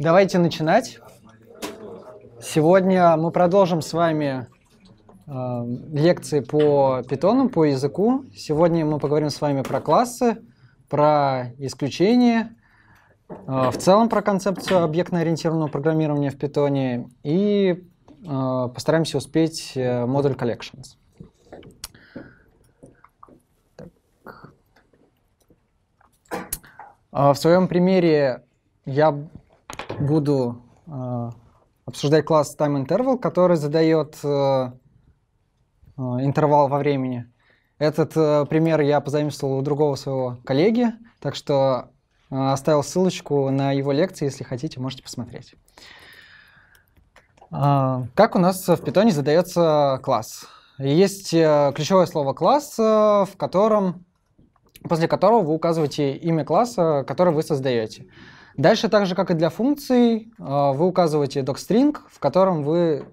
Давайте начинать. Сегодня мы продолжим с вами э, лекции по питону, по языку. Сегодня мы поговорим с вами про классы, про исключения, э, в целом про концепцию объектно-ориентированного программирования в питоне и э, постараемся успеть э, модуль collections. Так. Э, в своем примере я буду э, обсуждать класс time interval, который задает э, э, интервал во времени. Этот пример я позаимствовал у другого своего коллеги, так что оставил ссылочку на его лекции, если хотите, можете посмотреть. А, как у нас в питоне задается класс? Есть ключевое слово класс, в котором, после которого вы указываете имя класса, который вы создаете. Дальше, так же как и для функций, э, вы указываете docstring, в котором вы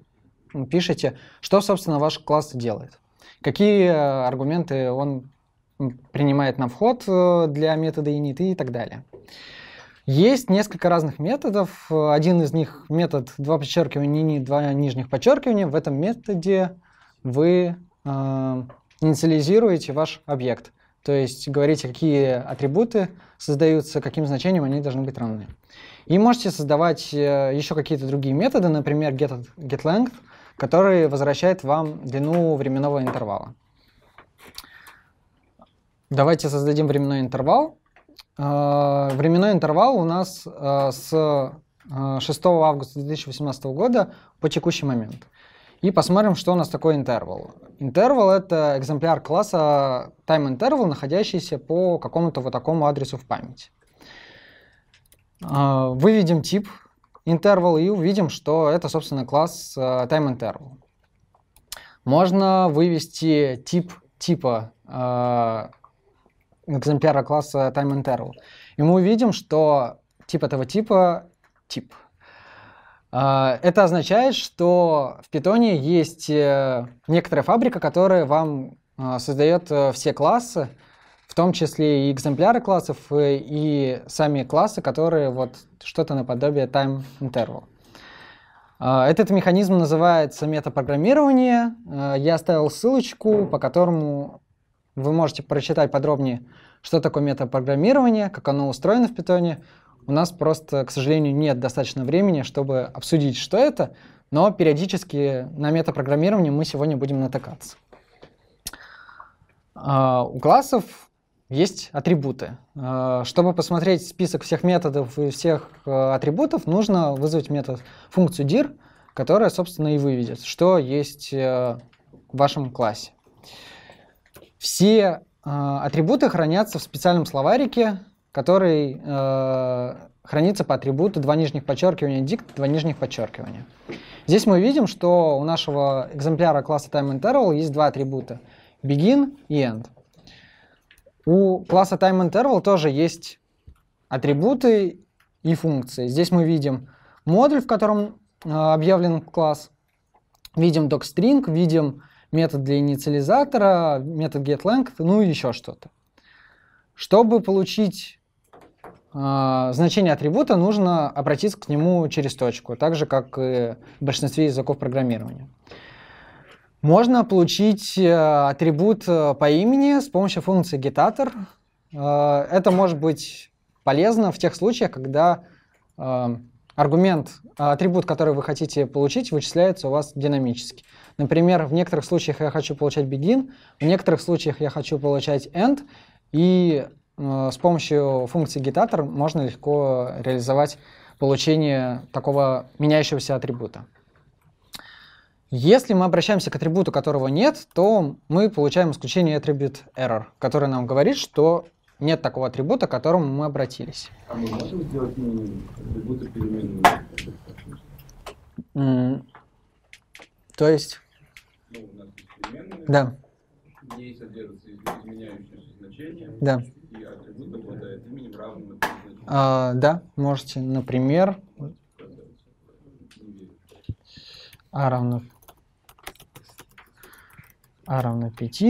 пишете, что, собственно, ваш класс делает. Какие э, аргументы он принимает на вход э, для метода init и так далее. Есть несколько разных методов. Один из них метод два подчеркивания, init, два нижних подчеркивания. В этом методе вы э, инициализируете ваш объект. То есть говорите, какие атрибуты создаются, каким значением они должны быть равны. И можете создавать э, еще какие-то другие методы, например, get, getLength, который возвращает вам длину временного интервала. Давайте создадим временной интервал. Э, временной интервал у нас э, с 6 августа 2018 года по текущий момент и посмотрим, что у нас такое интервал. Интервал — это экземпляр класса time interval, находящийся по какому-то вот такому адресу в памяти. А, выведем тип interval и увидим, что это, собственно, класс э, time interval. Можно вывести тип типа э, экземпляра класса time interval. И мы увидим, что тип этого типа — тип. А, это означает, что в Питоне есть э, некоторая фабрика, которая вам а, создает э, все классы, в том числе и экземпляры классов, э, и сами классы, которые вот что-то наподобие time interval. А, этот механизм называется метапрограммирование. Я оставил ссылочку, по которому вы можете прочитать подробнее, что такое метапрограммирование, как оно устроено в питоне, у нас просто, к сожалению, нет достаточно времени, чтобы обсудить, что это, но периодически на метапрограммировании мы сегодня будем натыкаться. А, у классов есть атрибуты. А, чтобы посмотреть список всех методов и всех а, атрибутов, нужно вызвать метод функцию dir, которая, собственно, и выведет, что есть э, в вашем классе. Все атрибуты хранятся в специальном словарике, который э, хранится по атрибуту два нижних подчеркивания dict, два нижних подчеркивания. Здесь мы видим, что у нашего экземпляра класса timeInterval есть два атрибута — begin и end. У класса timeInterval тоже есть атрибуты и функции. Здесь мы видим модуль, в котором э, объявлен класс, видим docstring, видим метод для инициализатора, метод getLength, ну и еще что-то. Чтобы получить а, значение атрибута нужно обратиться к нему через точку, так же, как и в большинстве языков программирования. Можно получить э, атрибут э, по имени с помощью функции getattr. Э, это может быть полезно в тех случаях, когда аргумент, атрибут, который вы хотите получить, вычисляется у вас динамически. Например, в некоторых случаях я хочу получать begin, в некоторых случаях я хочу получать end, и с помощью функции гитатор можно легко реализовать получение такого меняющегося атрибута. Если мы обращаемся к атрибуту, которого нет, то мы получаем исключение attribute error, который нам говорит, что нет такого атрибута, к которому мы обратились. А мы можем сделать ну, атрибуты переменными? Mm. То есть? Ну, у нас есть переменные. Да. В ней содержатся изменяющиеся значения. Да. А, да, можете, например, а равно а равно 5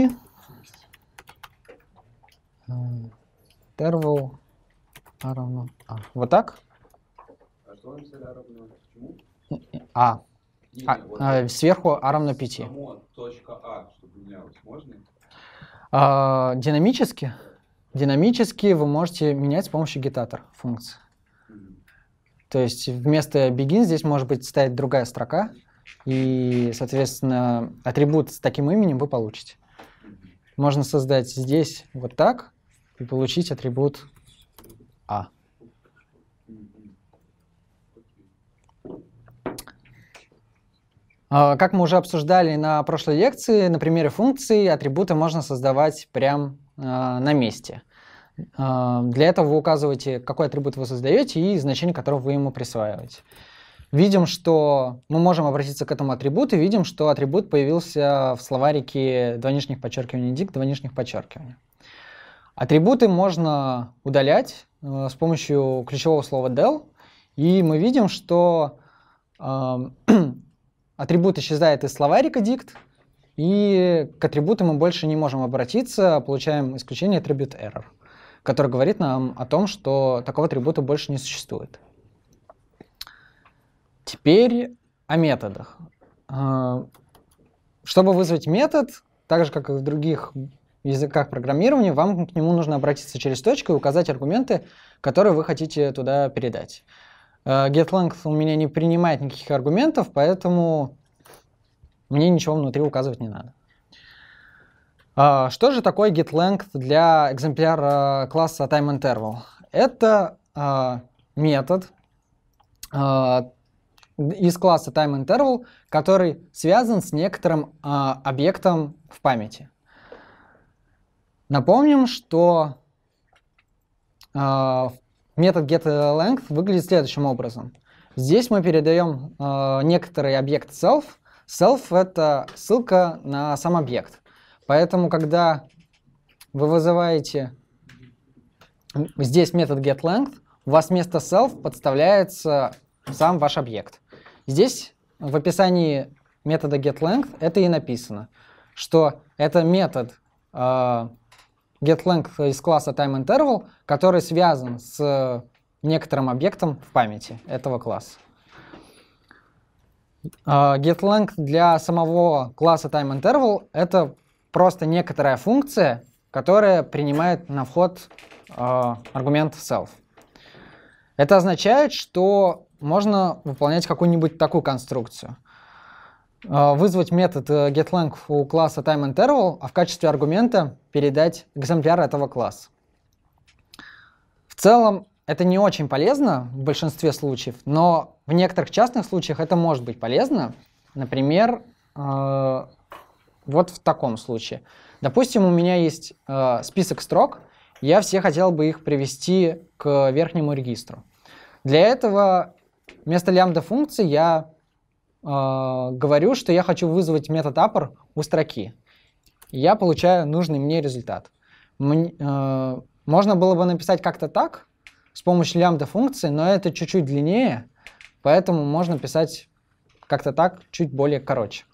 интервал а, а равно а. Вот так? А а А. а, а сверху а равно 5. А, чтобы динамически? Динамически вы можете менять с помощью гитатор функции. То есть вместо begin здесь может быть стоять другая строка, и, соответственно, атрибут с таким именем вы получите. Можно создать здесь вот так и получить атрибут а. а как мы уже обсуждали на прошлой лекции, на примере функции атрибуты можно создавать прям а, на месте. А, для этого вы указываете, какой атрибут вы создаете и значение, которого вы ему присваиваете. Видим, что мы можем обратиться к этому атрибуту, и видим, что атрибут появился в словарике два подчеркиваний подчеркивания дик, два нижних подчеркивания. Атрибуты можно удалять э, с помощью ключевого слова del, и мы видим, что э, атрибут исчезает из словарика dict, и к атрибуту мы больше не можем обратиться, получаем исключение attribute error, который говорит нам о том, что такого атрибута больше не существует. Теперь о методах. А, чтобы вызвать метод, так же, как и в других языках программирования, вам к нему нужно обратиться через точку и указать аргументы, которые вы хотите туда передать. А, GetLength у меня не принимает никаких аргументов, поэтому мне ничего внутри указывать не надо. А, что же такое length для экземпляра э, класса time interval? Это а, метод а, из класса time interval, который связан с некоторым объектом в памяти. Напомним, что метод getLength выглядит следующим образом. Здесь мы передаем некоторый объект self — Self — это ссылка на сам объект. Поэтому, когда вы вызываете здесь метод getLength, у вас вместо self подставляется сам ваш объект. Здесь в описании метода getLength это и написано, что это метод э, getLength из класса TimeInterval, который связан с некоторым объектом в памяти этого класса. А, GetLang для самого класса TimeInterval — это просто некоторая функция, которая принимает на вход а, аргумент self. Это означает, что можно выполнять какую-нибудь такую конструкцию. А, вызвать метод э, getLang у класса TimeInterval, а в качестве аргумента передать экземпляр этого класса. В целом это не очень полезно в большинстве случаев, но в некоторых частных случаях это может быть полезно. Например, э, вот в таком случае. Допустим, у меня есть э, список строк, я все хотел бы их привести к верхнему регистру. Для этого вместо лямбда функции я э, говорю, что я хочу вызвать метод upper у строки. И я получаю нужный мне результат. Мне, э, можно было бы написать как-то так, с помощью лямбда функции, но это чуть-чуть длиннее, поэтому можно писать как-то так, чуть более короче.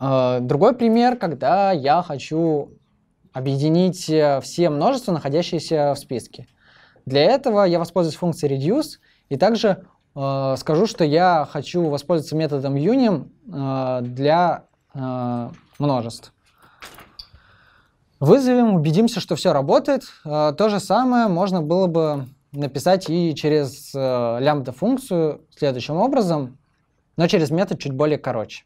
Э, другой пример, когда я хочу объединить э, все множества, находящиеся в списке. Для этого я воспользуюсь функцией reduce и также э, скажу, что я хочу воспользоваться методом union э, для э, множеств. Вызовем, убедимся, что все работает. Э, то же самое можно было бы написать и через э, лямбда-функцию следующим образом, но через метод чуть более короче.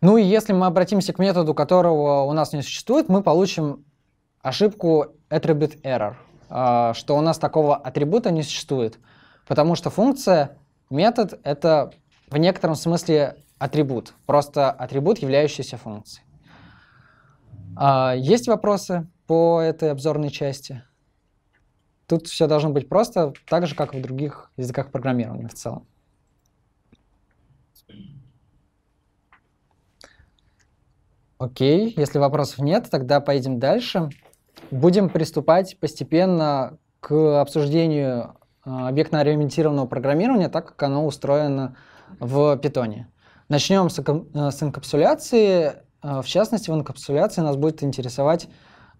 Ну и если мы обратимся к методу, которого у нас не существует, мы получим ошибку attribute error, э, что у нас такого атрибута не существует, потому что функция, метод — это в некотором смысле атрибут, просто атрибут, являющийся функцией. А, есть вопросы по этой обзорной части? Тут все должно быть просто, так же, как и в других языках программирования в целом. Окей, если вопросов нет, тогда поедем дальше. Будем приступать постепенно к обсуждению а, объектно-ориентированного программирования, так как оно устроено в питоне. Начнем с, э, с инкапсуляции. А, в частности, в инкапсуляции нас будет интересовать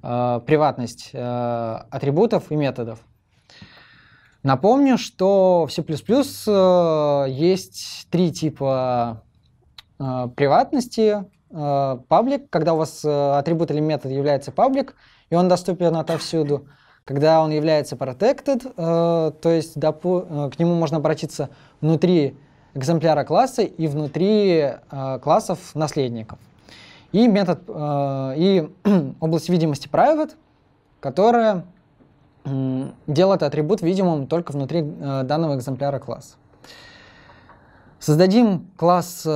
э, приватность э, атрибутов и методов. Напомню, что в C++ э, есть три типа э, приватности. Э, паблик, э, когда у вас э, атрибут или метод является паблик, и он доступен отовсюду. Когда он является protected, э, то есть допу- э, к нему можно обратиться внутри экземпляра класса и внутри э, классов наследников. И метод, э, и область видимости private, которая делает атрибут видимым только внутри э, данного экземпляра класса. Создадим класс э,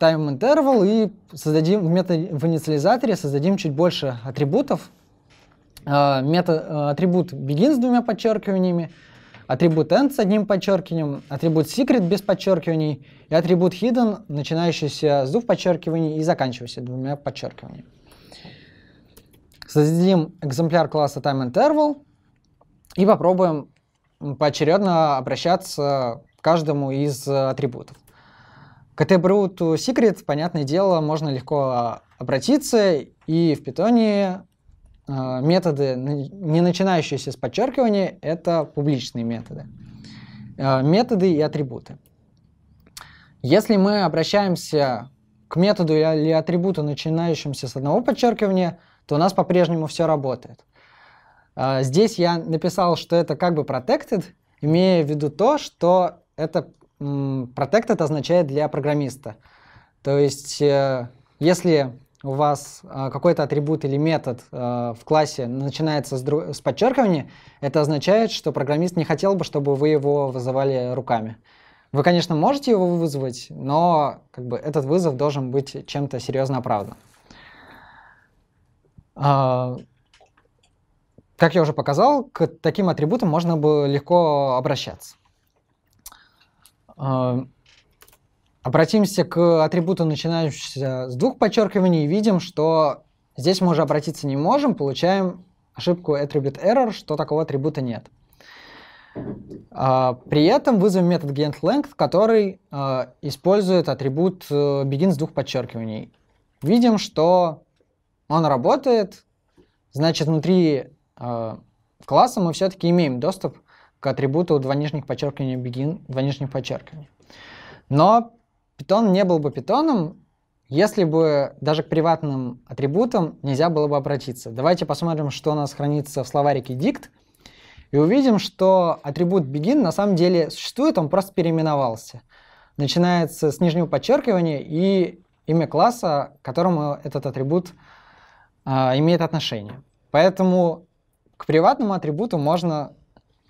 time interval и создадим в, методе, в инициализаторе создадим чуть больше атрибутов. метод, атрибут begin с двумя подчеркиваниями, атрибут end с одним подчеркиванием, атрибут secret без подчеркиваний и атрибут hidden, начинающийся с двух подчеркиваний и заканчивающийся двумя подчеркиваниями. Создадим экземпляр класса timeInterval и попробуем поочередно обращаться к каждому из э, атрибутов. К атрибуту secret, понятное дело, можно легко а, обратиться, и в питоне а, методы, не начинающиеся с подчеркивания, это публичные методы. А, методы и атрибуты. Если мы обращаемся к методу а, или атрибуту, начинающимся с одного подчеркивания, то у нас по-прежнему все работает. Здесь я написал, что это как бы protected, имея в виду то, что это protected означает для программиста. То есть, э, если у вас а, какой-то атрибут или метод а, в классе начинается с, дру... с подчеркивания, это означает, что программист не хотел бы, чтобы вы его вызывали руками. Вы, конечно, можете его вызвать, но как бы, этот вызов должен быть чем-то серьезно оправдан. А, как я уже показал, к таким атрибутам можно было легко обращаться. Обратимся к атрибуту, начинающемуся с двух подчеркиваний, и видим, что здесь мы уже обратиться не можем, получаем ошибку attribute error, что такого атрибута нет. А, при этом вызовем метод getLength, который а, использует атрибут э, begin с двух подчеркиваний. Видим, что он работает, значит, внутри а, класса мы все-таки имеем доступ к атрибуту два нижних подчеркивания begin, два нижних подчеркивания. Но Питон не был бы питоном, если бы даже к приватным атрибутам нельзя было бы обратиться. Давайте посмотрим, что у нас хранится в словарике dict, и увидим, что атрибут begin на самом деле существует, он просто переименовался. Начинается с нижнего подчеркивания и имя класса, к которому этот атрибут э, имеет отношение. Поэтому к приватному атрибуту можно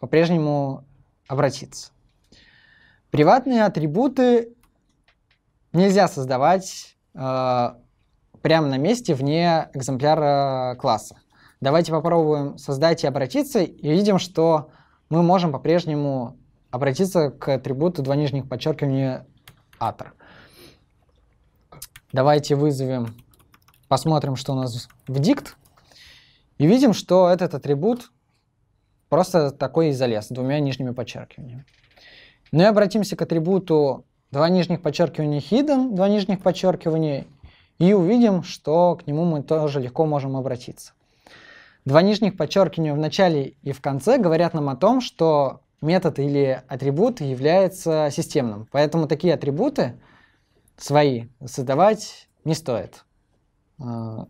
по-прежнему обратиться. Приватные атрибуты нельзя создавать э, прямо на месте вне экземпляра класса. Давайте попробуем создать и обратиться, и видим, что мы можем по-прежнему обратиться к атрибуту два нижних подчеркивания атор. Давайте вызовем, посмотрим, что у нас в дикт, и видим, что этот атрибут просто такой и залез, двумя нижними подчеркиваниями. Ну и обратимся к атрибуту два нижних подчеркивания hidden, два нижних подчеркивания, и увидим, что к нему мы тоже легко можем обратиться. Два нижних подчеркивания в начале и в конце говорят нам о том, что метод или атрибут является системным. Поэтому такие атрибуты свои создавать не стоит. А,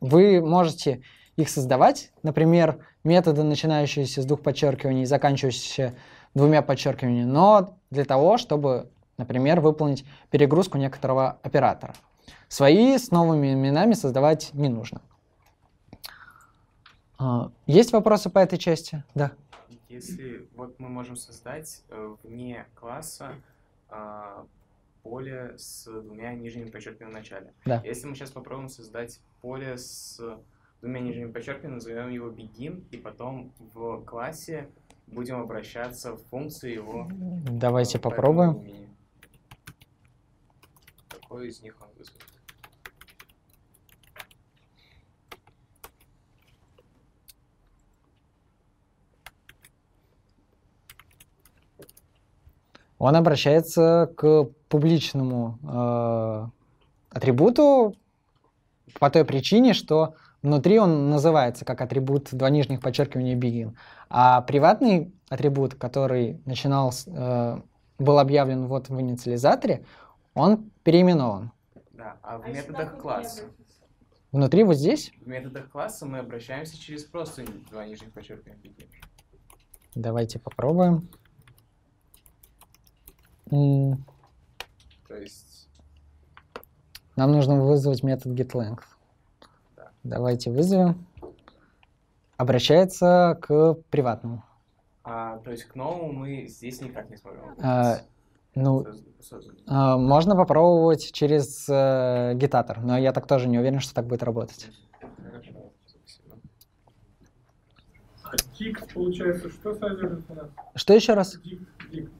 вы можете их создавать, например, методы, начинающиеся с двух подчеркиваний и заканчивающиеся двумя подчеркиваниями, но для того, чтобы, например, выполнить перегрузку некоторого оператора. Свои с новыми именами создавать не нужно. А, есть вопросы по этой части? Да. Если вот мы можем создать э, вне класса а, поле с двумя нижними подчеркиваниями в начале. Да. Если мы сейчас попробуем создать поле с двумя нижними подчеркиваниями, назовем его begin, и потом в классе будем обращаться в функции его... Давайте попробуем. Какой из них он вызовет? Он обращается к публичному э, атрибуту по той причине, что Внутри он называется как атрибут два нижних подчеркивания begin. А приватный атрибут, который начинал, э, был объявлен вот в инициализаторе, он переименован. Да, а в а методах класса? Внутри вот здесь? В методах класса мы обращаемся через просто два нижних подчеркивания begin. Давайте попробуем. То есть... Нам нужно вызвать метод getLength. Давайте вызовем. Обращается к приватному. А, то есть к новому мы здесь никак не сможем. А, ну, а, можно попробовать через э, гитатор, но я так тоже не уверен, что так будет работать. А тик, получается, что содержит у нас? Что еще раз? Тик, тик.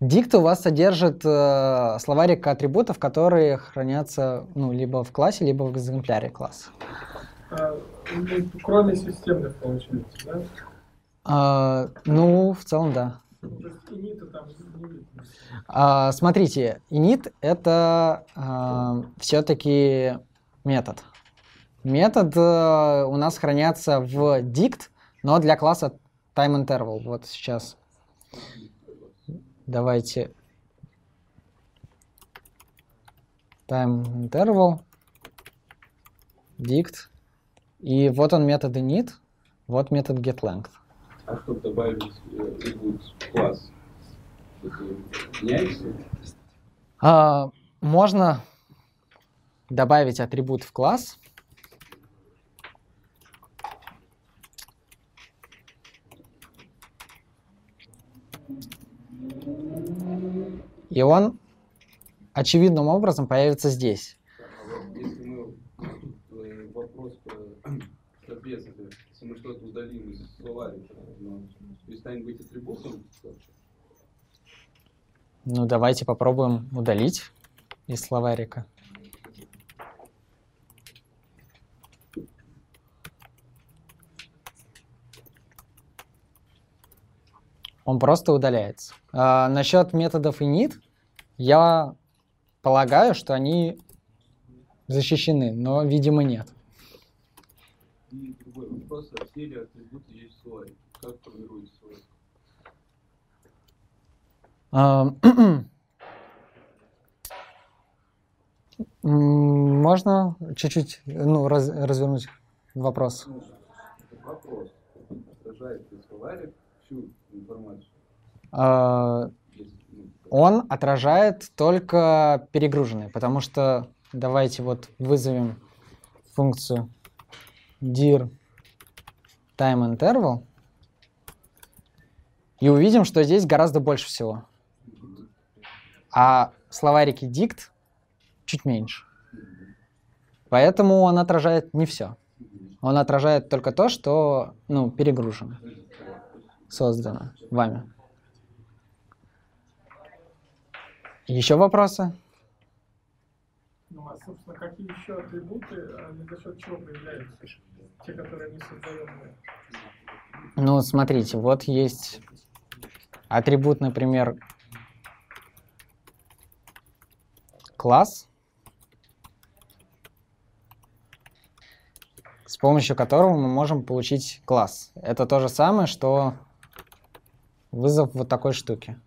Дикт у вас содержит э, словарик атрибутов, которые хранятся ну, либо в классе, либо в экземпляре класса. А, кроме системных, получается, да? А, ну, в целом, да. Ну, а, смотрите, init — это а, все-таки метод. Метод а, у нас хранятся в dict, но для класса time interval. Вот сейчас. Давайте time interval, dict. И вот он метод init, вот метод getLength. А чтобы добавить input э, класс, меняется? А, можно добавить атрибут в класс. И он очевидным образом появится здесь. Если мы э, вопрос про если мы что-то удалим из словаря, перестанет быть атрибутом? Ну, давайте попробуем удалить из словарика. он просто удаляется. А, насчет методов init, я полагаю, что они защищены, но, видимо, нет. И другой вопрос, а все ли атрибуты есть слой? Как формируется слой? Можно чуть-чуть ну, раз, развернуть вопрос? Вопрос. Отражает словарик всю а, он отражает только перегруженные, потому что давайте вот вызовем функцию dir time interval и увидим, что здесь гораздо больше всего. А словарики dict чуть меньше. Поэтому он отражает не все. Он отражает только то, что ну, перегружено создана вами. Еще вопросы? Ну, а, собственно, какие еще атрибуты, они а, за счет чего появляются? Те, которые не создаемые. Ну, смотрите, вот есть атрибут, например, класс, с помощью которого мы можем получить класс. Это то же самое, что вызов вот такой штуки.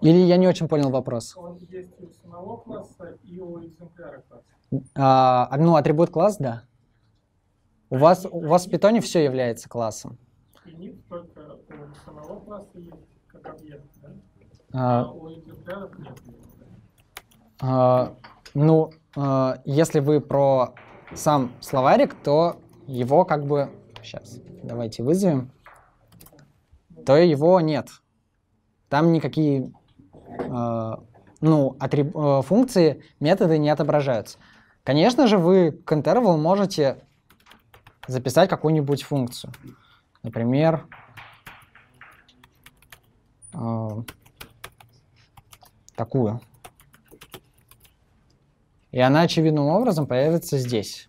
Или я не очень понял вопрос. Он есть у самого класса и у экземпляра класса. А, а ну, атрибут класс, да. У вас, у вас в питоне все является классом. Init только у самого класса есть как объект, да? А, а у экземпляров нет. А, ну, а, если вы про сам словарик, то его как бы сейчас, давайте вызовем, то его нет. Там никакие э, ну, атриб... Э, функции, методы не отображаются. Конечно же, вы к interval можете записать какую-нибудь функцию. Например, э, такую. И она очевидным образом появится здесь.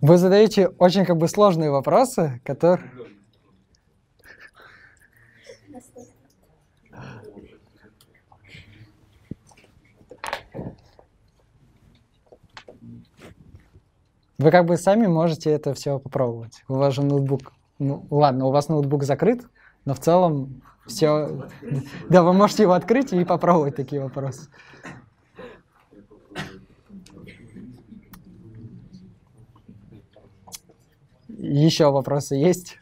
Вы задаете очень как бы сложные вопросы, которые... Вы как бы сами можете это все попробовать. У вас же ноутбук... Ну, ладно, у вас ноутбук закрыт, но в целом все... Да, вы можете его открыть и попробовать такие вопросы. Еще вопросы есть?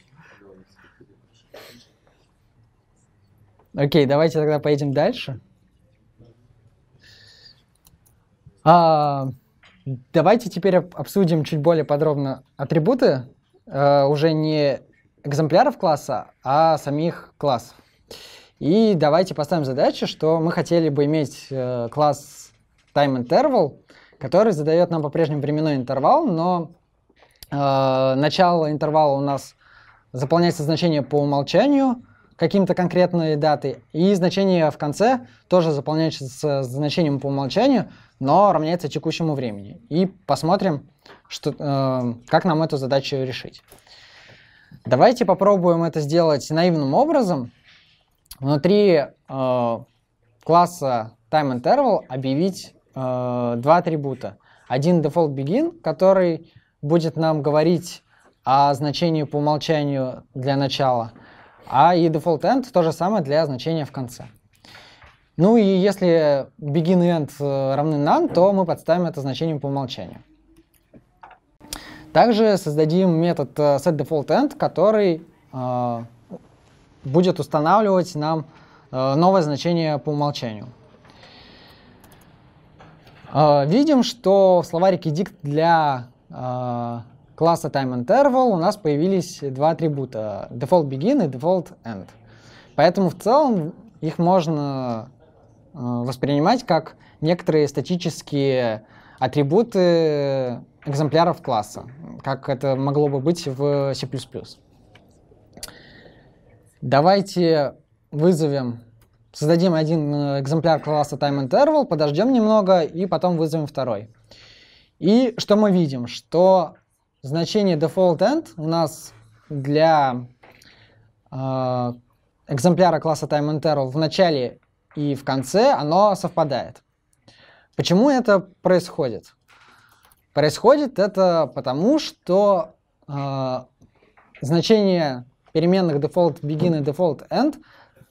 Окей, давайте тогда поедем дальше. А, давайте теперь обсудим чуть более подробно атрибуты а, уже не экземпляров класса, а самих классов. И давайте поставим задачу, что мы хотели бы иметь э, класс time interval, который задает нам по-прежнему временной интервал, но Э, начало интервала у нас заполняется значение по умолчанию каким-то конкретной даты и значение в конце тоже заполняется значением по умолчанию, но равняется текущему времени. И посмотрим, что, э, как нам эту задачу решить. Давайте попробуем это сделать наивным образом. Внутри э, класса time interval объявить э, два атрибута. Один default begin, который будет нам говорить о значении по умолчанию для начала, а и default end то же самое для значения в конце. Ну и если begin и end э, равны none, то мы подставим это значением по умолчанию. Также создадим метод э, setDefaultEnd, который э, будет устанавливать нам э, новое значение по умолчанию. Э, видим, что в словарике dict для а, класса time interval у нас появились два атрибута default begin и default end. Поэтому в целом их можно э, воспринимать как некоторые статические атрибуты экземпляров класса, как это могло бы быть в C++. Давайте вызовем, создадим один э, экземпляр класса time interval, подождем немного и потом вызовем второй. И что мы видим? Что значение default end у нас для э, экземпляра класса Time Interval в начале и в конце оно совпадает. Почему это происходит? Происходит это потому, что э, значение переменных default begin и default end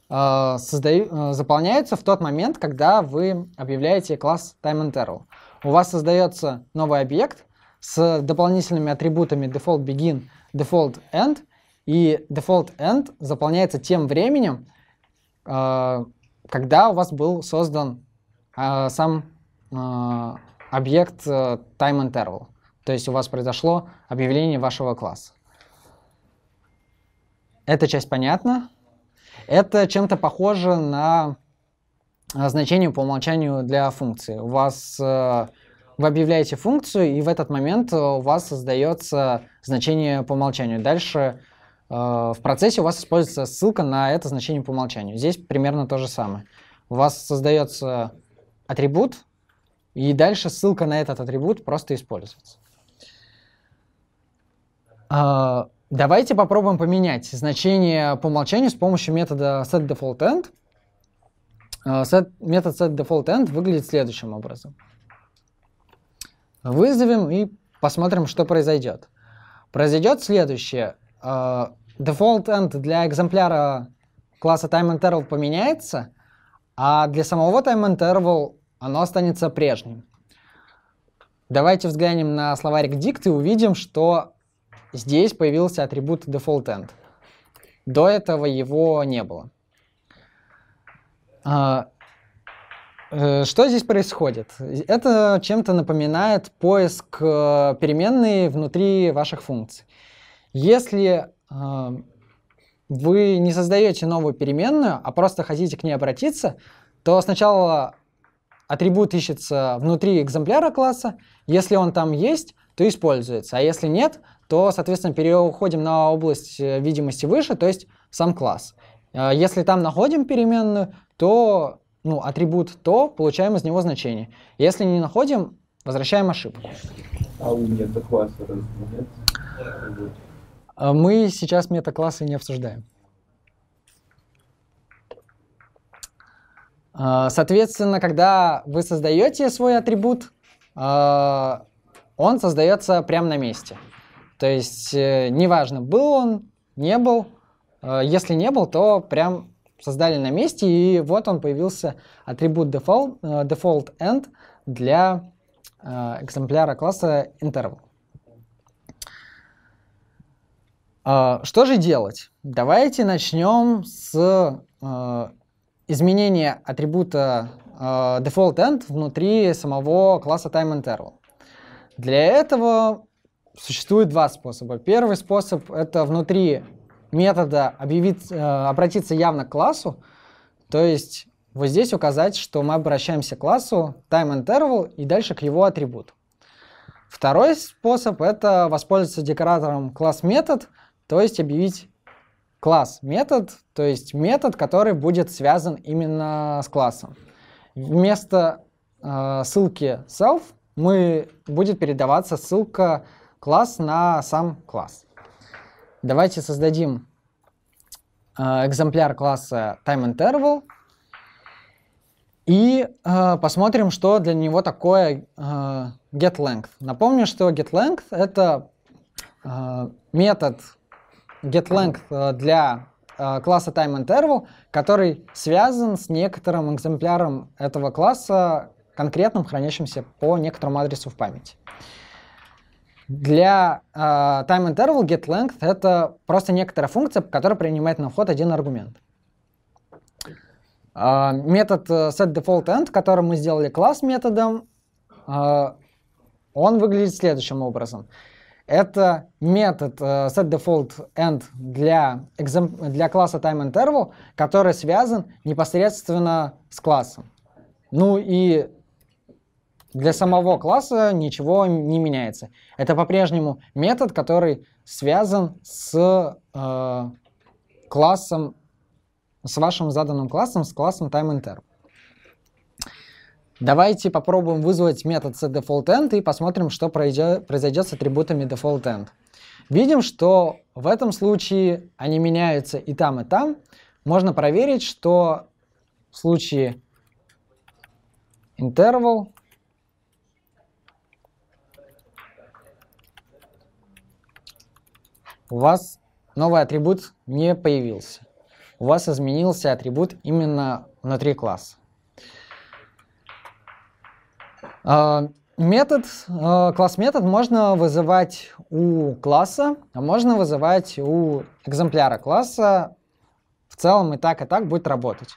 э, создаю, э, заполняются в тот момент, когда вы объявляете класс Time timeInterval у вас создается новый объект с дополнительными атрибутами default begin, default end, и default end заполняется тем временем, э, когда у вас был создан э, сам э, объект time interval. То есть у вас произошло объявление вашего класса. Эта часть понятна. Это чем-то похоже на Э, значению по умолчанию для функции. У вас э, вы объявляете функцию, и в этот момент э, у вас создается значение по умолчанию. Дальше в процессе у вас используется ссылка на это значение по умолчанию. Здесь примерно то же самое. У вас создается атрибут, и дальше ссылка на этот атрибут просто используется. давайте попробуем поменять значение по умолчанию с помощью метода setDefaultEnd. А, set, метод setDefaultEnd выглядит следующим образом. Вызовем и посмотрим, что произойдет. Произойдет следующее. А, DefaultEnd для экземпляра класса TimeInterval поменяется, а для самого TimeInterval оно останется прежним. Давайте взглянем на словарик dict и увидим, что здесь появился атрибут defaultEnd. До этого его не было. А, э, что здесь происходит? Это чем-то напоминает поиск э, переменной внутри ваших функций. Если э, вы не создаете новую переменную, а просто хотите к ней обратиться, то сначала атрибут ищется внутри экземпляра класса. Если он там есть, то используется. А если нет, то, соответственно, переходим на область видимости выше, то есть сам класс. А если там находим переменную, то ну, атрибут то, получаем из него значение. Если не находим, возвращаем ошибку. А у метакласса разве нет? А мы сейчас метаклассы не обсуждаем. А, соответственно, когда вы создаете свой атрибут, а, он создается прямо на месте. То есть э, неважно, был он, не был. Если не был, то прям создали на месте, и вот он появился атрибут default, default end для э, экземпляра класса interval. А, что же делать? Давайте начнем с э, изменения атрибута default э, end внутри самого класса time interval. Для этого существует два способа. Первый способ — это внутри метода объявить, э, обратиться явно к классу, то есть вот здесь указать, что мы обращаемся к классу time interval и дальше к его атрибуту. Второй способ — это воспользоваться декоратором класс метод, то есть объявить класс метод, то есть метод, который будет связан именно с классом. Вместо э, ссылки self мы, будет передаваться ссылка класс на сам класс. Давайте создадим э, экземпляр класса time interval и э, посмотрим, что для него такое э, getLength. Напомню, что getLength — это э, метод getLength э, для э, класса timeInterval, который связан с некоторым экземпляром этого класса, конкретным, хранящимся по некоторому адресу в памяти. Для э, time interval get length это просто некоторая функция, которая принимает на вход один аргумент. А, э, метод setDefaultEnd, который мы сделали класс методом, э, он выглядит следующим образом. Это метод э, setDefaultEnd для, для класса time interval, который связан непосредственно с классом. Ну и для самого класса ничего не меняется. Это по-прежнему метод, который связан с э, классом, с вашим заданным классом, с классом timeInter. Давайте попробуем вызвать метод setDefaultEnd и посмотрим, что произойдет, с атрибутами defaultEnd. Видим, что в этом случае они меняются и там, и там. Можно проверить, что в случае interval у вас новый атрибут не появился. У вас изменился атрибут именно внутри класса. А, метод, а, класс метод можно вызывать у класса, а можно вызывать у экземпляра класса. В целом и так, и так будет работать.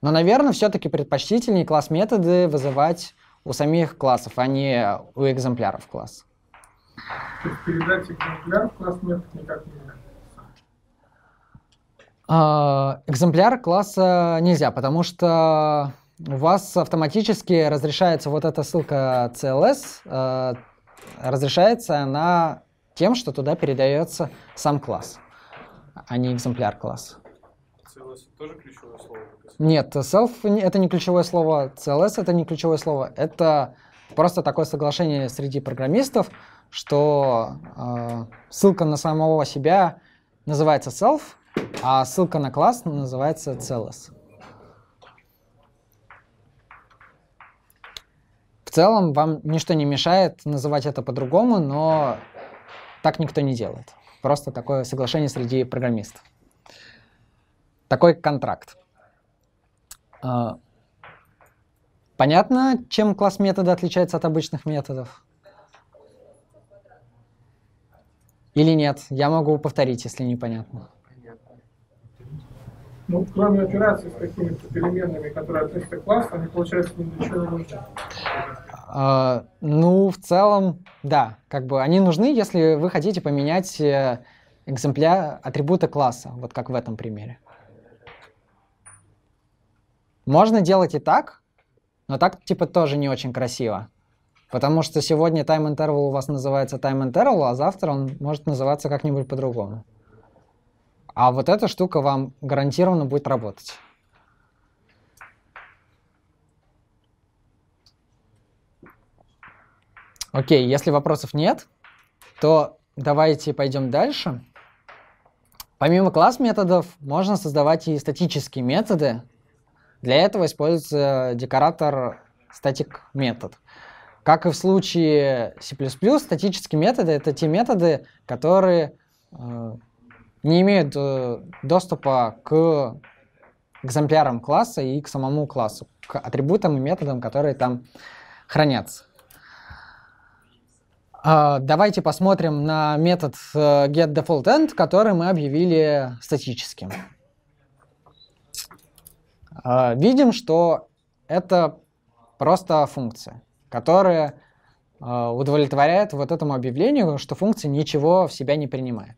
Но, наверное, все-таки предпочтительнее класс методы вызывать у самих классов, а не у экземпляров класса. То есть передать экземпляр в класс метод никак нельзя. А, экземпляр класса нельзя, потому что у вас автоматически разрешается вот эта ссылка CLS, э, разрешается она тем, что туда передается сам класс, а не экземпляр класс. CLS тоже ключевое слово? Нет, self это не ключевое слово, CLS это не ключевое слово, это просто такое соглашение среди программистов, что э, ссылка на самого себя называется self, а ссылка на класс называется celos. В целом вам ничто не мешает называть это по-другому, но так никто не делает. Просто такое соглашение среди программистов. Такой контракт. А, понятно, чем класс метода отличается от обычных методов? Или нет? Я могу повторить, если непонятно. Ну, кроме операций с какими-то переменными, которые относятся к классу, они, получается, ничего не нужны. А, ну, в целом, да. Как бы они нужны, если вы хотите поменять э, экземпляр атрибута класса, вот как в этом примере. Можно делать и так, но так типа тоже не очень красиво. Потому что сегодня time interval у вас называется time interval, а завтра он может называться как-нибудь по-другому. А вот эта штука вам гарантированно будет работать. Окей, если вопросов нет, то давайте пойдем дальше. Помимо класс-методов можно создавать и статические методы. Для этого используется декоратор static метод. Как и в случае C++, статические методы — это те методы, которые э, не имеют э, доступа к экземплярам класса и к самому классу, к атрибутам и методам, которые там хранятся. Э, давайте посмотрим на метод э, getDefaultEnd, который мы объявили статическим. Э, видим, что это просто функция которые э, удовлетворяет вот этому объявлению, что функция ничего в себя не принимает.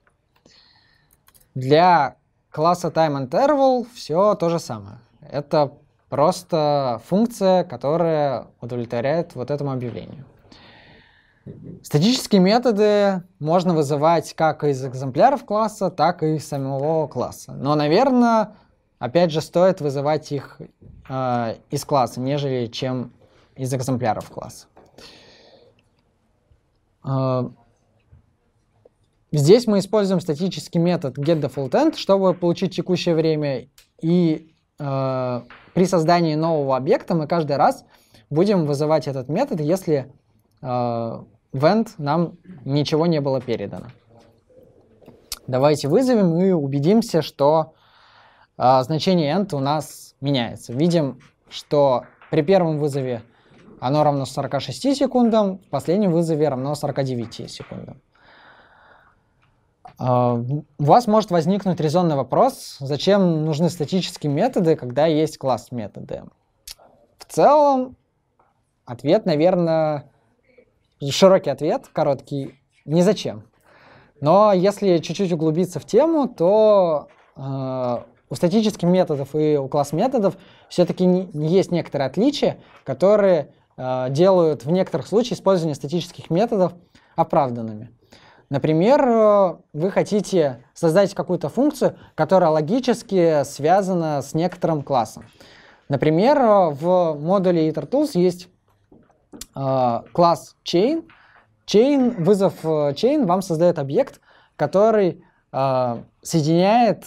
Для класса time interval все то же самое. Это просто функция, которая удовлетворяет вот этому объявлению. Статические методы можно вызывать как из экземпляров класса, так и из самого класса. Но, наверное, опять же, стоит вызывать их э, из класса, нежели чем из экземпляров класса. Здесь мы используем статический метод getDefaultEnd, чтобы получить текущее время, и э, при создании нового объекта мы каждый раз будем вызывать этот метод, если э, в end нам ничего не было передано. Давайте вызовем и убедимся, что э, значение end у нас меняется. Видим, что при первом вызове оно равно 46 секундам, в последнем вызове равно 49 секундам. А, у вас может возникнуть резонный вопрос, зачем нужны статические методы, когда есть класс методы. В целом, ответ, наверное, широкий ответ, короткий, не зачем. Но если чуть-чуть углубиться в тему, то а, у статических методов и у класс методов все-таки не, есть некоторые отличия, которые Э, делают в некоторых случаях использование статических методов оправданными. Например, э, вы хотите создать какую-то функцию, которая логически связана с некоторым классом. Например, э, в модуле IterTools есть класс chain. chain. Вызов chain вам создает объект, который соединяет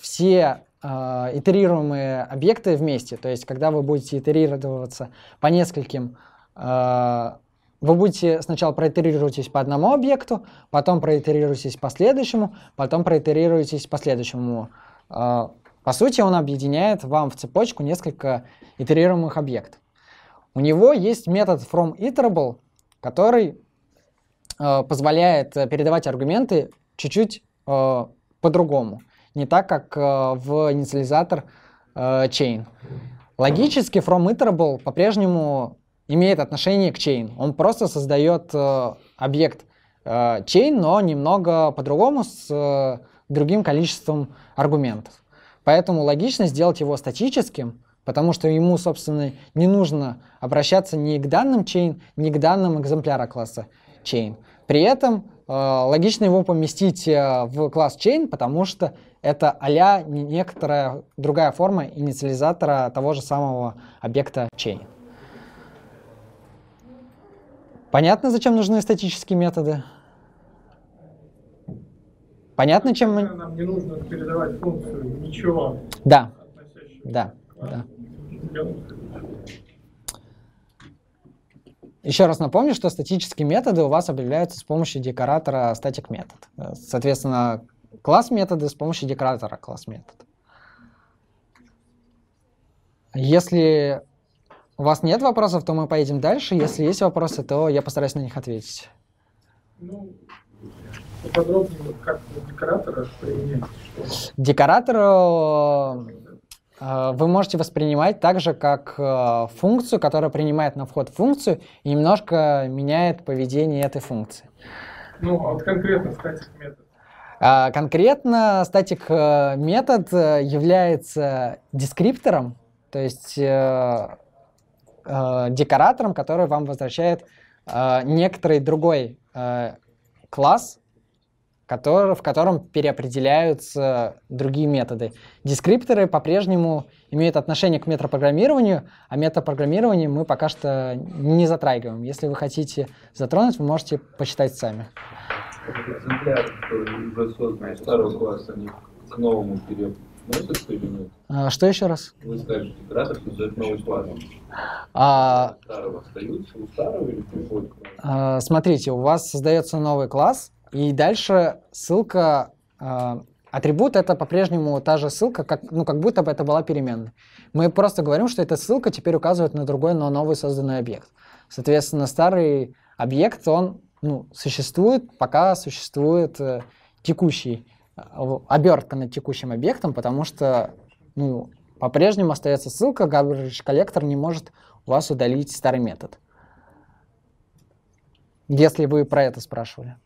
все а, итерируемые объекты вместе, то есть когда вы будете итерироваться по нескольким, а, вы будете сначала проитерируетесь по одному объекту, потом проитерируетесь по следующему, потом проитерируетесь по следующему. А, по сути, он объединяет вам в цепочку несколько итерируемых объектов. У него есть метод from iterable, который позволяет э, передавать аргументы чуть-чуть по-другому не так, как э, в инициализатор э, chain. Логически from iterable по-прежнему имеет отношение к chain. Он просто создает э, объект chain, но немного по-другому, с другим количеством аргументов. Поэтому логично сделать его статическим, потому что ему, собственно, не нужно обращаться ни к данным chain, ни к данным экземпляра класса chain. При этом э, логично его поместить в класс chain, потому что это а некоторая другая форма инициализатора того же самого объекта chain. Понятно, зачем нужны статические методы? Понятно, чем мы... Нам не нужно передавать функцию ничего. Да, да, да. Еще раз напомню, что статические методы у вас объявляются с помощью декоратора static метод. Соответственно, класс-методы с помощью декоратора класс-метод. Если у вас нет вопросов, то мы поедем дальше. Если есть вопросы, то я постараюсь на них ответить. Ну, подробнее, как декоратора применять? Декоратор э, э, вы можете воспринимать так же, как э, функцию, которая принимает на вход функцию и немножко меняет поведение этой функции. Ну, а вот конкретно в каких методах? А конкретно статик э, метод э, является дескриптором, то есть э, декоратором, который вам возвращает некоторый другой класс, который, в котором переопределяются другие методы. Дескрипторы по-прежнему имеют отношение к метапрограммированию, а метапрограммирование мы пока что не затрагиваем. Если вы хотите затронуть, вы можете почитать сами экземпляры, которые уже созданы старого класса, они к новому переносятся или нет? А, что еще раз? Вы скажете, градус создает новый класс. А... Старого остаются, у старого или приходит? А, смотрите, у вас создается новый класс, и дальше ссылка а, Атрибут это по-прежнему та же ссылка, как, ну, как будто бы это была переменная. Мы просто говорим, что эта ссылка теперь указывает на другой, но новый созданный объект. Соответственно, старый объект, он ну, существует, пока существует э, текущий, э, обертка над текущим объектом, потому что ну, по-прежнему остается ссылка, garbage коллектор не может у вас удалить старый метод. Если вы про это спрашивали.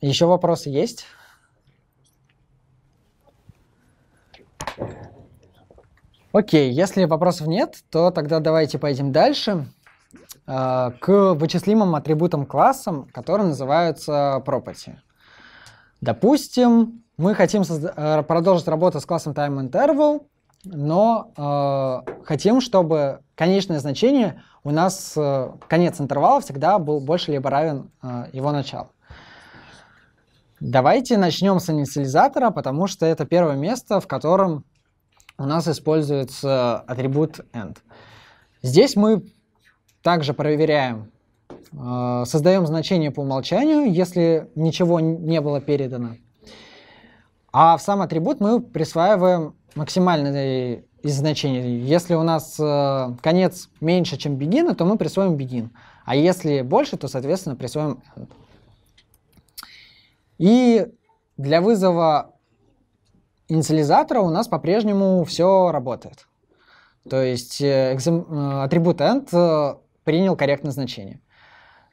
Еще вопросы есть? Окей, если вопросов нет, то тогда давайте пойдем дальше а, к вычислимым атрибутам классам, которые называются property. Допустим, мы хотим э, продолжить работу с классом timeInterval, но э, хотим, чтобы конечное значение у нас, э, конец интервала всегда был больше либо равен э, его началу. Давайте начнем с инициализатора, потому что это первое место, в котором у нас используется атрибут end. Здесь мы также проверяем, э, создаем значение по умолчанию, если ничего не было передано. А в сам атрибут мы присваиваем максимальное из значений. Если у нас э, конец меньше, чем begin, то мы присвоим begin. А если больше, то, соответственно, присвоим end. И для вызова инициализатора у нас по-прежнему все работает. То есть э, экзем... Э, атрибут end э, принял корректное значение.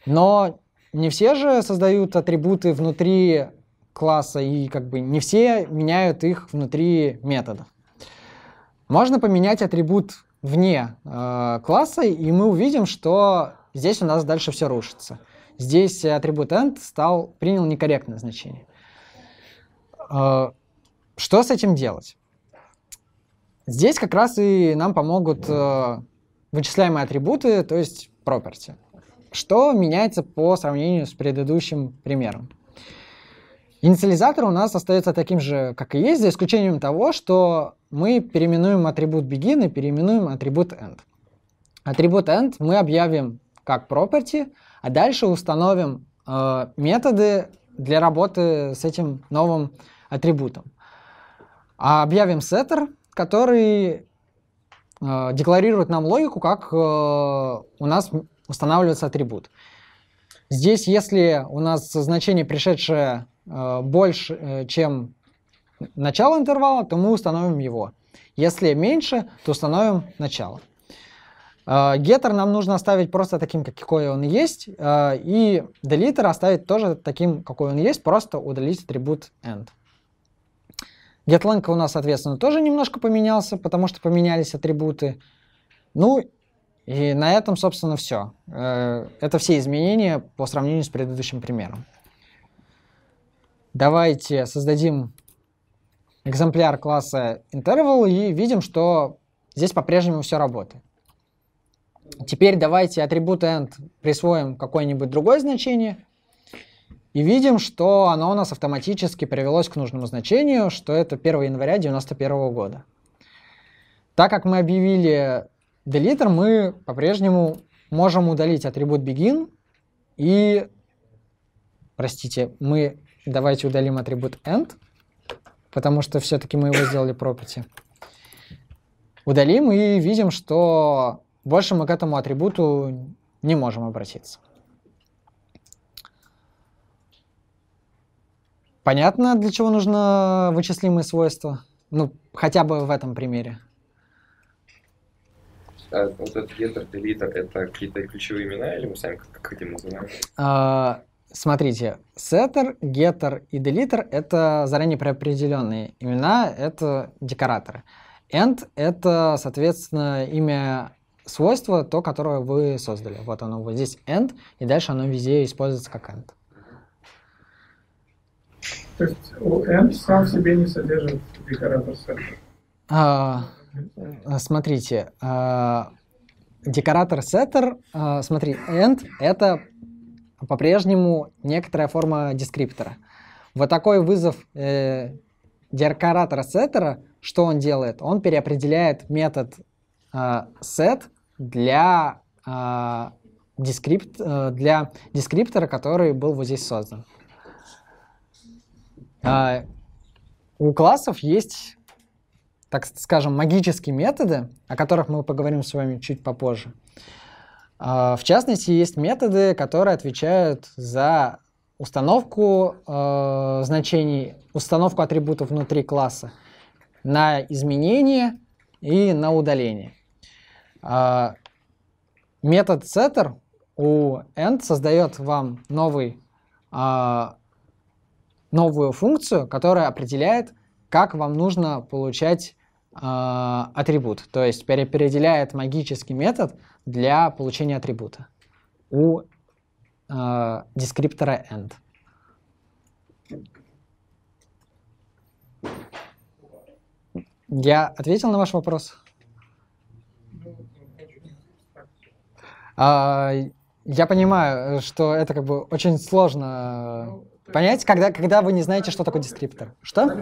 Но не все же создают атрибуты внутри класса, и как бы не все меняют их внутри метода. Можно поменять атрибут вне э, класса, и мы увидим, что здесь у нас дальше все рушится. Здесь атрибут end стал, принял некорректное значение. Что с этим делать? Здесь как раз и нам помогут э, вычисляемые атрибуты, то есть property. Что меняется по сравнению с предыдущим примером? Инициализатор у нас остается таким же, как и есть, за исключением того, что мы переименуем атрибут begin и переименуем атрибут end. Атрибут end мы объявим как property, а дальше установим э, методы для работы с этим новым атрибутом а объявим сеттер, который э, декларирует нам логику, как э, у нас устанавливается атрибут. Здесь, если у нас значение, пришедшее э, больше, э, чем начало интервала, то мы установим его. Если меньше, то установим начало. Э, геттер нам нужно оставить просто таким, какой он есть, э, и делитер оставить тоже таким, какой он есть, просто удалить атрибут end. GetLang у нас, соответственно, тоже немножко поменялся, потому что поменялись атрибуты. Ну, и на этом, собственно, все. Э, это все изменения по сравнению с предыдущим примером. Давайте создадим экземпляр класса interval и видим, что здесь по-прежнему все работает. Теперь давайте атрибут end присвоим какое-нибудь другое значение – и видим, что оно у нас автоматически привелось к нужному значению, что это 1 января 1991 года. Так как мы объявили deleter, мы по-прежнему можем удалить атрибут begin и, простите, мы давайте удалим атрибут end, потому что все-таки мы его сделали property. Удалим и видим, что больше мы к этому атрибуту не можем обратиться. Понятно, для чего нужно вычислимые свойства? Ну, хотя бы в этом примере. А вот этот getter, deleter, это какие-то ключевые имена, или мы сами как, хотим называем? А, смотрите, setter, getter и deleter — это заранее преопределенные имена, это декораторы. End — это, соответственно, имя свойства, то, которое вы создали. Вот оно вот здесь end, и дальше оно везде используется как end. То есть n сам в себе не содержит декоратор сеттера. А, смотрите, а, декоратор сеттер, а, смотри, end — это по-прежнему некоторая форма дескриптора. Вот такой вызов э, декоратора сеттера, что он делает? Он переопределяет метод э, set для, э, дескрипт, э, для дескриптора, который был вот здесь создан. А, у классов есть, так скажем, магические методы, о которых мы поговорим с вами чуть попозже. А, в частности, есть методы, которые отвечают за установку э, значений, установку атрибутов внутри класса на изменение и на удаление. Э, метод setter у end создает вам новый новую функцию, которая определяет, как вам нужно получать э, атрибут. То есть переопределяет магический метод для получения атрибута у э, дескриптора end. Я ответил на ваш вопрос? А, я понимаю, что это как бы очень сложно Понимаете, когда, когда вы не знаете, что такое дескриптор. Что?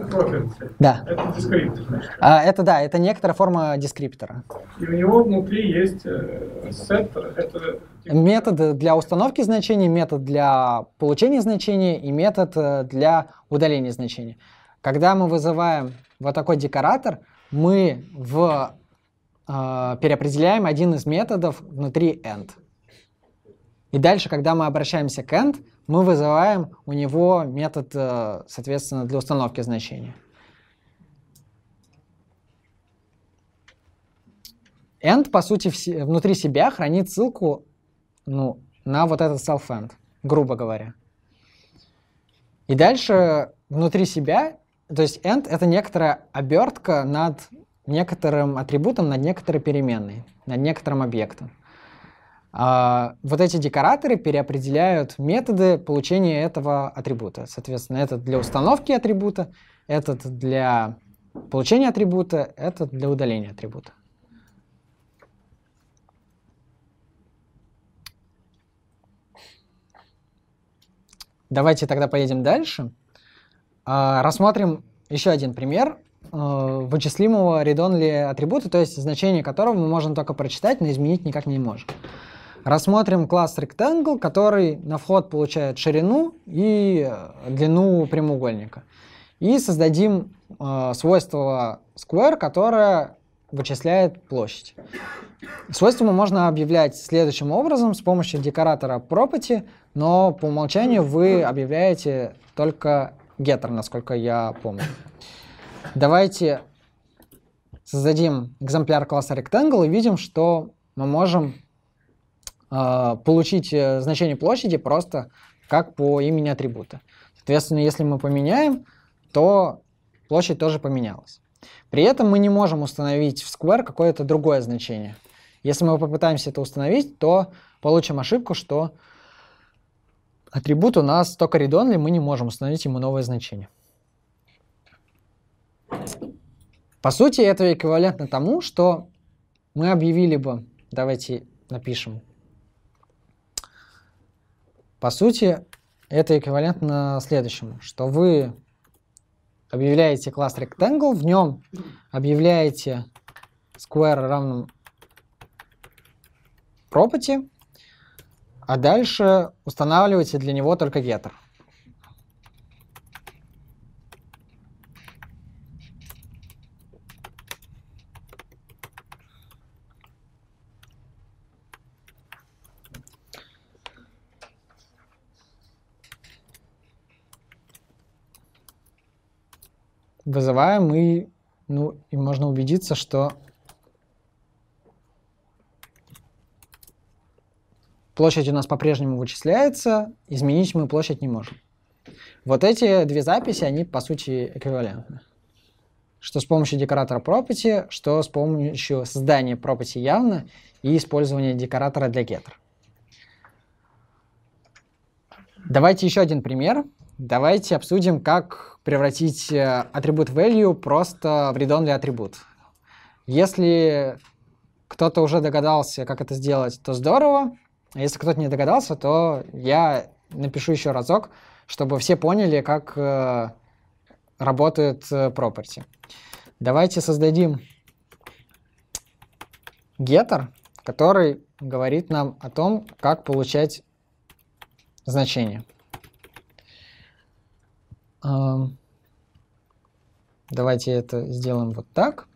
Да. Это дескриптор. Значит. А, это да, это некоторая форма дескриптора. И у него внутри есть э, сеттер. Это... Метод для установки значений, метод для получения значения и метод э, для удаления значения. Когда мы вызываем вот такой декоратор, мы в, э, переопределяем один из методов внутри end. И дальше, когда мы обращаемся к end, мы вызываем у него метод, э, соответственно, для установки значения. End, по сути, внутри себя хранит ссылку ну, на вот этот self-end, грубо говоря. И дальше внутри себя, то есть end — это некоторая обертка над некоторым атрибутом, над некоторой переменной, над некоторым объектом. А, вот эти декораторы переопределяют методы получения этого атрибута. Соответственно, этот для установки атрибута, этот для получения атрибута, этот для удаления атрибута. Давайте тогда поедем дальше. А, рассмотрим еще один пример э, вычислимого read-only атрибута, то есть значение которого мы можем только прочитать, но изменить никак не можем. Рассмотрим класс Rectangle, который на вход получает ширину и э, длину прямоугольника. И создадим э, свойство Square, которое вычисляет площадь. Свойство можно объявлять следующим образом с помощью декоратора property, но по умолчанию вы объявляете только getter, насколько я помню. Давайте создадим экземпляр класса rectangle и видим, что мы можем а, получить э, значение площади просто как по имени атрибута. Соответственно, если мы поменяем, то площадь тоже поменялась. При этом мы не можем установить в square какое-то другое значение. Если мы попытаемся это установить, то получим ошибку, что атрибут у нас только read only, мы не можем установить ему новое значение. По сути, это эквивалентно тому, что мы объявили бы, давайте напишем по сути, это эквивалентно следующему, что вы объявляете класс rectangle, в нем объявляете square равным property, а дальше устанавливаете для него только гетер. вызываем, и, ну, и можно убедиться, что площадь у нас по-прежнему вычисляется, изменить мы площадь не можем. Вот эти две записи, они по сути эквивалентны. Что с помощью декоратора property, что с помощью создания property явно и использования декоратора для getter. Давайте еще один пример. Давайте обсудим, как превратить э, атрибут value просто в read-only атрибут. Если кто-то уже догадался, как это сделать, то здорово. А если кто-то не догадался, то я напишу еще разок, чтобы все поняли, как э, работает э, property. Давайте создадим getter, который говорит нам о том, как получать значение. Давайте это сделаем вот так.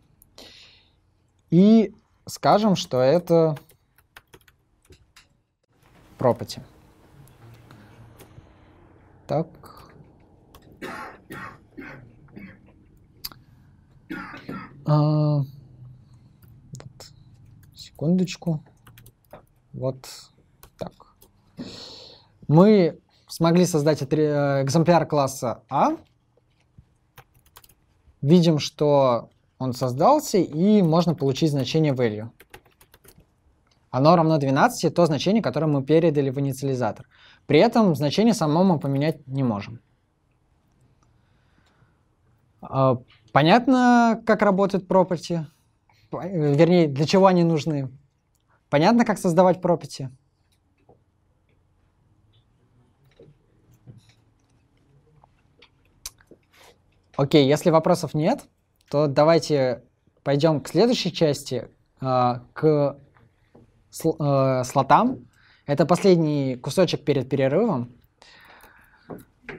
И скажем, что это property. Так. А, секундочку. Вот так. Мы смогли создать э, экземпляр класса А. Видим, что он создался, и можно получить значение value. Оно равно 12, то значение, которое мы передали в инициализатор. При этом значение само мы поменять не можем. А, понятно, как работают property? Э, вернее, для чего они нужны? Понятно, как создавать property? Окей, если вопросов нет, то давайте пойдем к следующей части, а, к э, слотам. Это последний кусочек перед перерывом.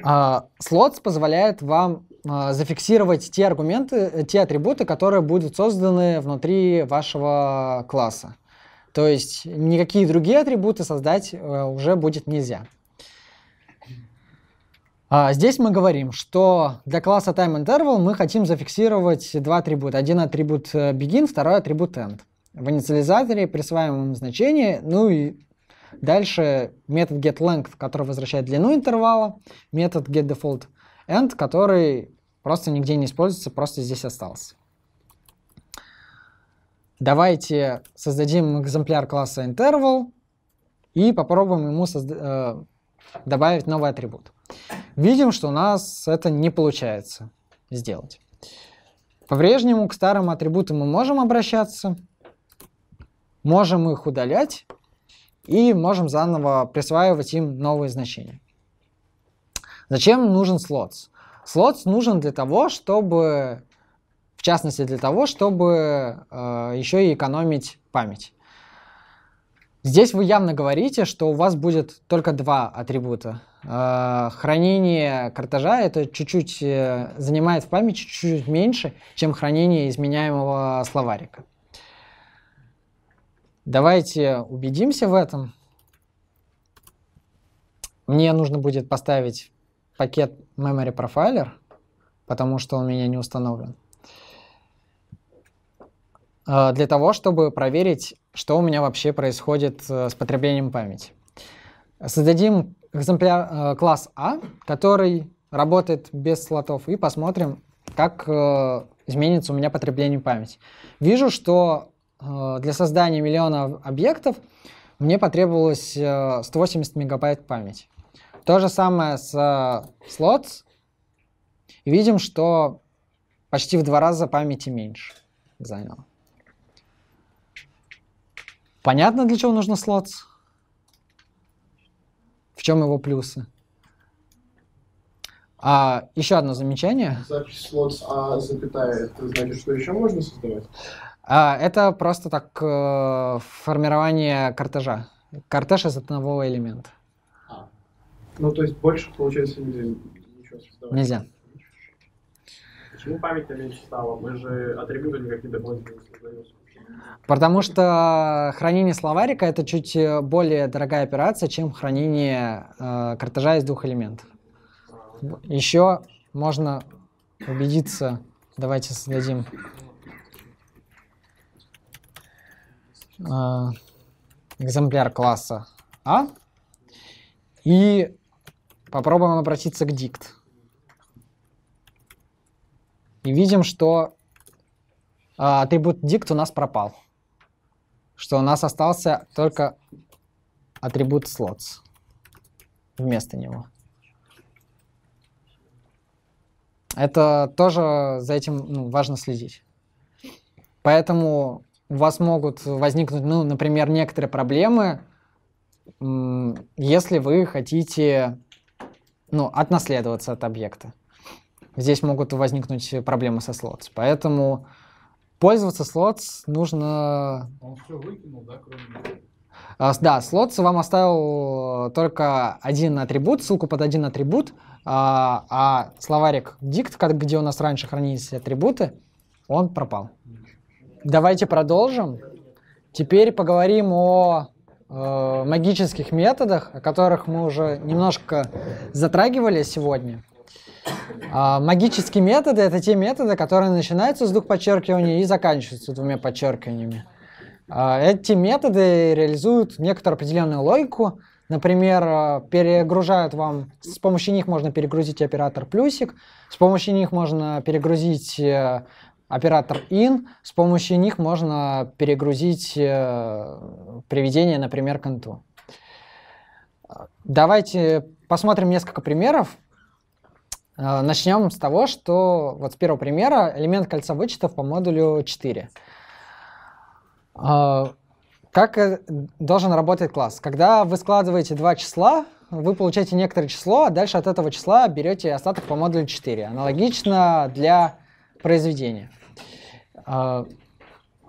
А, слот позволяет вам а, зафиксировать те аргументы, э, те атрибуты, которые будут созданы внутри вашего класса. То есть никакие другие атрибуты создать э, уже будет нельзя. А здесь мы говорим, что для класса time interval мы хотим зафиксировать два атрибута. Один атрибут э, begin, второй атрибут end. В инициализаторе присваиваем им значение, ну и дальше метод getLength, который возвращает длину интервала, метод getDefaultEnd, который просто нигде не используется, просто здесь остался. Давайте создадим экземпляр класса interval и попробуем ему э, добавить новый атрибут. Видим, что у нас это не получается сделать. По-прежнему к старым атрибутам мы можем обращаться, можем их удалять и можем заново присваивать им новые значения. Зачем нужен слот? Слот нужен для того, чтобы, в частности, для того, чтобы э, еще и экономить память. Здесь вы явно говорите, что у вас будет только два атрибута. Э, хранение картежа это чуть-чуть э, занимает в памяти чуть-чуть меньше, чем хранение изменяемого словарика. Давайте убедимся в этом. Мне нужно будет поставить пакет Memory Profiler, потому что он у меня не установлен. Э, для того, чтобы проверить что у меня вообще происходит э, с потреблением памяти. Создадим экземпляр э, класс А, который работает без слотов, и посмотрим, как э, изменится у меня потребление памяти. Вижу, что для создания миллиона объектов мне потребовалось 180 мегабайт памяти. То же самое с слот. Видим, что почти в два раза памяти меньше заняло. Понятно, для чего нужно слот? В чем его плюсы? А, еще одно замечание. Запись слотс А запятая, это значит, что еще можно создавать? А, это просто так э, формирование картежа. Картеж из одного элемента. А. Ну, то есть больше, получается, нельзя ничего создавать? Нельзя. Почему память меньше стала? Мы же атрибуты никакие дополнительные не создаем. Потому что хранение словарика это чуть э, более дорогая операция, чем хранение э, картежа из двух элементов. Еще можно убедиться. Давайте создадим. А, экземпляр класса А и попробуем обратиться к дикт. И видим, что Атрибут dict у нас пропал. Что у нас остался только атрибут slots вместо него. Это тоже за этим ну, важно следить. Поэтому у вас могут возникнуть, ну, например, некоторые проблемы, если вы хотите ну, отнаследоваться от объекта. Здесь могут возникнуть проблемы со слотс. Поэтому Пользоваться слотс нужно... Он все выкинул, да, кроме... А, да, слотс вам оставил э, только один атрибут, ссылку под один атрибут, а, а словарик дикт, где у нас раньше хранились атрибуты, он пропал. Давайте продолжим. Теперь поговорим о э, магических методах, о которых мы уже немножко затрагивали сегодня. А, магические методы — это те методы, которые начинаются с двух подчеркиваний и заканчиваются двумя подчеркиваниями. А, эти методы реализуют некоторую определенную логику. Например, а, перегружают вам... С помощью них можно перегрузить оператор плюсик, с помощью них можно перегрузить э, оператор in, с помощью них можно перегрузить э, приведение, например, к инту. Давайте посмотрим несколько примеров. А, Начнем с того, что вот с первого примера элемент кольца вычетов по модулю 4. А, как э, должен работать класс? Когда вы складываете два числа, вы получаете некоторое число, а дальше от этого числа берете остаток по модулю 4. Аналогично для произведения. А,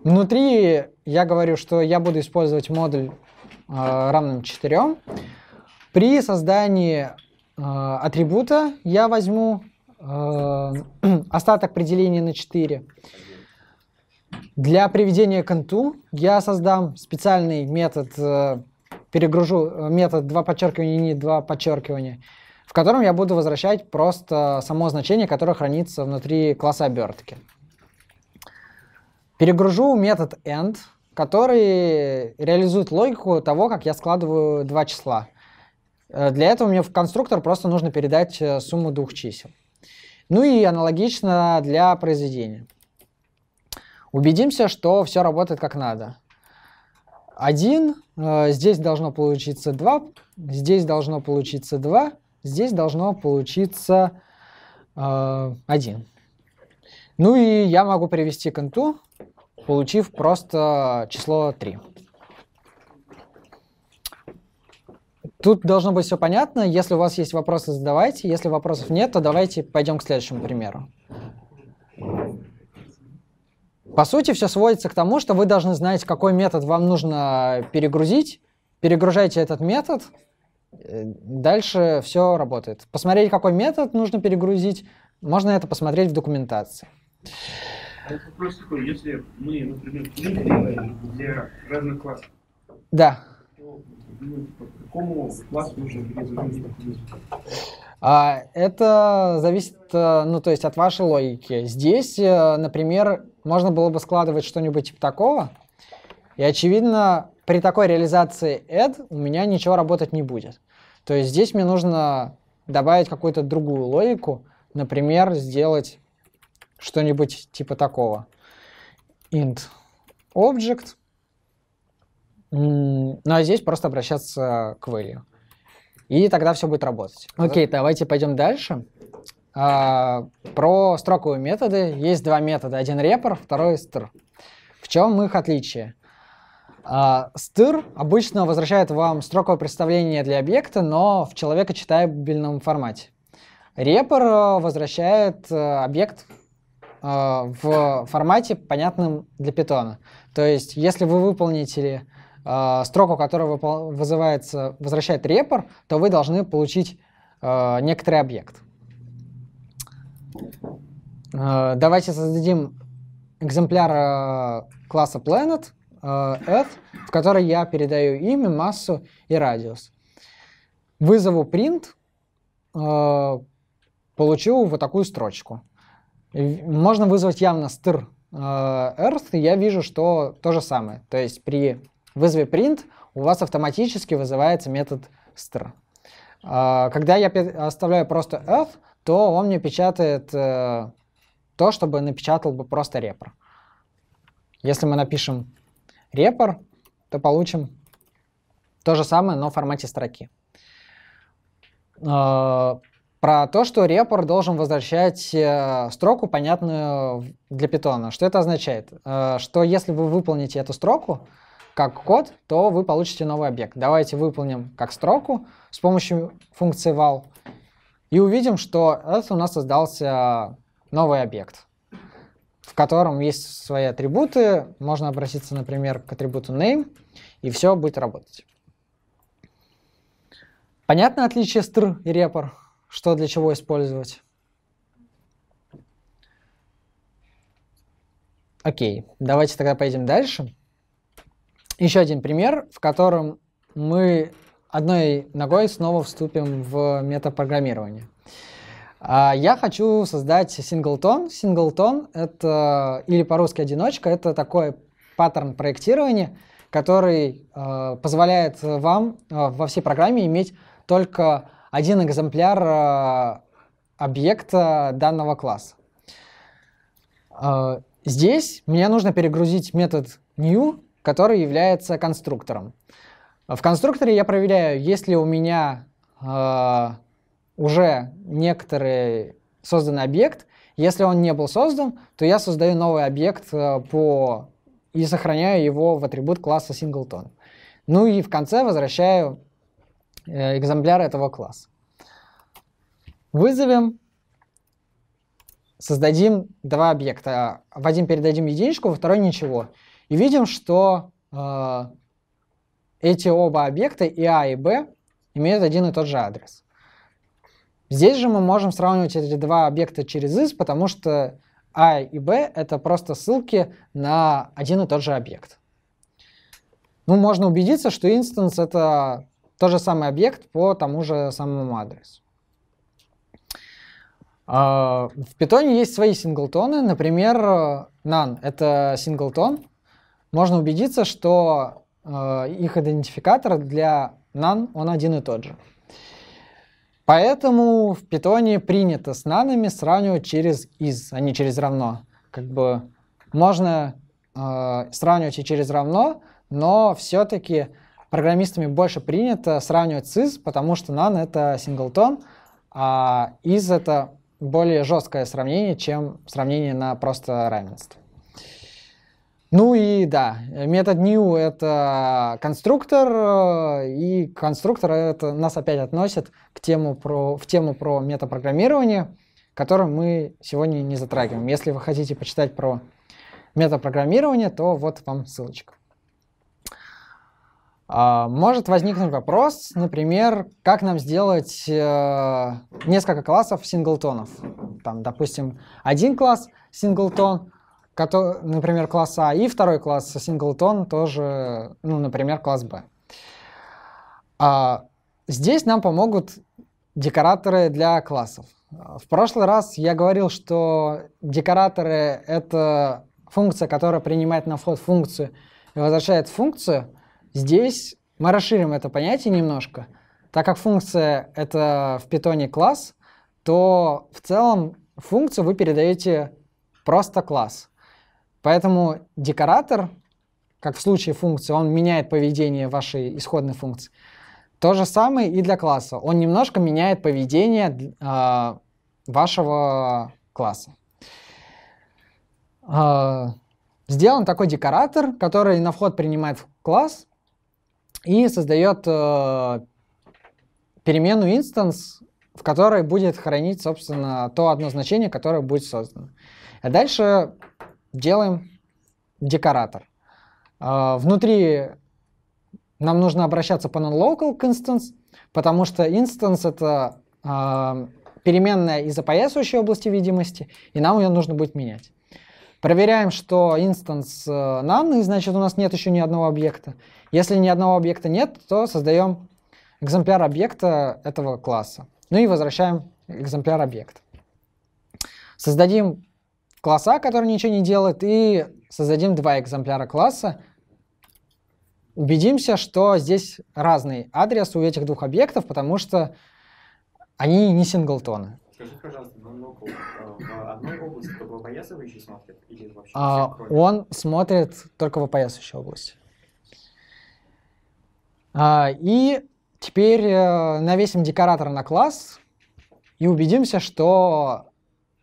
внутри я говорю, что я буду использовать модуль равным 4. При создании Э, атрибута я возьму э, остаток определения на 4. Для приведения к инту я создам специальный метод, э, перегружу э, метод 2 подчеркивания не 2 подчеркивания, в котором я буду возвращать просто само значение, которое хранится внутри класса обертки. Перегружу метод end, который реализует логику того, как я складываю два числа – Э, для этого мне в конструктор просто нужно передать э, сумму двух чисел. Ну и аналогично для произведения. Убедимся, что все работает как надо. 1, э, здесь должно получиться 2, здесь должно получиться 2, здесь должно получиться 1. Ну и я могу привести к инту, получив просто число 3. Тут должно быть все понятно. Если у вас есть вопросы, задавайте. Если вопросов нет, то давайте пойдем к следующему примеру. По сути, все сводится к тому, что вы должны знать, какой метод вам нужно перегрузить. Перегружайте этот метод, э, дальше все работает. Посмотреть, какой метод нужно перегрузить, можно это посмотреть в документации. А вопрос такой, если мы, например, для разных классов, да. то ну, какому классу нужно переизучить а, это зависит, э, ну, то есть от вашей логики. Здесь, э, например, можно было бы складывать что-нибудь типа такого, и, очевидно, при такой реализации add у меня ничего работать не будет. То есть здесь мне нужно добавить какую-то другую логику, например, сделать что-нибудь типа такого. int object ну а здесь просто обращаться к value. И тогда все будет работать. Окей, okay, давайте пойдем дальше. А, про строковые методы. Есть два метода. Один репор, второй стр. В чем их отличие? А, стыр обычно возвращает вам строковое представление для объекта, но в человекочитабельном формате. Репор э, возвращает э, объект э, в формате, понятном для питона. То есть, если вы выполните Э, строку которая вызывается, возвращает репор, то вы должны получить э, некоторый объект. Э, давайте создадим экземпляр класса planet Earth, в который я передаю имя, массу и радиус. Вызову print, э, получу вот такую строчку. Можно вызвать явно str earth, и я вижу, что то же самое. То есть при вызове print у вас автоматически вызывается метод str. А, когда я оставляю просто f, то он мне печатает э, то, чтобы напечатал бы просто репор. Если мы напишем репор, то получим то же самое, но в формате строки. А, про то, что репор должен возвращать э, строку, понятную для питона. Что это означает? Э, что если вы выполните эту строку, как код, то вы получите новый объект. Давайте выполним как строку с помощью функции val и увидим, что это у нас создался новый объект, в котором есть свои атрибуты. Можно обратиться, например, к атрибуту name, и все будет работать. Понятно отличие str и репор? Что для чего использовать? Окей, давайте тогда поедем дальше. Еще один пример, в котором мы одной ногой снова вступим в метапрограммирование. А, я хочу создать синглтон. Синглтон — это, или по-русски одиночка, это такой паттерн проектирования, который а, позволяет вам а, во всей программе иметь только один экземпляр объекта данного класса. Здесь мне нужно перегрузить метод new, который является конструктором. В конструкторе я проверяю, если у меня э, уже некоторый созданный объект, если он не был создан, то я создаю новый объект э, по... и сохраняю его в атрибут класса singleton. Ну и в конце возвращаю э, экземпляр этого класса. Вызовем, создадим два объекта. В один передадим единичку, во второй ничего. И видим, что э, эти оба объекта, и А, и Б, имеют один и тот же адрес. Здесь же мы можем сравнивать эти два объекта через is, потому что А и Б — это просто ссылки на один и тот же объект. Ну, можно убедиться, что instance это тот же самый объект по тому же самому адресу. А, в питоне есть свои синглтоны, например, none э, — это синглтон, можно убедиться, что э, их идентификатор для none, он один и тот же. Поэтому в питоне принято с нанами сравнивать через из, а не через равно. Как бы можно э, сравнивать и через равно, но все-таки программистами больше принято сравнивать с is, потому что нан это синглтон, а из это более жесткое сравнение, чем сравнение на просто равенство. Ну и да, метод new это конструктор, э, и конструктор это нас опять относит к тему про, в тему про метапрограммирование, которую мы сегодня не затрагиваем. Если вы хотите почитать про метапрограммирование, то вот вам ссылочка. А, может возникнуть вопрос, например, как нам сделать э, несколько классов синглтонов. Там, допустим, один класс синглтон, который, например, класс А, и второй класс синглтон тоже, ну, например, класс Б. А, здесь нам помогут декораторы для классов. В прошлый раз я говорил, что декораторы — это функция, которая принимает на вход функцию и возвращает функцию. Здесь мы расширим это понятие немножко. Так как функция — это в питоне класс, то в целом функцию вы передаете просто класс. Поэтому декоратор, как в случае функции, он меняет поведение вашей исходной функции. То же самое и для класса. Он немножко меняет поведение э, вашего класса. Э, сделан такой декоратор, который на вход принимает класс и создает э, переменную instance, в которой будет хранить, собственно, то одно значение, которое будет создано. А дальше делаем декоратор. А, внутри нам нужно обращаться по non-local к instance, потому что instance это а, переменная из опоясывающей области видимости, и нам ее нужно будет менять. Проверяем, что инстанс э, нан, значит у нас нет еще ни одного объекта. Если ни одного объекта нет, то создаем экземпляр объекта этого класса. Ну и возвращаем экземпляр объект. Создадим класса, который ничего не делает, и создадим два экземпляра класса. Убедимся, что здесь разный адрес у этих двух объектов, потому что они не синглтоны. Скажи, пожалуйста, ноунлоку э, в одной области только в смотрит? Или вообще а, он смотрит только в опоясывающей области. А, и теперь э, навесим декоратор на класс и убедимся, что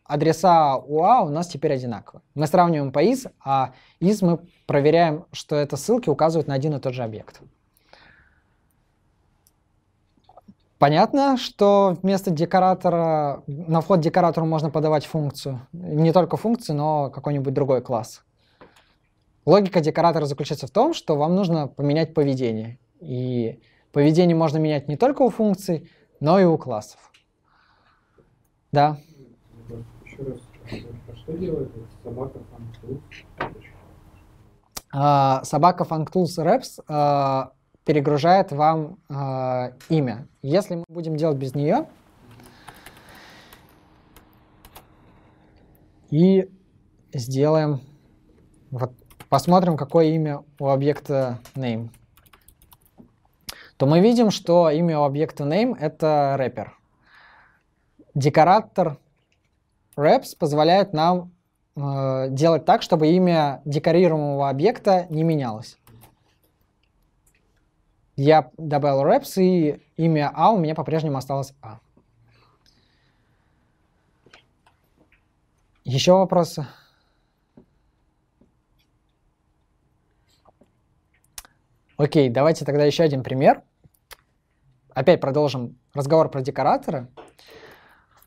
адреса УА у нас теперь одинаковы. Мы сравниваем по из, а из мы проверяем, что это ссылки указывают на один и тот же объект. Понятно, что вместо декоратора, на вход декоратору можно подавать функцию. Не только функцию, но какой-нибудь другой класс. Логика декоратора заключается в том, что вам нужно поменять поведение. И поведение можно менять не только у функций, но и у классов. Да еще раз, а что делает собака Functools? А, собака Functools Reps а, перегружает вам а, имя. Если мы будем делать без нее, и сделаем, вот, посмотрим, какое имя у объекта name, то мы видим, что имя у объекта name это рэпер. Декоратор Wraps позволяет нам э, делать так, чтобы имя декорируемого объекта не менялось. Я добавил Wraps, и имя А у меня по-прежнему осталось А. Еще вопросы? Окей, давайте тогда еще один пример. Опять продолжим разговор про декораторы.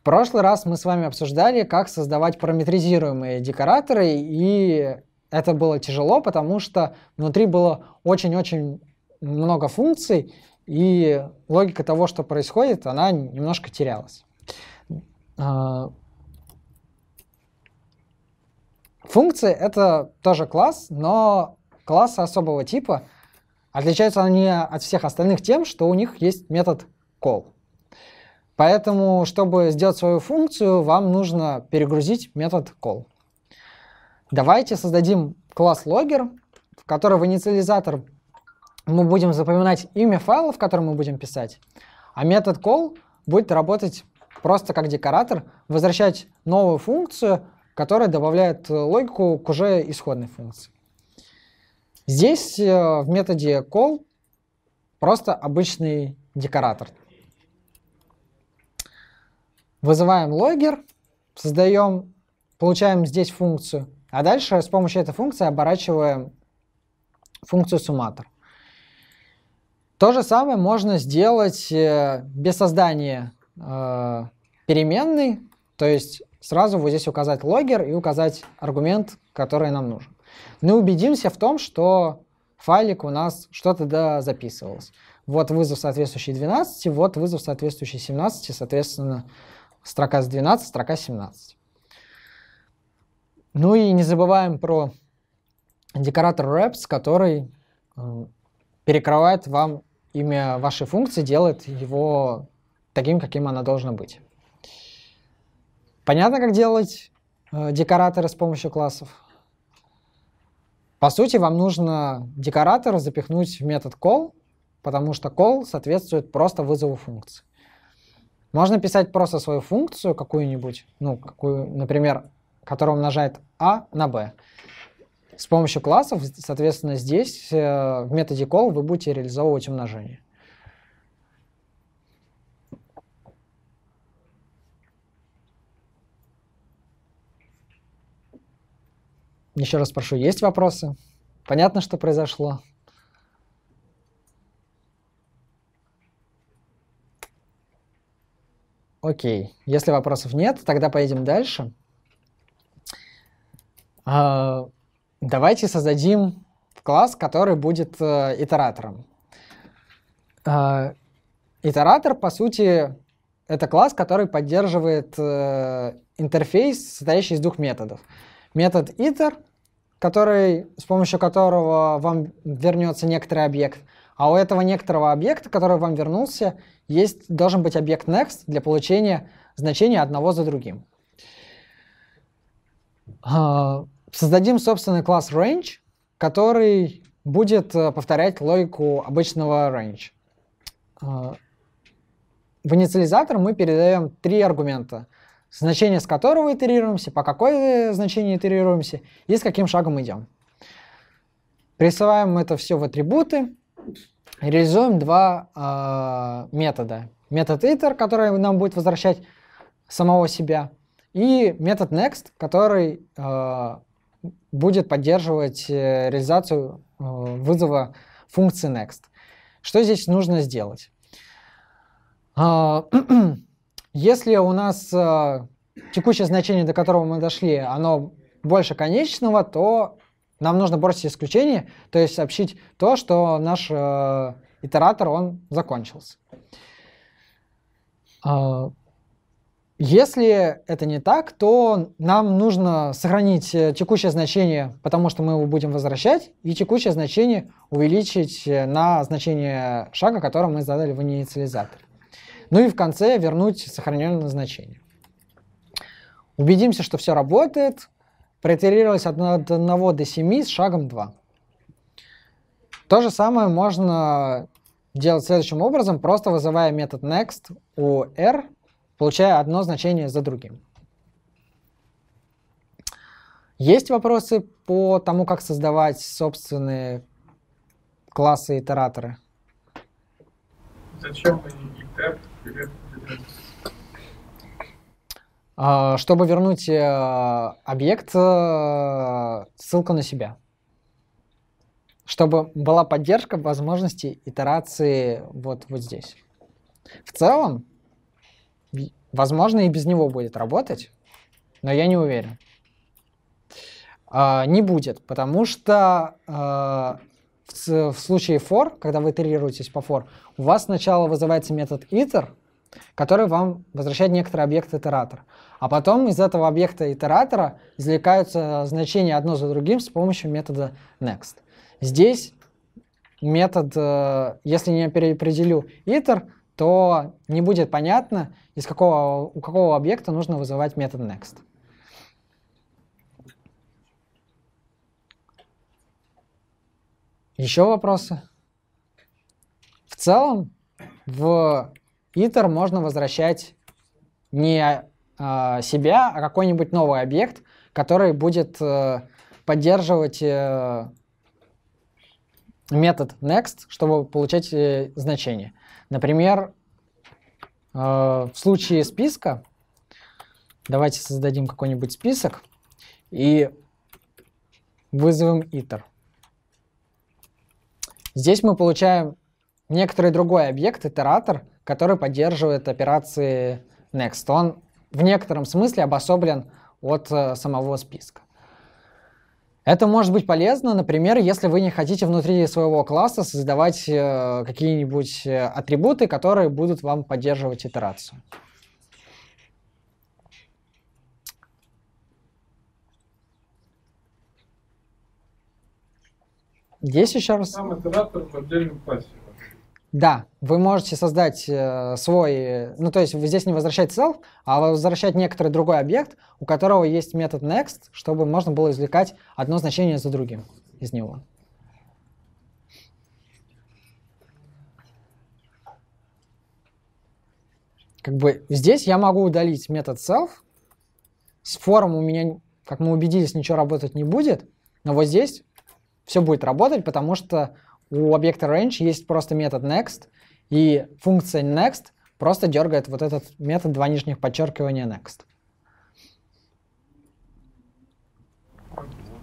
В прошлый раз мы с вами обсуждали, как создавать параметризируемые декораторы, и это было тяжело, потому что внутри было очень-очень много функций, и логика того, что происходит, она немножко терялась. А, функции — это тоже класс, но классы особого типа. Отличаются они от всех остальных тем, что у них есть метод call. Поэтому, чтобы сделать свою функцию, вам нужно перегрузить метод call. Давайте создадим класс логер, в который в инициализатор мы будем запоминать имя файла, в котором мы будем писать, а метод call будет работать просто как декоратор, возвращать новую функцию, которая добавляет э, логику к уже исходной функции. Здесь э, в методе call просто обычный декоратор, Вызываем логер, создаем, получаем здесь функцию, а дальше с помощью этой функции оборачиваем функцию суматор. То же самое можно сделать э, без создания э, переменной, то есть сразу вот здесь указать логер и указать аргумент, который нам нужен. Мы ну убедимся в том, что файлик у нас что-то да записывалось. Вот вызов соответствующий 12, вот вызов соответствующий 17, соответственно, строка с 12, строка 17. Ну и не забываем про декоратор wraps, который э, перекрывает вам имя вашей функции, делает его таким, каким она должна быть. Понятно, как делать э, декораторы с помощью классов? По сути, вам нужно декоратор запихнуть в метод call, потому что call соответствует просто вызову функции. Можно писать просто свою функцию какую-нибудь, ну, какую, например, которая умножает а на b. С помощью классов, соответственно, здесь э, в методе call вы будете реализовывать умножение. Еще раз прошу, есть вопросы? Понятно, что произошло? Окей. Если вопросов нет, тогда поедем дальше. А, давайте создадим класс, который будет э, итератором. А, итератор, по сути, это класс, который поддерживает э, интерфейс, состоящий из двух методов. Метод iter, который, с помощью которого вам вернется некоторый объект – а у этого некоторого объекта, который вам вернулся, есть, должен быть объект next для получения значения одного за другим. А, создадим собственный класс range, который будет э, повторять логику обычного range. А, в инициализатор мы передаем три аргумента, значение с которого итерируемся, по какой э, значению итерируемся и с каким шагом идем. Присылаем это все в атрибуты, реализуем два э, метода. Метод iter, который нам будет возвращать самого себя, и метод next, который э, будет поддерживать э, реализацию э, вызова функции next. Что здесь нужно сделать? А, если у нас текущее значение, до которого мы дошли, оно больше конечного, то нам нужно бросить исключение, то есть сообщить то, что наш э, итератор, он закончился. А, если это не так, то нам нужно сохранить э, текущее значение, потому что мы его будем возвращать, и текущее значение увеличить э, на значение шага, который мы задали в инициализаторе. Ну и в конце вернуть сохраненное значение. Убедимся, что все работает проитерировать от 1 до 7 с шагом 2. То же самое можно делать следующим образом, просто вызывая метод next у r, получая одно значение за другим. Есть вопросы по тому, как создавать собственные классы-итераторы? Зачем они iter? А, чтобы вернуть э, объект, э, ссылка на себя. Чтобы была поддержка возможности итерации вот, вот здесь. В целом, возможно, и без него будет работать, но я не уверен. А, не будет, потому что э, в случае for, когда вы итерируетесь по for, у вас сначала вызывается метод iter, который вам возвращает некоторый объект итератор. А потом из этого объекта итератора извлекаются э, значения одно за другим с помощью метода next. Здесь метод, э, если не переопределю итер, то не будет понятно, из какого, у какого объекта нужно вызывать метод next. Еще вопросы? В целом в итер можно возвращать не а, себя, а какой-нибудь новый объект, который будет э, поддерживать э, метод next, чтобы получать э, значение. Например, в случае списка, давайте создадим какой-нибудь список и вызовем iter. Здесь мы получаем некоторый другой объект, итератор, который поддерживает операции next. Он в некотором смысле обособлен от э, самого списка. Это может быть полезно, например, если вы не хотите внутри своего класса создавать э, какие-нибудь э, атрибуты, которые будут вам поддерживать итерацию. Здесь еще раз. Там итератор в отдельном классе. Да, вы можете создать э, свой, ну то есть здесь не возвращать self, а возвращать некоторый другой объект, у которого есть метод next, чтобы можно было извлекать одно значение за другим из него. Как бы здесь я могу удалить метод self, с форум у меня, как мы убедились, ничего работать не будет, но вот здесь все будет работать, потому что у объекта range есть просто метод next, и функция next просто дергает вот этот метод два нижних подчеркивания next.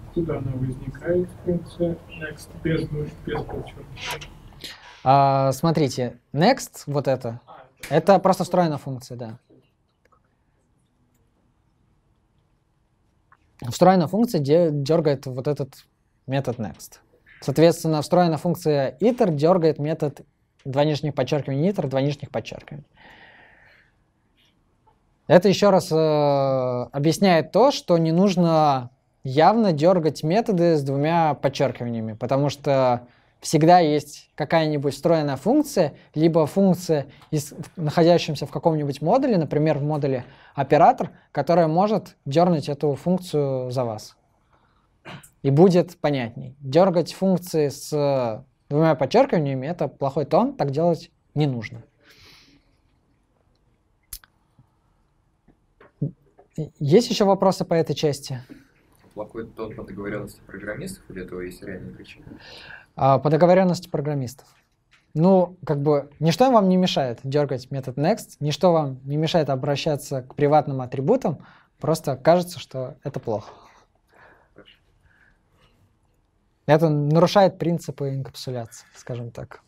Откуда она возникает, функция next, без, без подчеркивания? А, смотрите, next, вот это, а, это, это просто встроенная функция, да. Встроенная функция дергает вот этот метод next. Соответственно, встроенная функция iter дергает метод два нижних подчеркивания iter, два нижних подчеркивания. Это еще раз э, объясняет то, что не нужно явно дергать методы с двумя подчеркиваниями, потому что всегда есть какая-нибудь встроенная функция, либо функция, из, находящаяся в каком-нибудь модуле, например, в модуле оператор, которая может дернуть эту функцию за вас и будет понятней. Дергать функции с двумя подчеркиваниями – это плохой тон, так делать не нужно. Есть еще вопросы по этой части? Плохой тон по договоренности программистов или этого есть реальные причины. А, по договоренности программистов. Ну, как бы, ничто вам не мешает дергать метод next, ничто вам не мешает обращаться к приватным атрибутам, просто кажется, что это плохо. Это нарушает принципы инкапсуляции, скажем так.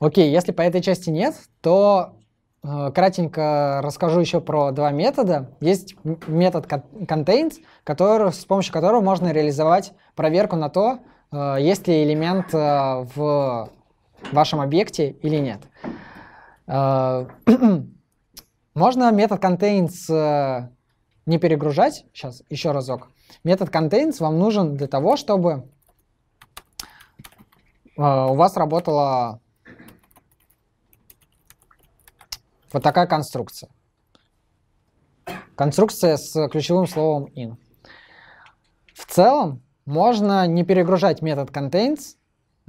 Окей, если по этой части нет, то э, кратенько расскажу еще про два метода. Есть метод contains, который, с помощью которого можно реализовать проверку на то, э, есть ли элемент э, в вашем объекте или нет. Э, можно метод contains э, не перегружать. Сейчас еще разок. Метод contains вам нужен для того, чтобы э, у вас работала вот такая конструкция. Конструкция с ключевым словом in. В целом можно не перегружать метод contains,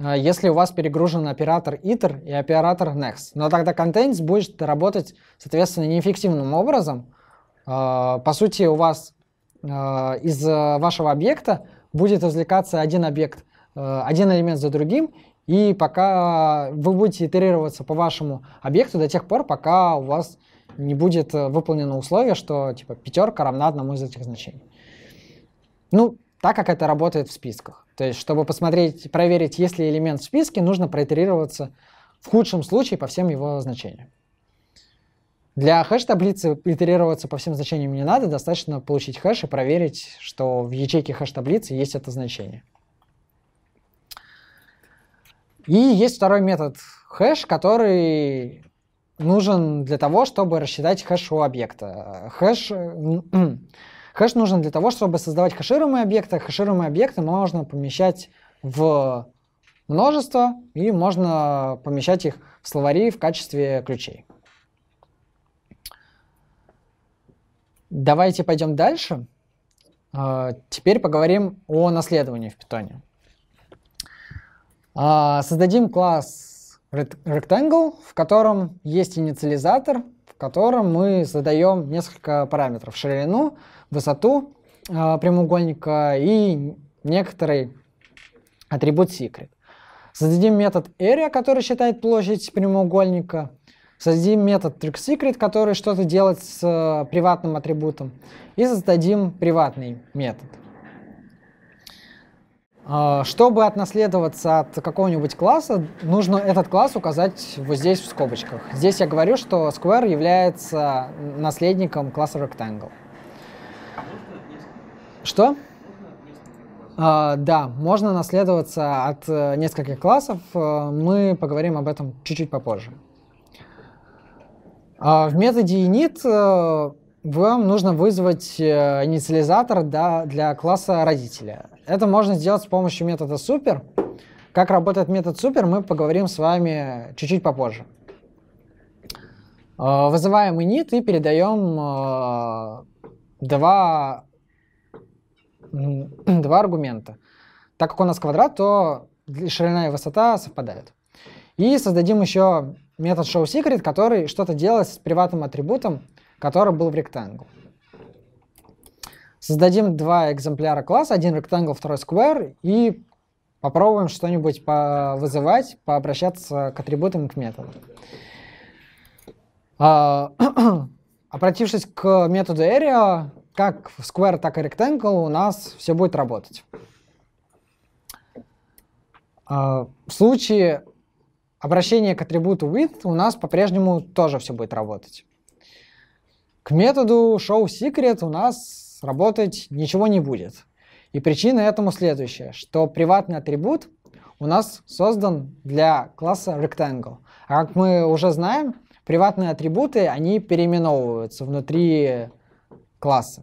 э, если у вас перегружен оператор iter и оператор next. Но тогда contains будет работать, соответственно, неэффективным образом. Э, по сути, у вас Э, из э, вашего объекта будет извлекаться один объект, э, один элемент за другим, и пока вы будете итерироваться по вашему объекту до тех пор, пока у вас не будет выполнено условие, что типа пятерка равна одному из этих значений. Ну, так как это работает в списках. То есть, чтобы посмотреть, проверить, есть ли элемент в списке, нужно проитерироваться в худшем случае по всем его значениям. Для хэш-таблицы итерироваться по всем значениям не надо, достаточно получить хэш и проверить, что в ячейке хэш-таблицы есть это значение. И есть второй метод хэш, который нужен для того, чтобы рассчитать хэш у объекта. Хэш, хэш нужен для того, чтобы создавать хэшируемые объекты. Хэшируемые объекты можно помещать в множество, и можно помещать их в словари в качестве ключей. Давайте пойдем дальше. А, теперь поговорим о наследовании в питоне. А, создадим класс Rectangle, в котором есть инициализатор, в котором мы задаем несколько параметров. Ширину, высоту а, прямоугольника и некоторый атрибут secret. Создадим метод area, который считает площадь прямоугольника – создадим метод TrickSecret, который что-то делает с э, приватным атрибутом, и создадим приватный метод. Э, чтобы отнаследоваться от какого-нибудь класса, нужно этот класс указать вот здесь в скобочках. Здесь я говорю, что Square является наследником класса Rectangle. Что? Uh, да, можно наследоваться от uh, нескольких классов. Uh, мы поговорим об этом чуть-чуть попозже. А в методе init э, вам нужно вызвать э, инициализатор для класса родителя. Это можно сделать с помощью метода super. Как работает метод super, мы поговорим с вами чуть-чуть попозже. Э, вызываем init и передаем два, два аргумента. Так как у нас квадрат, то ширина и высота совпадают. И создадим еще метод show secret, который что-то делает с приватным атрибутом, который был в rectangle. Создадим два экземпляра класса, один rectangle, второй square, и попробуем что-нибудь по вызывать, пообращаться к атрибутам и к методам. Обратившись к методу area, как в square, так и rectangle у нас все будет работать. А, в случае обращение к атрибуту with у нас по-прежнему тоже все будет работать. К методу show_secret у нас работать ничего не будет. И причина этому следующая, что приватный атрибут у нас создан для класса rectangle. А как мы уже знаем, приватные атрибуты, они переименовываются внутри класса.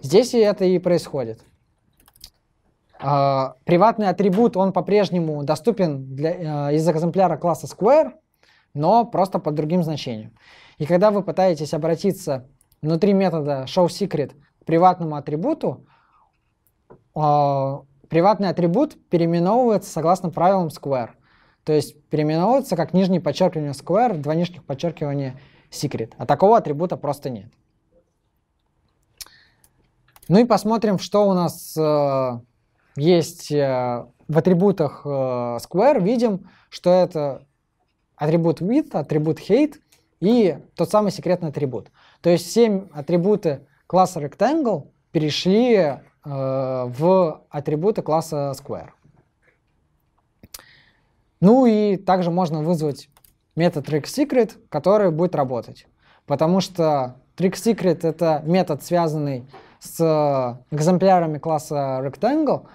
Здесь это и происходит. А, приватный атрибут, он по-прежнему доступен для, э, из экземпляра класса Square, но просто под другим значением. И когда вы пытаетесь обратиться внутри метода showSecret к приватному атрибуту, а, приватный атрибут переименовывается согласно правилам Square. То есть переименовывается как нижнее подчеркивание Square, два нижних подчеркивания Secret. А такого атрибута просто нет. Ну и посмотрим, что у нас э, есть э, в атрибутах э, Square, видим, что это атрибут width, атрибут height и тот самый секретный атрибут. То есть все атрибуты класса rectangle перешли э, в атрибуты класса square. Ну и также можно вызвать метод trickSecret, который будет работать. Потому что trickSecret — это метод, связанный с э, экземплярами класса rectangle,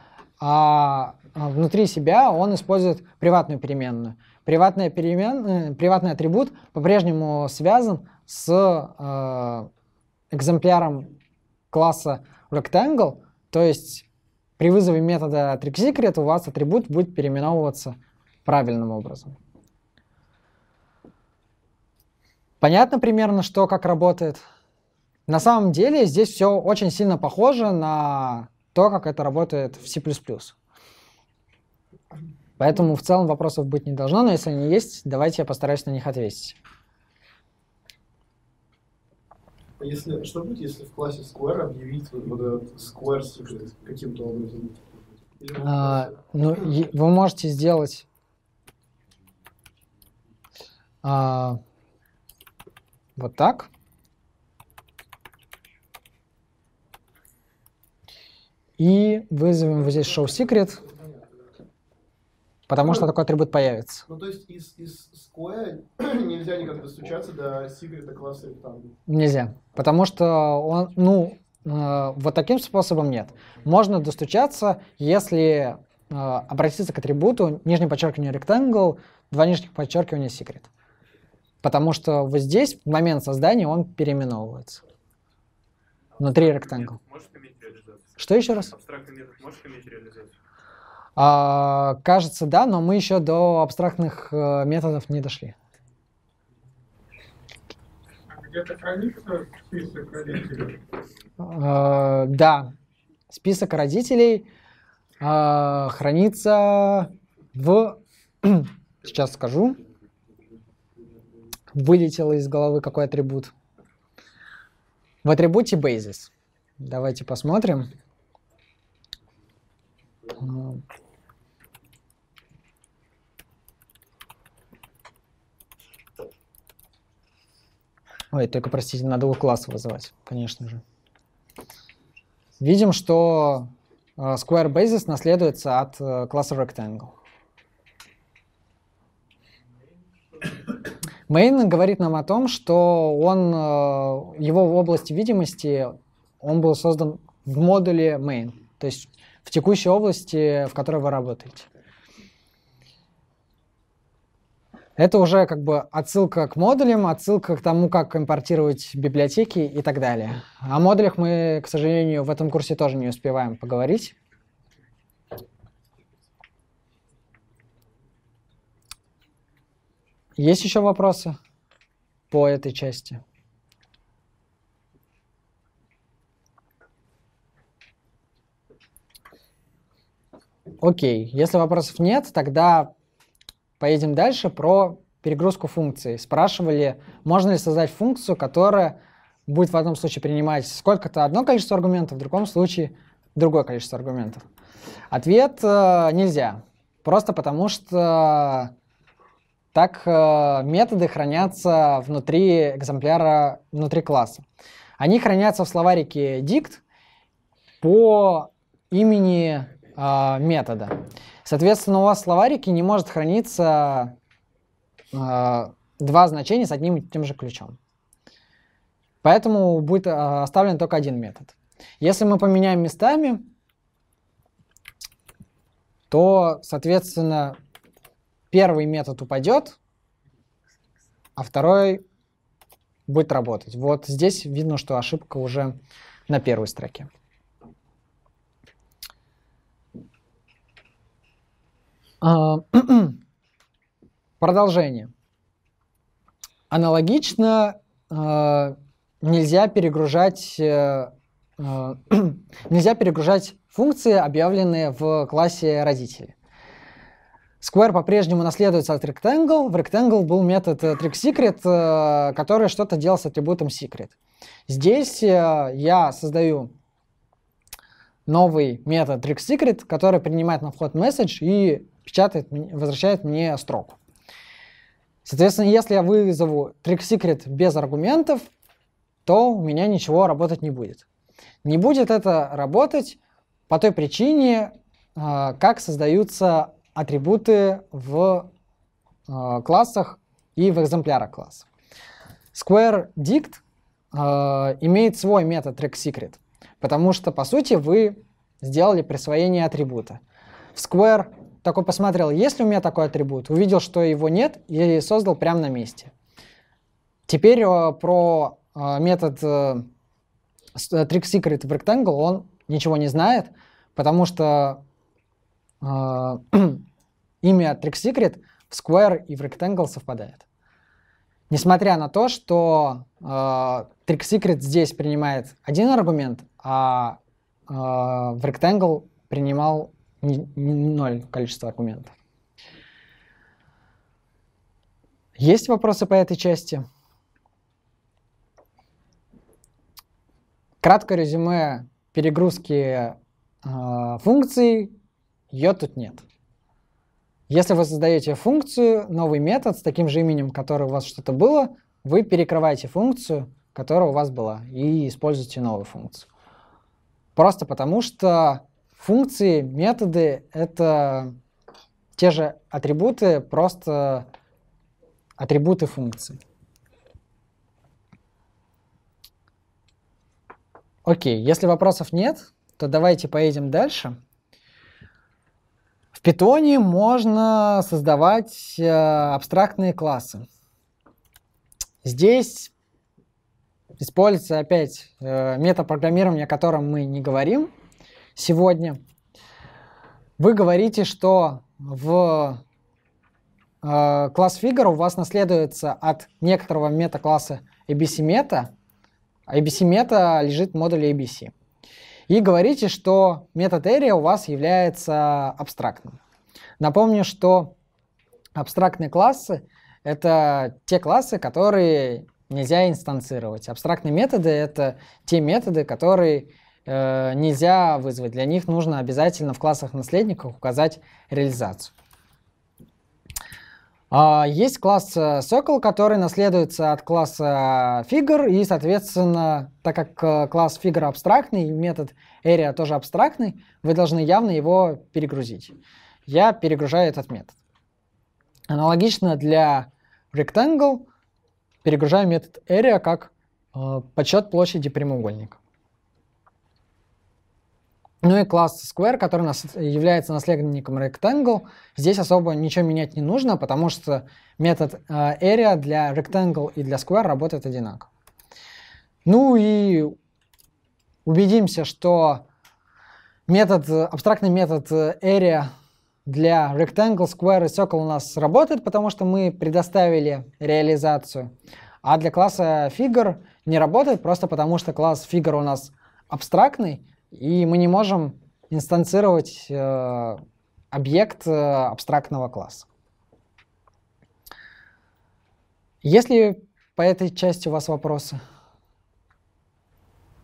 а, а внутри себя он использует приватную переменную. Приватная перемен, э, приватный атрибут по-прежнему связан с э, экземпляром класса rectangle, то есть при вызове метода tricksecret у вас атрибут будет переименовываться правильным образом. Понятно примерно, что как работает? На самом деле здесь все очень сильно похоже на то, как это работает в C++. Поэтому в целом вопросов быть не должно, но если они есть, давайте я постараюсь на них ответить. Если, что будет, если в классе Square объявить вот этот Square Secret каким-то образом? Или а, ну, вы можете сделать... А, вот так. И вызовем вот здесь show secret, потому что такой атрибут появится. Ну, то есть из, из square нельзя никак достучаться до secret класса rectangle? Нельзя, потому что он, ну, э, вот таким способом нет. Можно достучаться, если э, обратиться к атрибуту нижнее подчеркивание rectangle, два нижних подчеркивания secret. Потому что вот здесь в момент создания он переименовывается внутри а, rectangle. Может, что еще раз? Абстрактный метод можешь иметь реализовать? А, кажется, да, но мы еще до абстрактных э, методов не дошли. А где-то хранится список родителей? А, да, список родителей а, хранится в... Сейчас скажу. Вылетел из головы какой атрибут. В атрибуте basis. Давайте посмотрим. Вау. Ой, только, простите, надо у класса вызывать, конечно же. Видим, что э, square basis наследуется от э, класса rectangle. Main говорит нам о том, что он, э, его в области видимости он был создан в модуле main. То есть в текущей области, в которой вы работаете. Это уже как бы отсылка к модулям, отсылка к тому, как импортировать библиотеки и так далее. О модулях мы, к сожалению, в этом курсе тоже не успеваем поговорить. Есть еще вопросы по этой части? Окей, если вопросов нет, тогда поедем дальше про перегрузку функций. Спрашивали, можно ли создать функцию, которая будет в одном случае принимать сколько-то одно количество аргументов, в другом случае другое количество аргументов. Ответ э, нельзя. Просто потому что так э, методы хранятся внутри экземпляра, внутри класса. Они хранятся в словарике dict по имени э, метода. Соответственно, у вас в словарике не может храниться э, два значения с одним и тем же ключом. Поэтому будет а, оставлен только один метод. Если мы поменяем местами, то, соответственно, первый метод упадет, а второй будет работать. Вот здесь видно, что ошибка уже на первой строке. А, продолжение. Аналогично а, нельзя перегружать, э, а, нельзя перегружать функции, объявленные в классе родителей. Square по-прежнему наследуется от Rectangle. В Rectangle был метод э, TrickSecret, э, который что-то делал с атрибутом Secret. Здесь я создаю новый метод TrickSecret, который принимает на вход message и печатает, возвращает мне строку. Соответственно, если я вызову trick secret без аргументов, то у меня ничего работать не будет. Не будет это работать по той причине, а, как создаются атрибуты в а, классах и в экземплярах класса. Square Dict а, имеет свой метод trick secret, потому что, по сути, вы сделали присвоение атрибута. В Square такой посмотрел, есть ли у меня такой атрибут, увидел, что его нет, и создал прямо на месте. Теперь э, про э, метод э, trick secret в rectangle он ничего не знает, потому что имя trick secret в square и в rectangle совпадает. Несмотря на то, что э, trick secret здесь принимает один аргумент, а э, в rectangle принимал ноль количество аргументов. Есть вопросы по этой части? Краткое резюме перегрузки э, функций, ее тут нет. Если вы создаете функцию, новый метод с таким же именем, который у вас что-то было, вы перекрываете функцию, которая у вас была, и используете новую функцию. Просто потому что Функции, методы — это те же атрибуты, просто атрибуты функции. Окей, если вопросов нет, то давайте поедем дальше. В питоне можно создавать э, абстрактные классы. Здесь используется опять э, метапрограммирование, о котором мы не говорим, сегодня. Вы говорите, что в э, класс Figure у вас наследуется от некоторого мета-класса ABC-мета. ABC-мета лежит в модуле ABC. И говорите, что метод area у вас является абстрактным. Напомню, что абстрактные классы — это те классы, которые нельзя инстанцировать. Абстрактные методы — это те методы, которые э, нельзя вызвать. Для них нужно обязательно в классах наследников указать реализацию. А есть класс э, Circle, который наследуется от класса Figure и, соответственно, так как э, класс Figure абстрактный, метод area тоже абстрактный, вы должны явно его перегрузить. Я перегружаю этот метод. Аналогично для rectangle перегружаю метод area как э, подсчет площади прямоугольника. Ну и класс Square, который у нас является наследником Rectangle, здесь особо ничего менять не нужно, потому что метод э, area для Rectangle и для Square работает одинаково. Ну и убедимся, что метод, абстрактный метод э, area для Rectangle, Square и Circle у нас работает, потому что мы предоставили реализацию. А для класса Figure не работает, просто потому что класс Figure у нас абстрактный, и мы не можем инстанцировать э, объект э, абстрактного класса. Если по этой части у вас вопросы?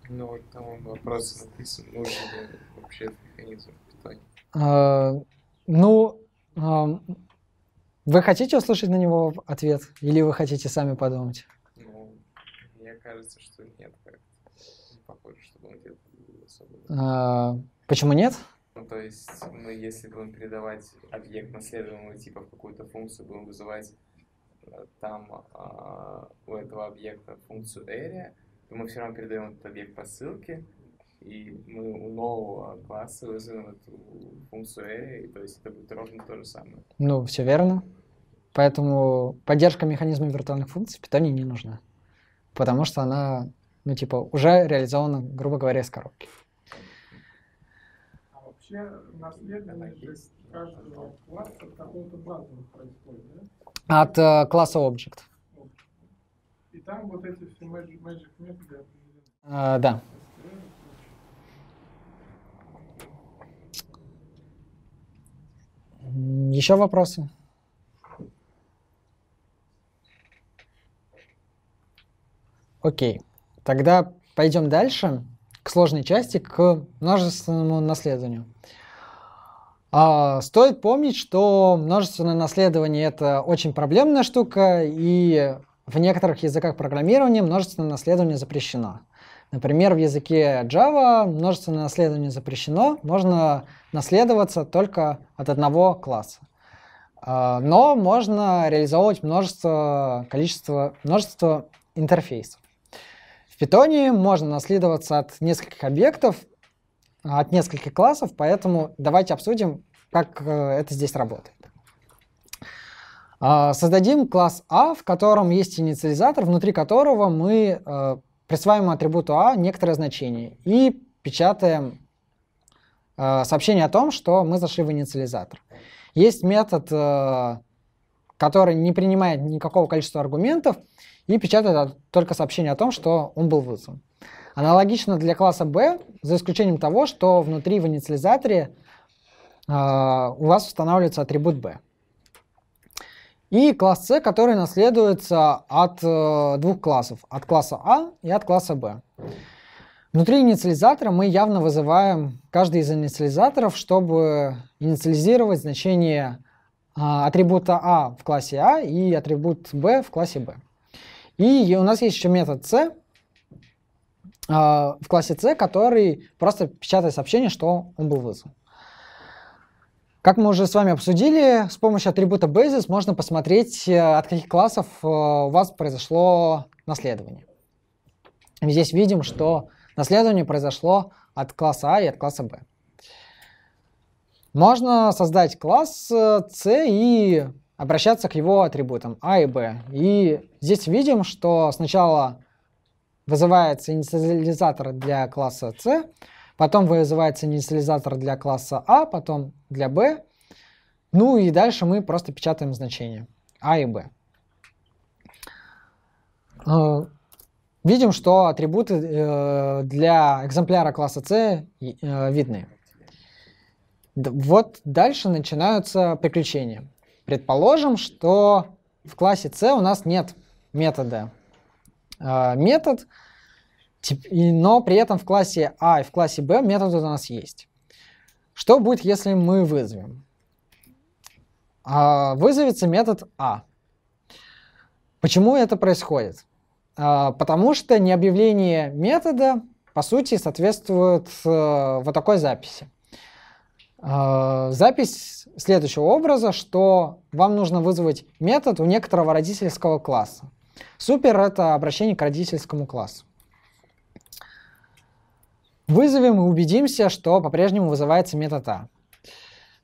Ну, вот там вопрос написан, можно ли вообще этот механизм питания. Э, ну, э, вы хотите услышать на него ответ? Или вы хотите сами подумать? Ну, мне кажется, что нет. Как-то. Не ну, похоже, чтобы он где-то пользоваться будут? А, почему нет? Ну, то есть мы, если будем передавать объект наследуемого типа в какую-то функцию, будем вызывать э, там а, у этого объекта функцию area, то мы все равно передаем этот объект по ссылке, и мы у нового класса вызовем эту функцию area, и то есть это будет ровно то же самое. Ну, все верно. Поэтому поддержка механизма виртуальных функций в питании не нужна, потому что она ну, типа, уже реализовано, грубо говоря, из коробки. А вообще наследование каждого класса какого-то базового происходит, да? От э, класса Object. И там вот эти все magic, magic методы а, Да. Еще вопросы? Окей. Тогда пойдем дальше к сложной части, к множественному наследованию. А, стоит помнить, что множественное наследование это очень проблемная штука, и в некоторых языках программирования множественное наследование запрещено. Например, в языке Java множественное наследование запрещено, можно наследоваться только от одного класса. А, но можно реализовывать множество, количество, множество интерфейсов питоне можно наследоваться от нескольких объектов, от нескольких классов, поэтому давайте обсудим, как э, это здесь работает. А, создадим класс А, в котором есть инициализатор, внутри которого мы э, присваиваем атрибуту А некоторое значение и печатаем э, сообщение о том, что мы зашли в инициализатор. Есть метод, который не принимает никакого количества аргументов, и печатает только сообщение о том, что он был вызван. Аналогично для класса B, за исключением того, что внутри в инициализаторе э, у вас устанавливается атрибут B. И класс C, который наследуется от э, двух классов, от класса A а и от класса B. Внутри инициализатора мы явно вызываем каждый из инициализаторов, чтобы инициализировать значение э, атрибута A в классе A и атрибут B в классе B. И у нас есть еще метод c а, в классе c, который просто печатает сообщение, что он был вызван. Как мы уже с вами обсудили, с помощью атрибута basis можно посмотреть, э, от каких классов э, у вас произошло наследование. Здесь видим, что наследование произошло от класса А и от класса Б. Можно создать класс C э, и обращаться к его атрибутам А и Б. И здесь видим, что сначала вызывается инициализатор для класса С, потом вызывается инициализатор для класса А, потом для Б. Ну и дальше мы просто печатаем значения А и Б. Э, видим, что атрибуты э, для экземпляра класса С э, видны. Вот дальше начинаются приключения. Предположим, что в классе C у нас нет метода. А, метод, но при этом в классе A, а и в классе B метод у нас есть. Что будет, если мы вызовем? А, вызовется метод A. Почему это происходит? Потому что необъявление метода, по сути, соответствует э, вот такой записи. Э, запись следующего образа, что вам нужно вызвать метод у некоторого родительского класса. Супер — это обращение к родительскому классу. Вызовем и убедимся, что по-прежнему вызывается метод А.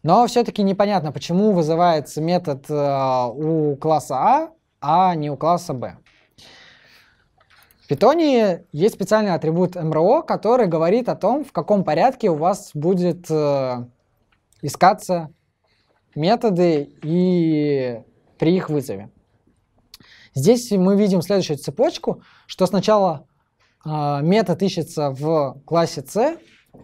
Но все-таки непонятно, почему вызывается метод э, у класса А, а не у класса Б. В питоне есть специальный атрибут МРО, который говорит о том, в каком порядке у вас будет э, искаться методы и при их вызове. Здесь мы видим следующую цепочку, что сначала э, метод ищется в классе C,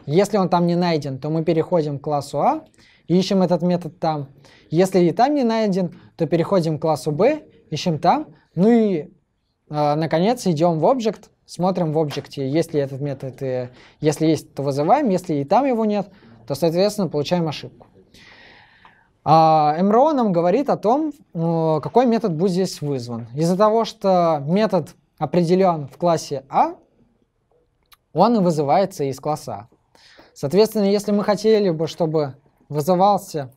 если он там не найден, то мы переходим к классу А, ищем этот метод там. Если и там не найден, то переходим к классу B, ищем там. Ну и, э, наконец, идем в объект, смотрим в объекте, есть ли этот метод, и э, если есть, то вызываем, если и там его нет, то, соответственно, получаем ошибку. А МРО нам говорит о том, э, какой метод будет здесь вызван. Из-за того, что метод определен в классе А, он и вызывается из класса А. Соответственно, если мы хотели бы, чтобы вызывался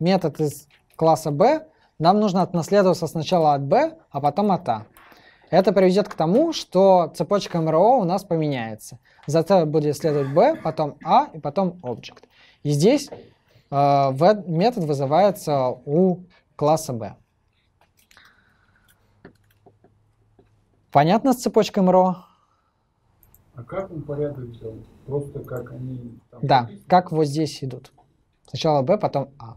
метод из класса B, нам нужно отнаследоваться сначала от B, а потом от А. Это приведет к тому, что цепочка МРО у нас поменяется. За С будет следовать B, потом A а и потом Object. И здесь э, метод вызывается у класса B. Понятно с цепочкой МРО? А как он порядок делает? Просто как они... Там да, написаны? как вот здесь идут. Сначала B, потом A. А.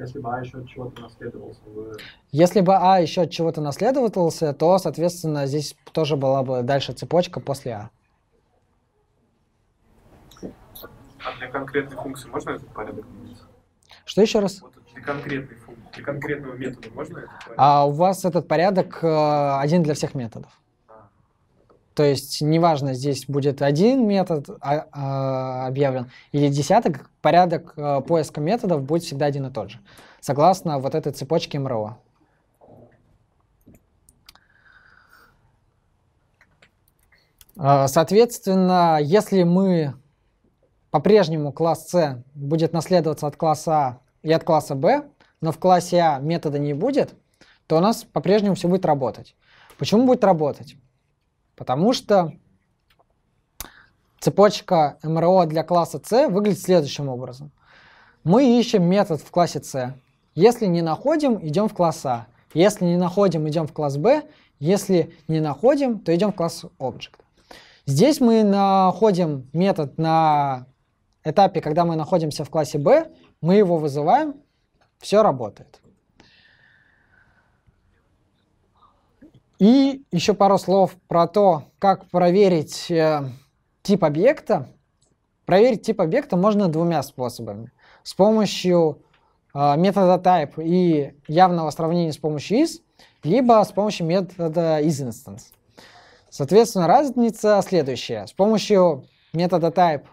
Если бы А еще от чего-то наследовался бы... Если бы А еще от чего-то наследовался, то, соответственно, здесь тоже была бы дальше цепочка после А. А для конкретной функции можно этот порядок менять? Что еще раз? Вот для конкретной функции, для конкретного метода можно этот порядок? А у вас этот порядок э, один для всех методов. То есть неважно, здесь будет один метод а, а, объявлен или десяток, порядок э, поиска методов будет всегда один и тот же, согласно вот этой цепочке МРО. Э, соответственно, если мы по-прежнему класс C будет наследоваться от класса А и от класса B, но в классе А метода не будет, то у нас по-прежнему все будет работать. Почему будет работать? Потому что цепочка МРО для класса C выглядит следующим образом. Мы ищем метод в классе C. Если не находим, идем в класс A, а. Если не находим, идем в класс B, Если не находим, то идем в класс Object. Здесь мы находим метод на этапе, когда мы находимся в классе B, мы его вызываем, все работает. И еще пару слов про то, как проверить э, тип объекта. Проверить тип объекта можно двумя способами. С помощью э, метода type и явного сравнения с помощью is, либо с помощью метода isInstance. Соответственно, разница следующая. С помощью метода type,